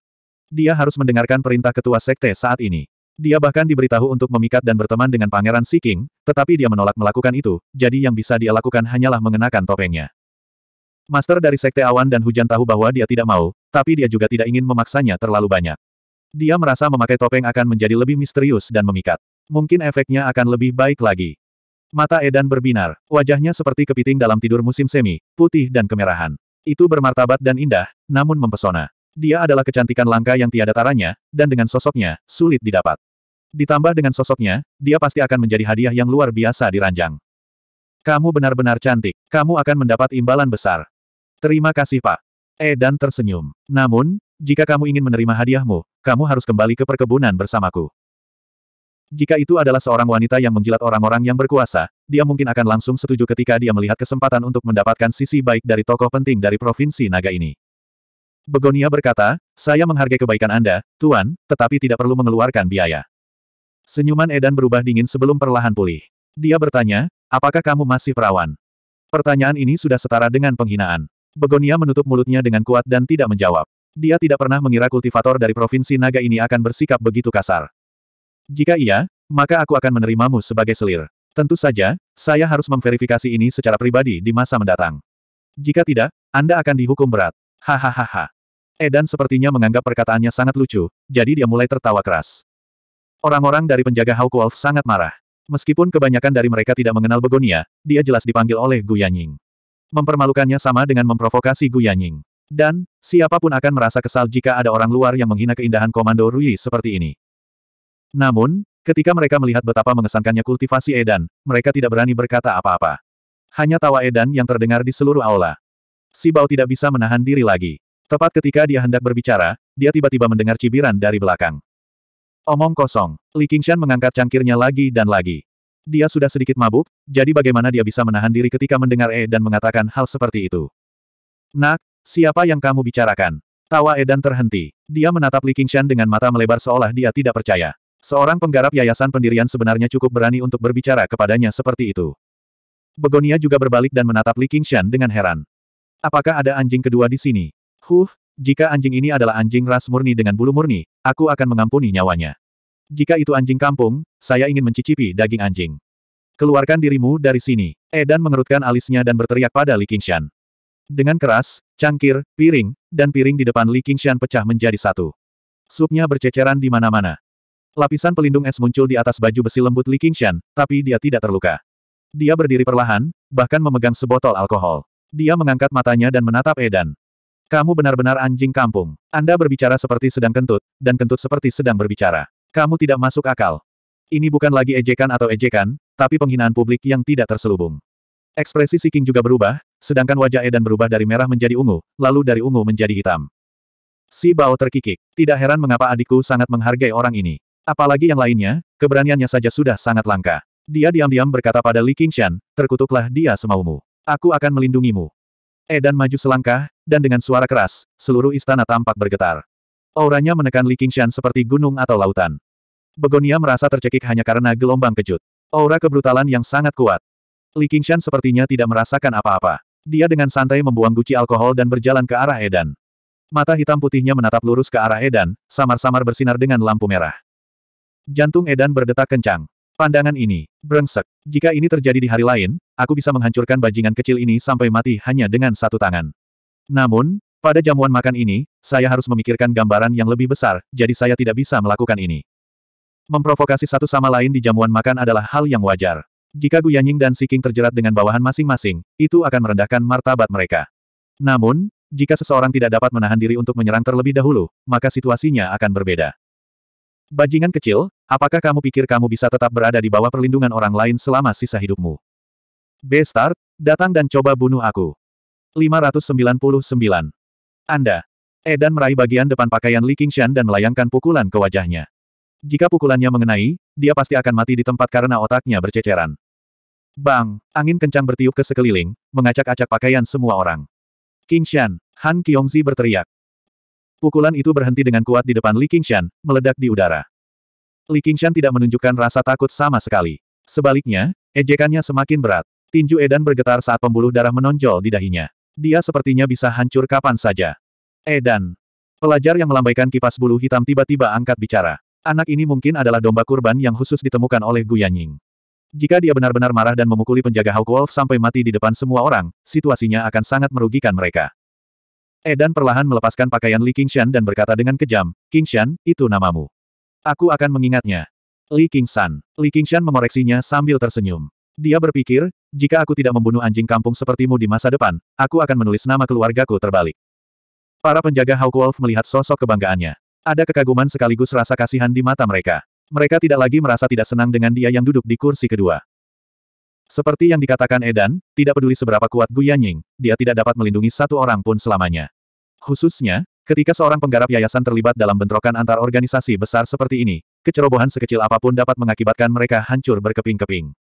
Dia harus mendengarkan perintah ketua sekte saat ini. Dia bahkan diberitahu untuk memikat dan berteman dengan Pangeran Si King, tetapi dia menolak melakukan itu, jadi yang bisa dia lakukan hanyalah mengenakan topengnya. Master dari Sekte Awan dan Hujan tahu bahwa dia tidak mau, tapi dia juga tidak ingin memaksanya terlalu banyak. Dia merasa memakai topeng akan menjadi lebih misterius dan memikat. Mungkin efeknya akan lebih baik lagi. Mata Edan berbinar, wajahnya seperti kepiting dalam tidur musim semi, putih dan kemerahan. Itu bermartabat dan indah, namun mempesona. Dia adalah kecantikan langka yang tiada taranya, dan dengan sosoknya, sulit didapat. Ditambah dengan sosoknya, dia pasti akan menjadi hadiah yang luar biasa diranjang. Kamu benar-benar cantik. Kamu akan mendapat imbalan besar. Terima kasih Pak. Edan eh, tersenyum. Namun, jika kamu ingin menerima hadiahmu, kamu harus kembali ke perkebunan bersamaku. Jika itu adalah seorang wanita yang menjilat orang-orang yang berkuasa, dia mungkin akan langsung setuju ketika dia melihat kesempatan untuk mendapatkan sisi baik dari tokoh penting dari provinsi naga ini. Begonia berkata, saya menghargai kebaikan Anda, Tuan, tetapi tidak perlu mengeluarkan biaya. Senyuman Edan berubah dingin sebelum perlahan pulih. Dia bertanya, apakah kamu masih perawan? Pertanyaan ini sudah setara dengan penghinaan. Begonia menutup mulutnya dengan kuat dan tidak menjawab. Dia tidak pernah mengira kultivator dari provinsi naga ini akan bersikap begitu kasar. Jika iya, maka aku akan menerimamu sebagai selir. Tentu saja, saya harus memverifikasi ini secara pribadi di masa mendatang. Jika tidak, Anda akan dihukum berat. Hahaha. Edan eh, sepertinya menganggap perkataannya sangat lucu, jadi dia mulai tertawa keras. Orang-orang dari penjaga Hawk Wolf sangat marah. Meskipun kebanyakan dari mereka tidak mengenal Begonia, dia jelas dipanggil oleh Gu Yanying. Mempermalukannya sama dengan memprovokasi Gu Yanying. Dan, siapapun akan merasa kesal jika ada orang luar yang menghina keindahan Komando Rui seperti ini. Namun, ketika mereka melihat betapa mengesankannya kultivasi Edan, mereka tidak berani berkata apa-apa. Hanya tawa Edan yang terdengar di seluruh aula. Si Bao tidak bisa menahan diri lagi. Tepat ketika dia hendak berbicara, dia tiba-tiba mendengar cibiran dari belakang. Omong kosong. Li Qingshan mengangkat cangkirnya lagi dan lagi. Dia sudah sedikit mabuk, jadi bagaimana dia bisa menahan diri ketika mendengar E dan mengatakan hal seperti itu. Nak, siapa yang kamu bicarakan? Tawa E dan terhenti. Dia menatap Li Qingshan dengan mata melebar seolah dia tidak percaya. Seorang penggarap yayasan pendirian sebenarnya cukup berani untuk berbicara kepadanya seperti itu. Begonia juga berbalik dan menatap Li Qingshan dengan heran. Apakah ada anjing kedua di sini? Huh, jika anjing ini adalah anjing ras murni dengan bulu murni, aku akan mengampuni nyawanya. Jika itu anjing kampung, saya ingin mencicipi daging anjing. Keluarkan dirimu dari sini. Edan mengerutkan alisnya dan berteriak pada Li Qingshan. Dengan keras, cangkir, piring, dan piring di depan Li Qingshan pecah menjadi satu. Supnya berceceran di mana-mana. Lapisan pelindung es muncul di atas baju besi lembut Li Qingshan, tapi dia tidak terluka. Dia berdiri perlahan, bahkan memegang sebotol alkohol. Dia mengangkat matanya dan menatap Edan. Kamu benar-benar anjing kampung. Anda berbicara seperti sedang kentut, dan kentut seperti sedang berbicara. Kamu tidak masuk akal. Ini bukan lagi ejekan atau ejekan, tapi penghinaan publik yang tidak terselubung. Ekspresi Si King juga berubah, sedangkan wajah Edan berubah dari merah menjadi ungu, lalu dari ungu menjadi hitam. Si Bao terkikik. Tidak heran mengapa adikku sangat menghargai orang ini. Apalagi yang lainnya, keberaniannya saja sudah sangat langka. Dia diam-diam berkata pada Li Qingshan, terkutuklah dia semaumu. Aku akan melindungimu. Edan maju selangkah, dan dengan suara keras, seluruh istana tampak bergetar. Auranya menekan Li Qingshan seperti gunung atau lautan. Begonia merasa tercekik hanya karena gelombang kejut. Aura kebrutalan yang sangat kuat. Li Qingshan sepertinya tidak merasakan apa-apa. Dia dengan santai membuang guci alkohol dan berjalan ke arah Edan. Mata hitam putihnya menatap lurus ke arah Edan, samar-samar bersinar dengan lampu merah. Jantung Edan berdetak kencang. Pandangan ini, brengsek. Jika ini terjadi di hari lain, aku bisa menghancurkan bajingan kecil ini sampai mati hanya dengan satu tangan. Namun, pada jamuan makan ini, saya harus memikirkan gambaran yang lebih besar, jadi saya tidak bisa melakukan ini. Memprovokasi satu sama lain di jamuan makan adalah hal yang wajar. Jika Guyanying dan Siking terjerat dengan bawahan masing-masing, itu akan merendahkan martabat mereka. Namun, jika seseorang tidak dapat menahan diri untuk menyerang terlebih dahulu, maka situasinya akan berbeda. Bajingan kecil, apakah kamu pikir kamu bisa tetap berada di bawah perlindungan orang lain selama sisa hidupmu? Bestar, datang dan coba bunuh aku. 599. Anda. Edan meraih bagian depan pakaian Li Qingshan dan melayangkan pukulan ke wajahnya. Jika pukulannya mengenai, dia pasti akan mati di tempat karena otaknya berceceran. Bang, angin kencang bertiup ke sekeliling, mengacak-acak pakaian semua orang. Qingshan, Han Kiongzi berteriak. Pukulan itu berhenti dengan kuat di depan Li Qingshan, meledak di udara. Li Qingshan tidak menunjukkan rasa takut sama sekali. Sebaliknya, ejekannya semakin berat. Tinju Edan bergetar saat pembuluh darah menonjol di dahinya. Dia sepertinya bisa hancur kapan saja. Edan. Pelajar yang melambaikan kipas bulu hitam tiba-tiba angkat bicara. Anak ini mungkin adalah domba kurban yang khusus ditemukan oleh Gu Yanying. Jika dia benar-benar marah dan memukuli penjaga Hawk Wolf sampai mati di depan semua orang, situasinya akan sangat merugikan mereka. Edan perlahan melepaskan pakaian Li Qingshan dan berkata dengan kejam, Qingshan, itu namamu. Aku akan mengingatnya. Li Qingshan. Li Qingshan mengoreksinya sambil tersenyum. Dia berpikir, jika aku tidak membunuh anjing kampung sepertimu di masa depan, aku akan menulis nama keluargaku terbalik. Para penjaga Hawk Wolf melihat sosok kebanggaannya. Ada kekaguman sekaligus rasa kasihan di mata mereka. Mereka tidak lagi merasa tidak senang dengan dia yang duduk di kursi kedua. Seperti yang dikatakan Edan, tidak peduli seberapa kuat Gu Yanying, dia tidak dapat melindungi satu orang pun selamanya. Khususnya, ketika seorang penggarap yayasan terlibat dalam bentrokan antar organisasi besar seperti ini, kecerobohan sekecil apapun dapat mengakibatkan mereka hancur berkeping-keping.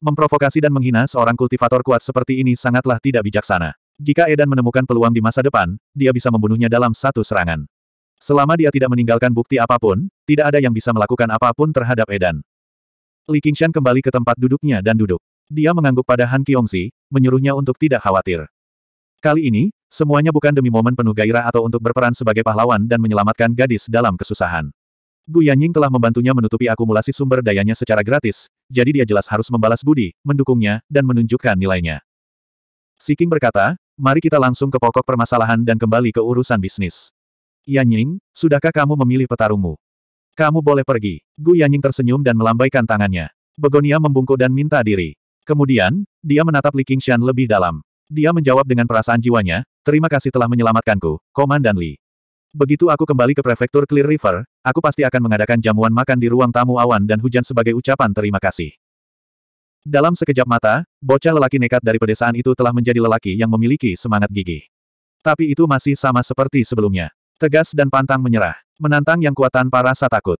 Memprovokasi dan menghina seorang kultivator kuat seperti ini sangatlah tidak bijaksana. Jika Edan menemukan peluang di masa depan, dia bisa membunuhnya dalam satu serangan. Selama dia tidak meninggalkan bukti apapun, tidak ada yang bisa melakukan apapun terhadap Edan. Li Qingshan kembali ke tempat duduknya dan duduk. Dia mengangguk pada Han Kiongzi, menyuruhnya untuk tidak khawatir. Kali ini, Semuanya bukan demi momen penuh gairah atau untuk berperan sebagai pahlawan dan menyelamatkan gadis dalam kesusahan. Gu Yanying telah membantunya menutupi akumulasi sumber dayanya secara gratis, jadi dia jelas harus membalas budi, mendukungnya, dan menunjukkan nilainya. Siking berkata, mari kita langsung ke pokok permasalahan dan kembali ke urusan bisnis. Yanying, sudahkah kamu memilih petarungmu? Kamu boleh pergi. Gu Yanying tersenyum dan melambaikan tangannya. Begonia membungkuk dan minta diri. Kemudian, dia menatap Li Qingshan lebih dalam. Dia menjawab dengan perasaan jiwanya, terima kasih telah menyelamatkanku, Komandan Li. Begitu aku kembali ke prefektur Clear River, aku pasti akan mengadakan jamuan makan di ruang tamu awan dan hujan sebagai ucapan terima kasih. Dalam sekejap mata, bocah lelaki nekat dari pedesaan itu telah menjadi lelaki yang memiliki semangat gigih. Tapi itu masih sama seperti sebelumnya. Tegas dan pantang menyerah. Menantang yang kuat tanpa rasa takut.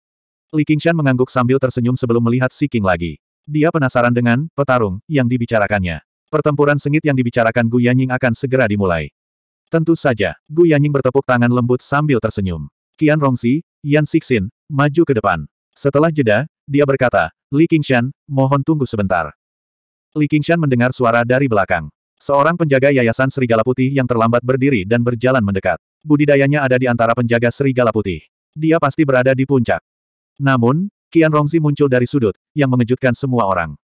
Li Qingshan mengangguk sambil tersenyum sebelum melihat Si King lagi. Dia penasaran dengan petarung yang dibicarakannya. Pertempuran sengit yang dibicarakan Gu Yanying akan segera dimulai. Tentu saja, Gu Yanying bertepuk tangan lembut sambil tersenyum. Qian Rongsi, Yan Sixin, maju ke depan. Setelah jeda, dia berkata, Li Qingshan, mohon tunggu sebentar. Li Qingshan mendengar suara dari belakang. Seorang penjaga Yayasan Serigala Putih yang terlambat berdiri dan berjalan mendekat. Budidayanya ada di antara penjaga Serigala Putih. Dia pasti berada di puncak. Namun, Qian Rongzi muncul dari sudut, yang mengejutkan semua orang.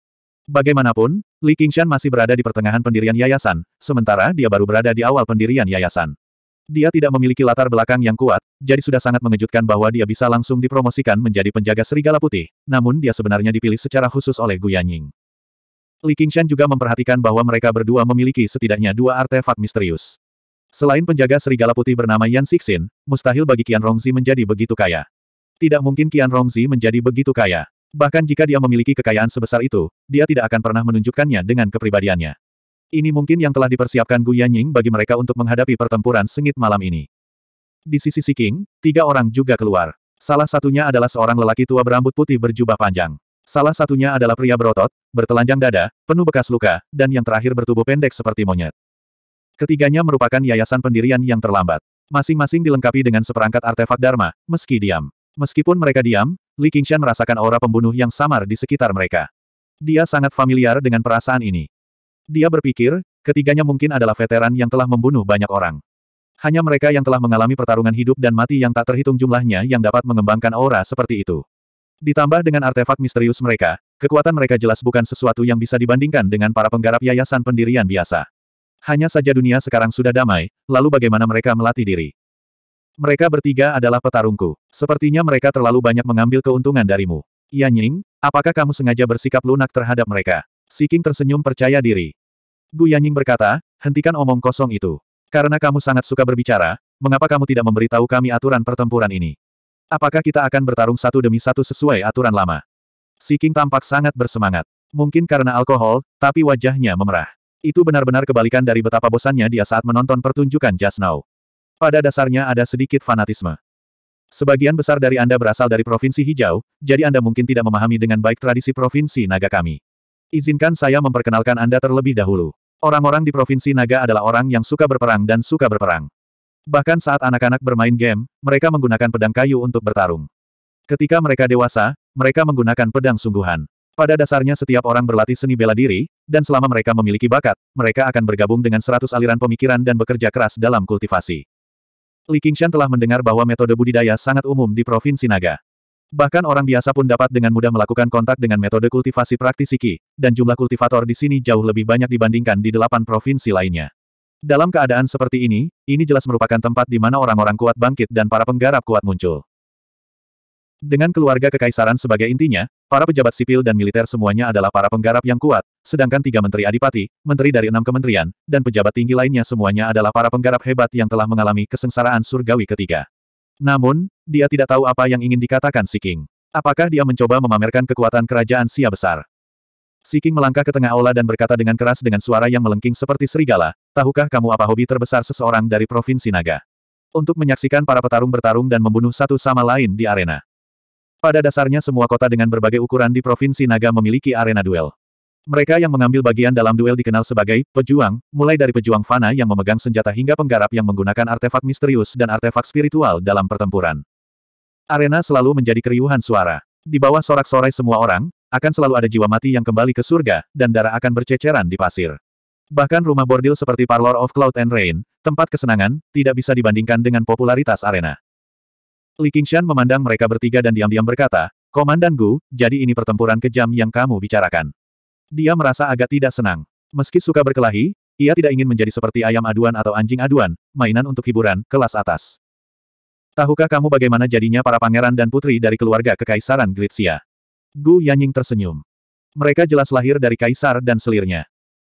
Bagaimanapun, Li Qingshan masih berada di pertengahan pendirian yayasan, sementara dia baru berada di awal pendirian yayasan. Dia tidak memiliki latar belakang yang kuat, jadi sudah sangat mengejutkan bahwa dia bisa langsung dipromosikan menjadi penjaga serigala putih, namun dia sebenarnya dipilih secara khusus oleh Guanying. Li Qingshan juga memperhatikan bahwa mereka berdua memiliki setidaknya dua artefak misterius. Selain penjaga serigala putih bernama Yan Sixin, mustahil bagi Qian Rongzi menjadi begitu kaya. Tidak mungkin Qian Rongzi menjadi begitu kaya. Bahkan jika dia memiliki kekayaan sebesar itu, dia tidak akan pernah menunjukkannya dengan kepribadiannya. Ini mungkin yang telah dipersiapkan Gu Yanying bagi mereka untuk menghadapi pertempuran sengit malam ini. Di sisi Si King, tiga orang juga keluar. Salah satunya adalah seorang lelaki tua berambut putih berjubah panjang. Salah satunya adalah pria berotot, bertelanjang dada, penuh bekas luka, dan yang terakhir bertubuh pendek seperti monyet. Ketiganya merupakan yayasan pendirian yang terlambat. Masing-masing dilengkapi dengan seperangkat artefak Dharma, meski diam. Meskipun mereka diam, Li Qingshan merasakan aura pembunuh yang samar di sekitar mereka. Dia sangat familiar dengan perasaan ini. Dia berpikir, ketiganya mungkin adalah veteran yang telah membunuh banyak orang. Hanya mereka yang telah mengalami pertarungan hidup dan mati yang tak terhitung jumlahnya yang dapat mengembangkan aura seperti itu. Ditambah dengan artefak misterius mereka, kekuatan mereka jelas bukan sesuatu yang bisa dibandingkan dengan para penggarap yayasan pendirian biasa. Hanya saja dunia sekarang sudah damai, lalu bagaimana mereka melatih diri? Mereka bertiga adalah petarungku. Sepertinya mereka terlalu banyak mengambil keuntungan darimu. Yan Ying, apakah kamu sengaja bersikap lunak terhadap mereka? Si King tersenyum percaya diri. Gu Yan Ying berkata, hentikan omong kosong itu. Karena kamu sangat suka berbicara, mengapa kamu tidak memberitahu kami aturan pertempuran ini? Apakah kita akan bertarung satu demi satu sesuai aturan lama? Si King tampak sangat bersemangat. Mungkin karena alkohol, tapi wajahnya memerah. Itu benar-benar kebalikan dari betapa bosannya dia saat menonton pertunjukan Just Now. Pada dasarnya ada sedikit fanatisme. Sebagian besar dari Anda berasal dari Provinsi Hijau, jadi Anda mungkin tidak memahami dengan baik tradisi Provinsi Naga kami. Izinkan saya memperkenalkan Anda terlebih dahulu. Orang-orang di Provinsi Naga adalah orang yang suka berperang dan suka berperang. Bahkan saat anak-anak bermain game, mereka menggunakan pedang kayu untuk bertarung. Ketika mereka dewasa, mereka menggunakan pedang sungguhan. Pada dasarnya setiap orang berlatih seni bela diri, dan selama mereka memiliki bakat, mereka akan bergabung dengan seratus aliran pemikiran dan bekerja keras dalam kultivasi. Li Qingshan telah mendengar bahwa metode budidaya sangat umum di Provinsi Naga. Bahkan orang biasa pun dapat dengan mudah melakukan kontak dengan metode kultivasi praktisi Qi, dan jumlah kultivator di sini jauh lebih banyak dibandingkan di delapan provinsi lainnya. Dalam keadaan seperti ini, ini jelas merupakan tempat di mana orang-orang kuat bangkit dan para penggarap kuat muncul. Dengan keluarga kekaisaran sebagai intinya, para pejabat sipil dan militer semuanya adalah para penggarap yang kuat, sedangkan tiga menteri adipati, menteri dari enam kementerian, dan pejabat tinggi lainnya semuanya adalah para penggarap hebat yang telah mengalami kesengsaraan surgawi ketiga. Namun, dia tidak tahu apa yang ingin dikatakan Si King. Apakah dia mencoba memamerkan kekuatan kerajaan Sia besar? Si King melangkah ke tengah aula dan berkata dengan keras dengan suara yang melengking seperti serigala, tahukah kamu apa hobi terbesar seseorang dari Provinsi Naga? Untuk menyaksikan para petarung bertarung dan membunuh satu sama lain di arena. Pada dasarnya semua kota dengan berbagai ukuran di Provinsi Naga memiliki arena duel. Mereka yang mengambil bagian dalam duel dikenal sebagai pejuang, mulai dari pejuang fana yang memegang senjata hingga penggarap yang menggunakan artefak misterius dan artefak spiritual dalam pertempuran. Arena selalu menjadi keriuhan suara. Di bawah sorak-sorai semua orang, akan selalu ada jiwa mati yang kembali ke surga, dan darah akan berceceran di pasir. Bahkan rumah bordil seperti Parlor of Cloud and Rain, tempat kesenangan, tidak bisa dibandingkan dengan popularitas arena. Li Qingshan memandang mereka bertiga dan diam-diam berkata, Komandan Gu, jadi ini pertempuran kejam yang kamu bicarakan. Dia merasa agak tidak senang. Meski suka berkelahi, ia tidak ingin menjadi seperti ayam aduan atau anjing aduan, mainan untuk hiburan, kelas atas. Tahukah kamu bagaimana jadinya para pangeran dan putri dari keluarga kekaisaran Gritsia? Gu Yanying tersenyum. Mereka jelas lahir dari kaisar dan selirnya.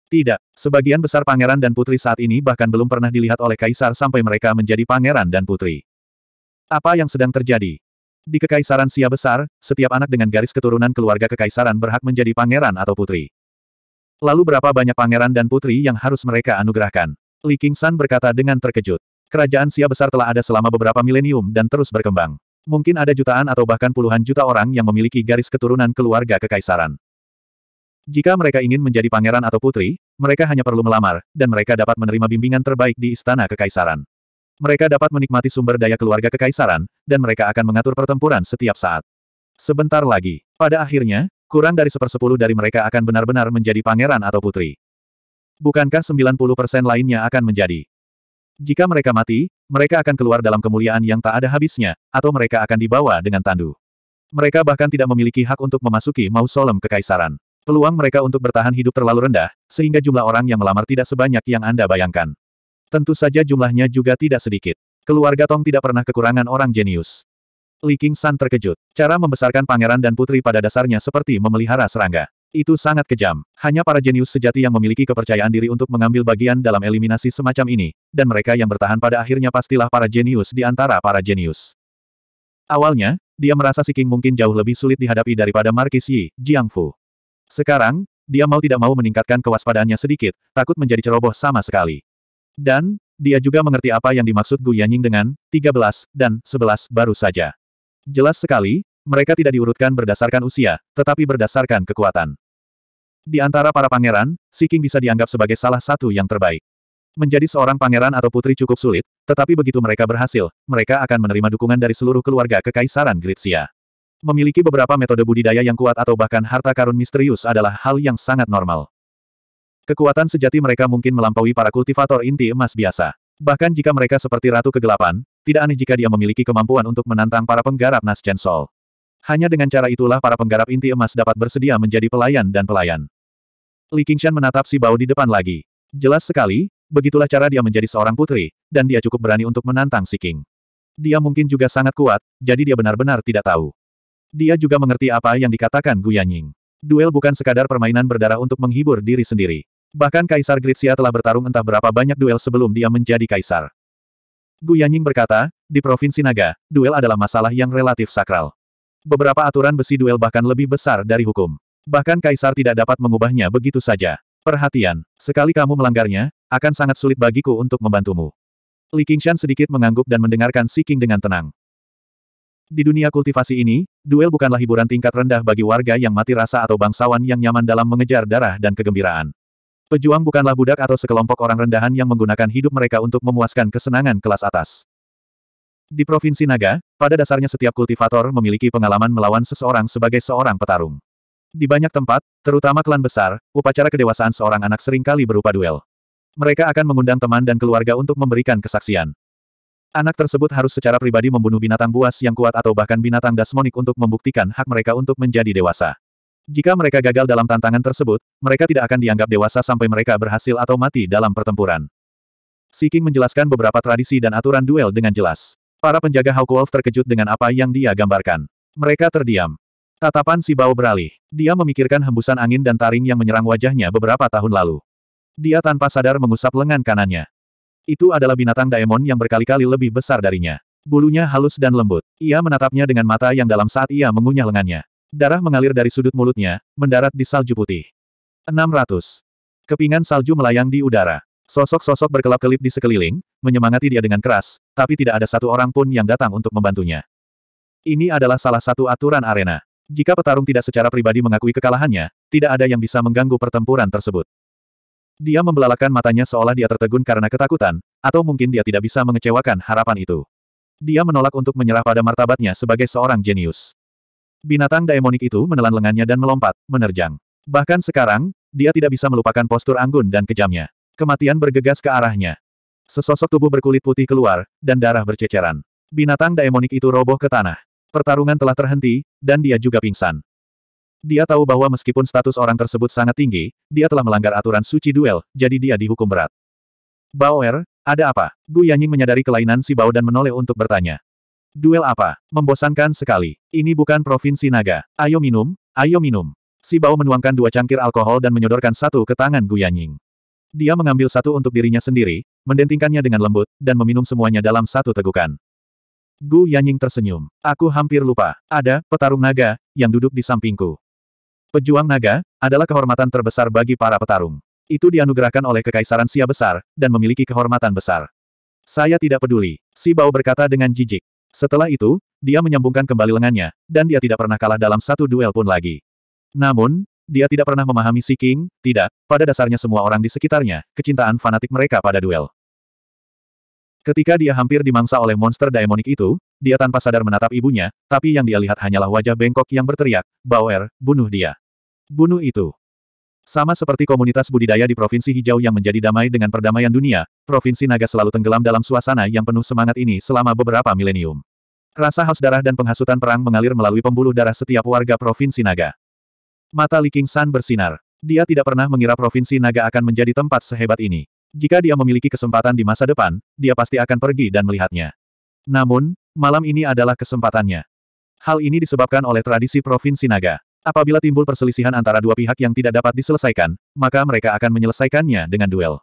Tidak, sebagian besar pangeran dan putri saat ini bahkan belum pernah dilihat oleh kaisar sampai mereka menjadi pangeran dan putri. Apa yang sedang terjadi? Di Kekaisaran Sia Besar, setiap anak dengan garis keturunan keluarga kekaisaran berhak menjadi pangeran atau putri. Lalu berapa banyak pangeran dan putri yang harus mereka anugerahkan? Li Qingshan berkata dengan terkejut. Kerajaan Sia Besar telah ada selama beberapa milenium dan terus berkembang. Mungkin ada jutaan atau bahkan puluhan juta orang yang memiliki garis keturunan keluarga kekaisaran. Jika mereka ingin menjadi pangeran atau putri, mereka hanya perlu melamar, dan mereka dapat menerima bimbingan terbaik di istana kekaisaran. Mereka dapat menikmati sumber daya keluarga kekaisaran, dan mereka akan mengatur pertempuran setiap saat. Sebentar lagi, pada akhirnya, kurang dari sepersepuluh dari mereka akan benar-benar menjadi pangeran atau putri. Bukankah 90% lainnya akan menjadi? Jika mereka mati, mereka akan keluar dalam kemuliaan yang tak ada habisnya, atau mereka akan dibawa dengan tandu. Mereka bahkan tidak memiliki hak untuk memasuki mausolem kekaisaran. Peluang mereka untuk bertahan hidup terlalu rendah, sehingga jumlah orang yang melamar tidak sebanyak yang Anda bayangkan. Tentu saja jumlahnya juga tidak sedikit. Keluarga Tong tidak pernah kekurangan orang jenius. Li King San terkejut. Cara membesarkan pangeran dan putri pada dasarnya seperti memelihara serangga. Itu sangat kejam. Hanya para jenius sejati yang memiliki kepercayaan diri untuk mengambil bagian dalam eliminasi semacam ini, dan mereka yang bertahan pada akhirnya pastilah para jenius di antara para jenius. Awalnya, dia merasa Si King mungkin jauh lebih sulit dihadapi daripada Markis Yi, Jiang Fu. Sekarang, dia mau tidak mau meningkatkan kewaspadaannya sedikit, takut menjadi ceroboh sama sekali. Dan, dia juga mengerti apa yang dimaksud Gu Yanying dengan 13 dan 11 baru saja. Jelas sekali, mereka tidak diurutkan berdasarkan usia, tetapi berdasarkan kekuatan. Di antara para pangeran, Si King bisa dianggap sebagai salah satu yang terbaik. Menjadi seorang pangeran atau putri cukup sulit, tetapi begitu mereka berhasil, mereka akan menerima dukungan dari seluruh keluarga kekaisaran Gritsia. Memiliki beberapa metode budidaya yang kuat atau bahkan harta karun misterius adalah hal yang sangat normal. Kekuatan sejati mereka mungkin melampaui para kultivator inti emas biasa. Bahkan jika mereka seperti Ratu Kegelapan, tidak aneh jika dia memiliki kemampuan untuk menantang para penggarap nas Chen Sol. Hanya dengan cara itulah para penggarap inti emas dapat bersedia menjadi pelayan dan pelayan. Li Qingshan menatap si Bao di depan lagi. Jelas sekali, begitulah cara dia menjadi seorang putri, dan dia cukup berani untuk menantang si King. Dia mungkin juga sangat kuat, jadi dia benar-benar tidak tahu. Dia juga mengerti apa yang dikatakan Gu Yanying. Duel bukan sekadar permainan berdarah untuk menghibur diri sendiri. Bahkan Kaisar Gritsia telah bertarung entah berapa banyak duel sebelum dia menjadi kaisar. Gu Yanying berkata, di Provinsi Naga, duel adalah masalah yang relatif sakral. Beberapa aturan besi duel bahkan lebih besar dari hukum. Bahkan kaisar tidak dapat mengubahnya begitu saja. Perhatian, sekali kamu melanggarnya, akan sangat sulit bagiku untuk membantumu. Li Qingshan sedikit mengangguk dan mendengarkan Si King dengan tenang. Di dunia kultivasi ini, duel bukanlah hiburan tingkat rendah bagi warga yang mati rasa atau bangsawan yang nyaman dalam mengejar darah dan kegembiraan. Pejuang bukanlah budak atau sekelompok orang rendahan yang menggunakan hidup mereka untuk memuaskan kesenangan kelas atas. Di Provinsi Naga, pada dasarnya setiap kultivator memiliki pengalaman melawan seseorang sebagai seorang petarung. Di banyak tempat, terutama klan besar, upacara kedewasaan seorang anak seringkali berupa duel. Mereka akan mengundang teman dan keluarga untuk memberikan kesaksian. Anak tersebut harus secara pribadi membunuh binatang buas yang kuat atau bahkan binatang dasmonik untuk membuktikan hak mereka untuk menjadi dewasa. Jika mereka gagal dalam tantangan tersebut, mereka tidak akan dianggap dewasa sampai mereka berhasil atau mati dalam pertempuran. Siking menjelaskan beberapa tradisi dan aturan duel dengan jelas. Para penjaga Hawk Wolf terkejut dengan apa yang dia gambarkan. Mereka terdiam. Tatapan si Bao beralih. Dia memikirkan hembusan angin dan taring yang menyerang wajahnya beberapa tahun lalu. Dia tanpa sadar mengusap lengan kanannya. Itu adalah binatang daemon yang berkali-kali lebih besar darinya. Bulunya halus dan lembut. Ia menatapnya dengan mata yang dalam saat ia mengunyah lengannya. Darah mengalir dari sudut mulutnya, mendarat di salju putih. 600. Kepingan salju melayang di udara. Sosok-sosok berkelap-kelip di sekeliling, menyemangati dia dengan keras, tapi tidak ada satu orang pun yang datang untuk membantunya. Ini adalah salah satu aturan arena. Jika petarung tidak secara pribadi mengakui kekalahannya, tidak ada yang bisa mengganggu pertempuran tersebut. Dia membelalakan matanya seolah dia tertegun karena ketakutan, atau mungkin dia tidak bisa mengecewakan harapan itu. Dia menolak untuk menyerah pada martabatnya sebagai seorang jenius. Binatang daemonik itu menelan lengannya dan melompat, menerjang. Bahkan sekarang, dia tidak bisa melupakan postur anggun dan kejamnya. Kematian bergegas ke arahnya. Sesosok tubuh berkulit putih keluar, dan darah berceceran. Binatang daemonik itu roboh ke tanah. Pertarungan telah terhenti, dan dia juga pingsan. Dia tahu bahwa meskipun status orang tersebut sangat tinggi, dia telah melanggar aturan suci duel, jadi dia dihukum berat. Bauer, ada apa? Gu Yanying menyadari kelainan si Bao dan menoleh untuk bertanya. Duel apa? Membosankan sekali. Ini bukan provinsi naga. Ayo minum, ayo minum. Si Bao menuangkan dua cangkir alkohol dan menyodorkan satu ke tangan Gu Yanying. Dia mengambil satu untuk dirinya sendiri, mendentingkannya dengan lembut, dan meminum semuanya dalam satu tegukan. Gu Yanying tersenyum. Aku hampir lupa, ada petarung naga yang duduk di sampingku. Pejuang naga adalah kehormatan terbesar bagi para petarung. Itu dianugerahkan oleh Kekaisaran Sia Besar, dan memiliki kehormatan besar. Saya tidak peduli, Si Bao berkata dengan jijik. Setelah itu, dia menyambungkan kembali lengannya, dan dia tidak pernah kalah dalam satu duel pun lagi. Namun, dia tidak pernah memahami Si King, tidak, pada dasarnya semua orang di sekitarnya, kecintaan fanatik mereka pada duel. Ketika dia hampir dimangsa oleh monster daemonik itu, dia tanpa sadar menatap ibunya, tapi yang dia lihat hanyalah wajah bengkok yang berteriak, Bauer, bunuh dia. Bunuh itu. Sama seperti komunitas budidaya di Provinsi Hijau yang menjadi damai dengan perdamaian dunia, Provinsi Naga selalu tenggelam dalam suasana yang penuh semangat ini selama beberapa milenium. Rasa haus darah dan penghasutan perang mengalir melalui pembuluh darah setiap warga Provinsi Naga. Mata Li King San bersinar. Dia tidak pernah mengira Provinsi Naga akan menjadi tempat sehebat ini. Jika dia memiliki kesempatan di masa depan, dia pasti akan pergi dan melihatnya. Namun, malam ini adalah kesempatannya. Hal ini disebabkan oleh tradisi Provinsi Naga. Apabila timbul perselisihan antara dua pihak yang tidak dapat diselesaikan, maka mereka akan menyelesaikannya dengan duel.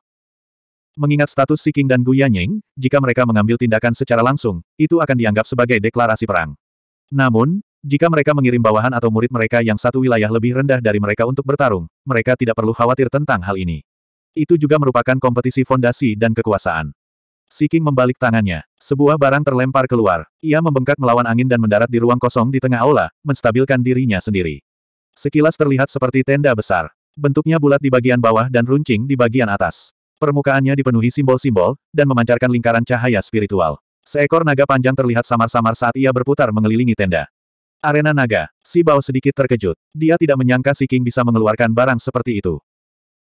Mengingat status Si King dan Gu Yanying, jika mereka mengambil tindakan secara langsung, itu akan dianggap sebagai deklarasi perang. Namun, jika mereka mengirim bawahan atau murid mereka yang satu wilayah lebih rendah dari mereka untuk bertarung, mereka tidak perlu khawatir tentang hal ini. Itu juga merupakan kompetisi fondasi dan kekuasaan. Siking membalik tangannya. Sebuah barang terlempar keluar. Ia membengkak melawan angin dan mendarat di ruang kosong di tengah aula, menstabilkan dirinya sendiri. Sekilas terlihat seperti tenda besar. Bentuknya bulat di bagian bawah dan runcing di bagian atas. Permukaannya dipenuhi simbol-simbol, dan memancarkan lingkaran cahaya spiritual. Seekor naga panjang terlihat samar-samar saat ia berputar mengelilingi tenda. Arena naga, si Bao sedikit terkejut. Dia tidak menyangka si King bisa mengeluarkan barang seperti itu.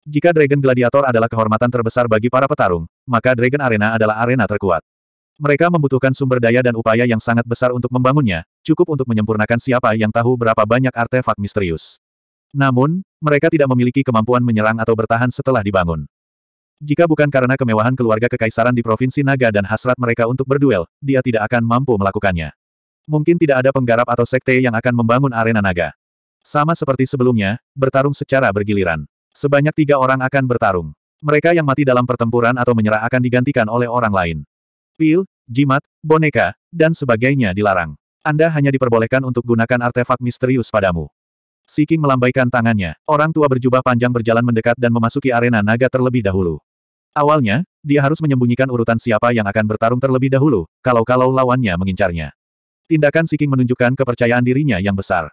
Jika Dragon Gladiator adalah kehormatan terbesar bagi para petarung, maka Dragon Arena adalah arena terkuat. Mereka membutuhkan sumber daya dan upaya yang sangat besar untuk membangunnya, cukup untuk menyempurnakan siapa yang tahu berapa banyak artefak misterius. Namun, mereka tidak memiliki kemampuan menyerang atau bertahan setelah dibangun. Jika bukan karena kemewahan keluarga kekaisaran di Provinsi Naga dan hasrat mereka untuk berduel, dia tidak akan mampu melakukannya. Mungkin tidak ada penggarap atau sekte yang akan membangun arena naga. Sama seperti sebelumnya, bertarung secara bergiliran. Sebanyak tiga orang akan bertarung. Mereka yang mati dalam pertempuran atau menyerah akan digantikan oleh orang lain. Pil, jimat, boneka, dan sebagainya dilarang. Anda hanya diperbolehkan untuk gunakan artefak misterius padamu. Siking melambaikan tangannya. Orang tua berjubah panjang berjalan mendekat dan memasuki arena naga terlebih dahulu. Awalnya, dia harus menyembunyikan urutan siapa yang akan bertarung terlebih dahulu, kalau-kalau lawannya mengincarnya. Tindakan Siking menunjukkan kepercayaan dirinya yang besar.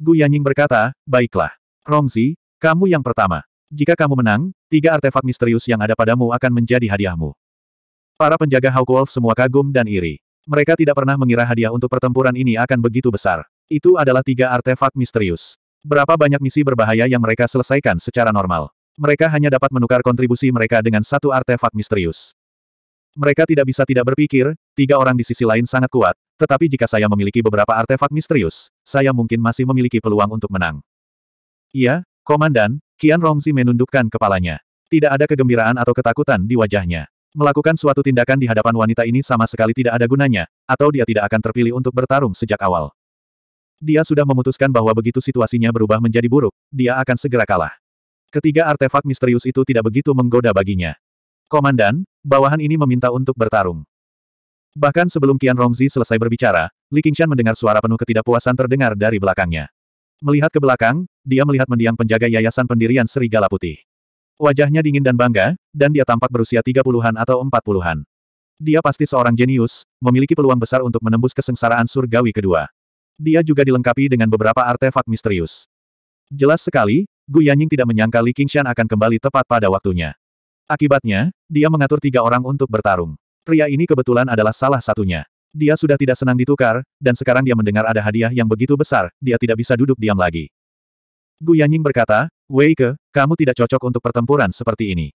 Gu Yanying berkata, baiklah. Rongzi, kamu yang pertama. Jika kamu menang, tiga artefak misterius yang ada padamu akan menjadi hadiahmu. Para penjaga Hawk Wolf semua kagum dan iri. Mereka tidak pernah mengira hadiah untuk pertempuran ini akan begitu besar. Itu adalah tiga artefak misterius. Berapa banyak misi berbahaya yang mereka selesaikan secara normal. Mereka hanya dapat menukar kontribusi mereka dengan satu artefak misterius. Mereka tidak bisa tidak berpikir, tiga orang di sisi lain sangat kuat, tetapi jika saya memiliki beberapa artefak misterius, saya mungkin masih memiliki peluang untuk menang. Iya, Komandan, Kian Rongzi menundukkan kepalanya. Tidak ada kegembiraan atau ketakutan di wajahnya. Melakukan suatu tindakan di hadapan wanita ini sama sekali tidak ada gunanya, atau dia tidak akan terpilih untuk bertarung sejak awal. Dia sudah memutuskan bahwa begitu situasinya berubah menjadi buruk, dia akan segera kalah. Ketiga artefak misterius itu tidak begitu menggoda baginya. Komandan, bawahan ini meminta untuk bertarung. Bahkan sebelum Kian Rongzi selesai berbicara, Li Qingshan mendengar suara penuh ketidakpuasan terdengar dari belakangnya. Melihat ke belakang, dia melihat mendiang penjaga Yayasan Pendirian Serigala Putih. Wajahnya dingin dan bangga, dan dia tampak berusia tiga puluhan atau empat puluhan. Dia pasti seorang jenius, memiliki peluang besar untuk menembus kesengsaraan surgawi kedua. Dia juga dilengkapi dengan beberapa artefak misterius. Jelas sekali, Gu Yanying tidak menyangka Li Qingshan akan kembali tepat pada waktunya. Akibatnya, dia mengatur tiga orang untuk bertarung. Pria ini kebetulan adalah salah satunya. Dia sudah tidak senang ditukar, dan sekarang dia mendengar ada hadiah yang begitu besar, dia tidak bisa duduk diam lagi. Gu Yanying berkata, Wei Ke, kamu tidak cocok untuk pertempuran seperti ini.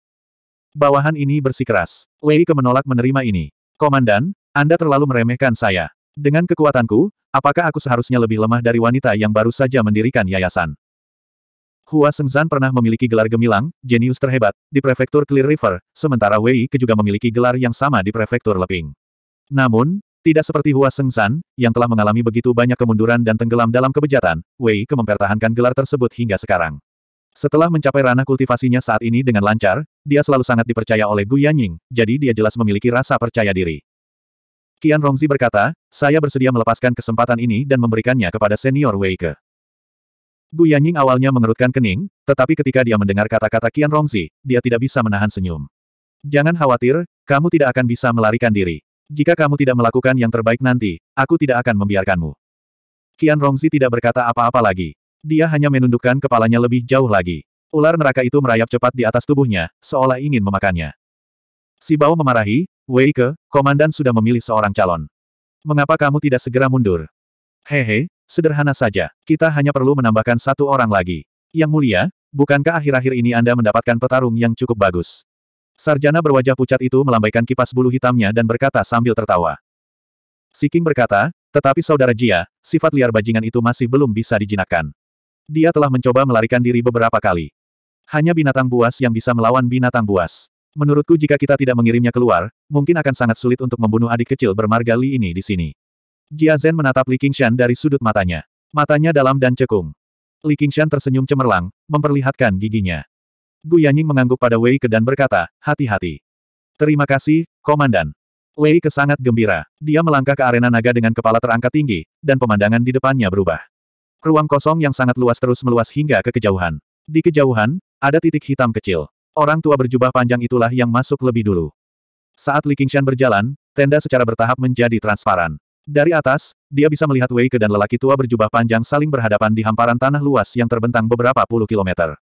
Bawahan ini bersikeras. Wei Ke menolak menerima ini. Komandan, Anda terlalu meremehkan saya. Dengan kekuatanku, apakah aku seharusnya lebih lemah dari wanita yang baru saja mendirikan yayasan? Hua Sengzan pernah memiliki gelar gemilang, jenius terhebat, di prefektur Clear River, sementara Wei Ke juga memiliki gelar yang sama di prefektur Leping. Namun, tidak seperti Hua Sengsan, yang telah mengalami begitu banyak kemunduran dan tenggelam dalam kebejatan, Wei Ke mempertahankan gelar tersebut hingga sekarang. Setelah mencapai ranah kultivasinya saat ini dengan lancar, dia selalu sangat dipercaya oleh Gu Yanying, jadi dia jelas memiliki rasa percaya diri. Qian Rongzi berkata, saya bersedia melepaskan kesempatan ini dan memberikannya kepada senior Wei Ke. Gu Yanying awalnya mengerutkan kening, tetapi ketika dia mendengar kata-kata Qian Rongzi, dia tidak bisa menahan senyum. Jangan khawatir, kamu tidak akan bisa melarikan diri. Jika kamu tidak melakukan yang terbaik nanti, aku tidak akan membiarkanmu. Kian Rongzi tidak berkata apa-apa lagi. Dia hanya menundukkan kepalanya lebih jauh lagi. Ular neraka itu merayap cepat di atas tubuhnya, seolah ingin memakannya. Si Bao memarahi, Wei Ke, komandan sudah memilih seorang calon. Mengapa kamu tidak segera mundur? Hehe, sederhana saja. Kita hanya perlu menambahkan satu orang lagi. Yang mulia, bukankah akhir-akhir ini Anda mendapatkan petarung yang cukup bagus? Sarjana berwajah pucat itu melambaikan kipas bulu hitamnya dan berkata sambil tertawa. Siking berkata, tetapi saudara Jia, sifat liar bajingan itu masih belum bisa dijinakkan. Dia telah mencoba melarikan diri beberapa kali. Hanya binatang buas yang bisa melawan binatang buas. Menurutku jika kita tidak mengirimnya keluar, mungkin akan sangat sulit untuk membunuh adik kecil bermarga Li ini di sini. Jia Zhen menatap Li Qingshan dari sudut matanya. Matanya dalam dan cekung. Li Qingshan tersenyum cemerlang, memperlihatkan giginya. Gu Yanying mengangguk pada Wei Ke dan berkata, hati-hati. Terima kasih, Komandan. Wei Ke sangat gembira. Dia melangkah ke arena naga dengan kepala terangkat tinggi, dan pemandangan di depannya berubah. Ruang kosong yang sangat luas terus meluas hingga ke kejauhan. Di kejauhan, ada titik hitam kecil. Orang tua berjubah panjang itulah yang masuk lebih dulu. Saat Li Qingshan berjalan, tenda secara bertahap menjadi transparan. Dari atas, dia bisa melihat Wei Ke dan lelaki tua berjubah panjang saling berhadapan di hamparan tanah luas yang terbentang beberapa puluh kilometer.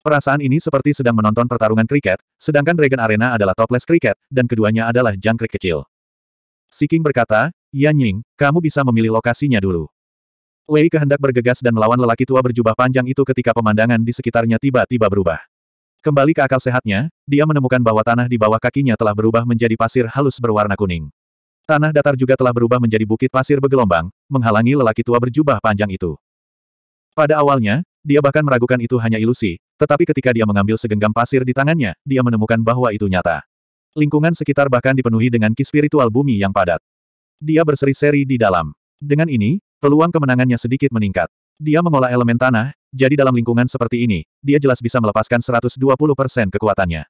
Perasaan ini seperti sedang menonton pertarungan kriket, sedangkan Dragon Arena adalah topless kriket, dan keduanya adalah jangkrik kecil. Siking berkata, Yan Ying, kamu bisa memilih lokasinya dulu. Wei kehendak bergegas dan melawan lelaki tua berjubah panjang itu ketika pemandangan di sekitarnya tiba-tiba berubah. Kembali ke akal sehatnya, dia menemukan bahwa tanah di bawah kakinya telah berubah menjadi pasir halus berwarna kuning. Tanah datar juga telah berubah menjadi bukit pasir bergelombang, menghalangi lelaki tua berjubah panjang itu. Pada awalnya, dia bahkan meragukan itu hanya ilusi, tetapi ketika dia mengambil segenggam pasir di tangannya, dia menemukan bahwa itu nyata. Lingkungan sekitar bahkan dipenuhi dengan ki spiritual bumi yang padat. Dia berseri-seri di dalam. Dengan ini, peluang kemenangannya sedikit meningkat. Dia mengolah elemen tanah, jadi dalam lingkungan seperti ini, dia jelas bisa melepaskan 120% kekuatannya.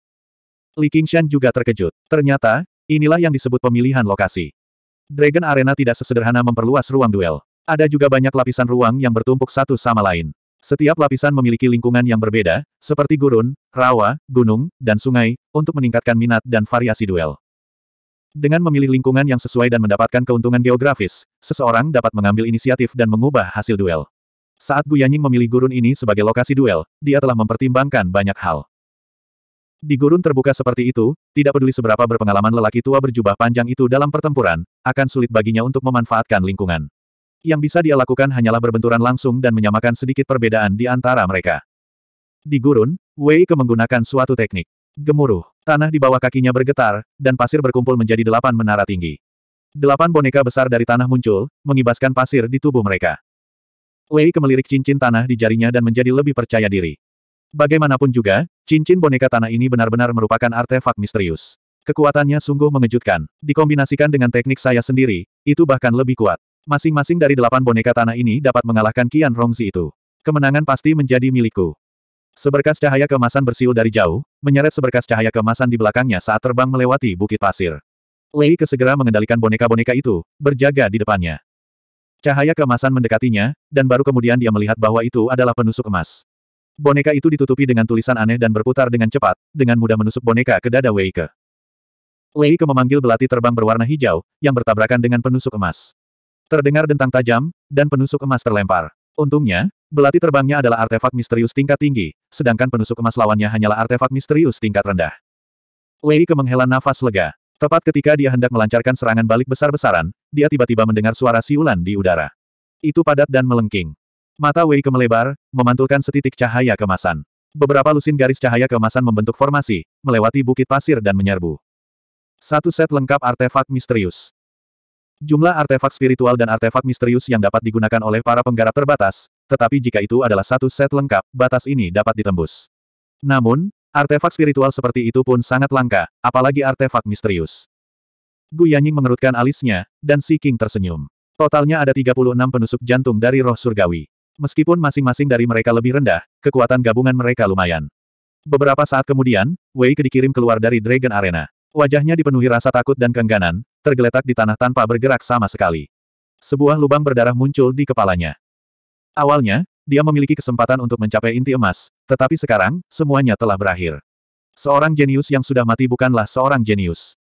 Li Qingshan juga terkejut. Ternyata, inilah yang disebut pemilihan lokasi. Dragon Arena tidak sesederhana memperluas ruang duel. Ada juga banyak lapisan ruang yang bertumpuk satu sama lain. Setiap lapisan memiliki lingkungan yang berbeda, seperti gurun, rawa, gunung, dan sungai, untuk meningkatkan minat dan variasi duel. Dengan memilih lingkungan yang sesuai dan mendapatkan keuntungan geografis, seseorang dapat mengambil inisiatif dan mengubah hasil duel. Saat Gu Yanying memilih gurun ini sebagai lokasi duel, dia telah mempertimbangkan banyak hal. Di gurun terbuka seperti itu, tidak peduli seberapa berpengalaman lelaki tua berjubah panjang itu dalam pertempuran, akan sulit baginya untuk memanfaatkan lingkungan. Yang bisa dia lakukan hanyalah berbenturan langsung dan menyamakan sedikit perbedaan di antara mereka. Di gurun, Wei Ke menggunakan suatu teknik. Gemuruh, tanah di bawah kakinya bergetar, dan pasir berkumpul menjadi delapan menara tinggi. Delapan boneka besar dari tanah muncul, mengibaskan pasir di tubuh mereka. Wei Ke melirik cincin tanah di jarinya dan menjadi lebih percaya diri. Bagaimanapun juga, cincin boneka tanah ini benar-benar merupakan artefak misterius. Kekuatannya sungguh mengejutkan. Dikombinasikan dengan teknik saya sendiri, itu bahkan lebih kuat. Masing-masing dari delapan boneka tanah ini dapat mengalahkan kian Rongzi itu. Kemenangan pasti menjadi milikku. Seberkas cahaya kemasan bersiul dari jauh, menyeret seberkas cahaya kemasan di belakangnya saat terbang melewati bukit pasir. Wei kesegera mengendalikan boneka-boneka itu, berjaga di depannya. Cahaya kemasan mendekatinya, dan baru kemudian dia melihat bahwa itu adalah penusuk emas. Boneka itu ditutupi dengan tulisan aneh dan berputar dengan cepat, dengan mudah menusuk boneka ke dada Wei ke. Wei ke memanggil belati terbang berwarna hijau, yang bertabrakan dengan penusuk emas. Terdengar dentang tajam, dan penusuk emas terlempar. Untungnya, belati terbangnya adalah artefak misterius tingkat tinggi, sedangkan penusuk emas lawannya hanyalah artefak misterius tingkat rendah. Wei Ke menghela nafas lega. Tepat ketika dia hendak melancarkan serangan balik besar-besaran, dia tiba-tiba mendengar suara siulan di udara. Itu padat dan melengking. Mata Wei Ke melebar, memantulkan setitik cahaya kemasan. Beberapa lusin garis cahaya kemasan membentuk formasi, melewati bukit pasir dan menyerbu. Satu set lengkap artefak misterius. Jumlah artefak spiritual dan artefak misterius yang dapat digunakan oleh para penggarap terbatas, tetapi jika itu adalah satu set lengkap, batas ini dapat ditembus. Namun, artefak spiritual seperti itu pun sangat langka, apalagi artefak misterius. Gu Yanying mengerutkan alisnya, dan Si King tersenyum. Totalnya ada 36 penusuk jantung dari roh surgawi. Meskipun masing-masing dari mereka lebih rendah, kekuatan gabungan mereka lumayan. Beberapa saat kemudian, Wei Ke dikirim keluar dari Dragon Arena. Wajahnya dipenuhi rasa takut dan kengganan, tergeletak di tanah tanpa bergerak sama sekali. Sebuah lubang berdarah muncul di kepalanya. Awalnya, dia memiliki kesempatan untuk mencapai inti emas, tetapi sekarang, semuanya telah berakhir. Seorang jenius yang sudah mati bukanlah seorang jenius.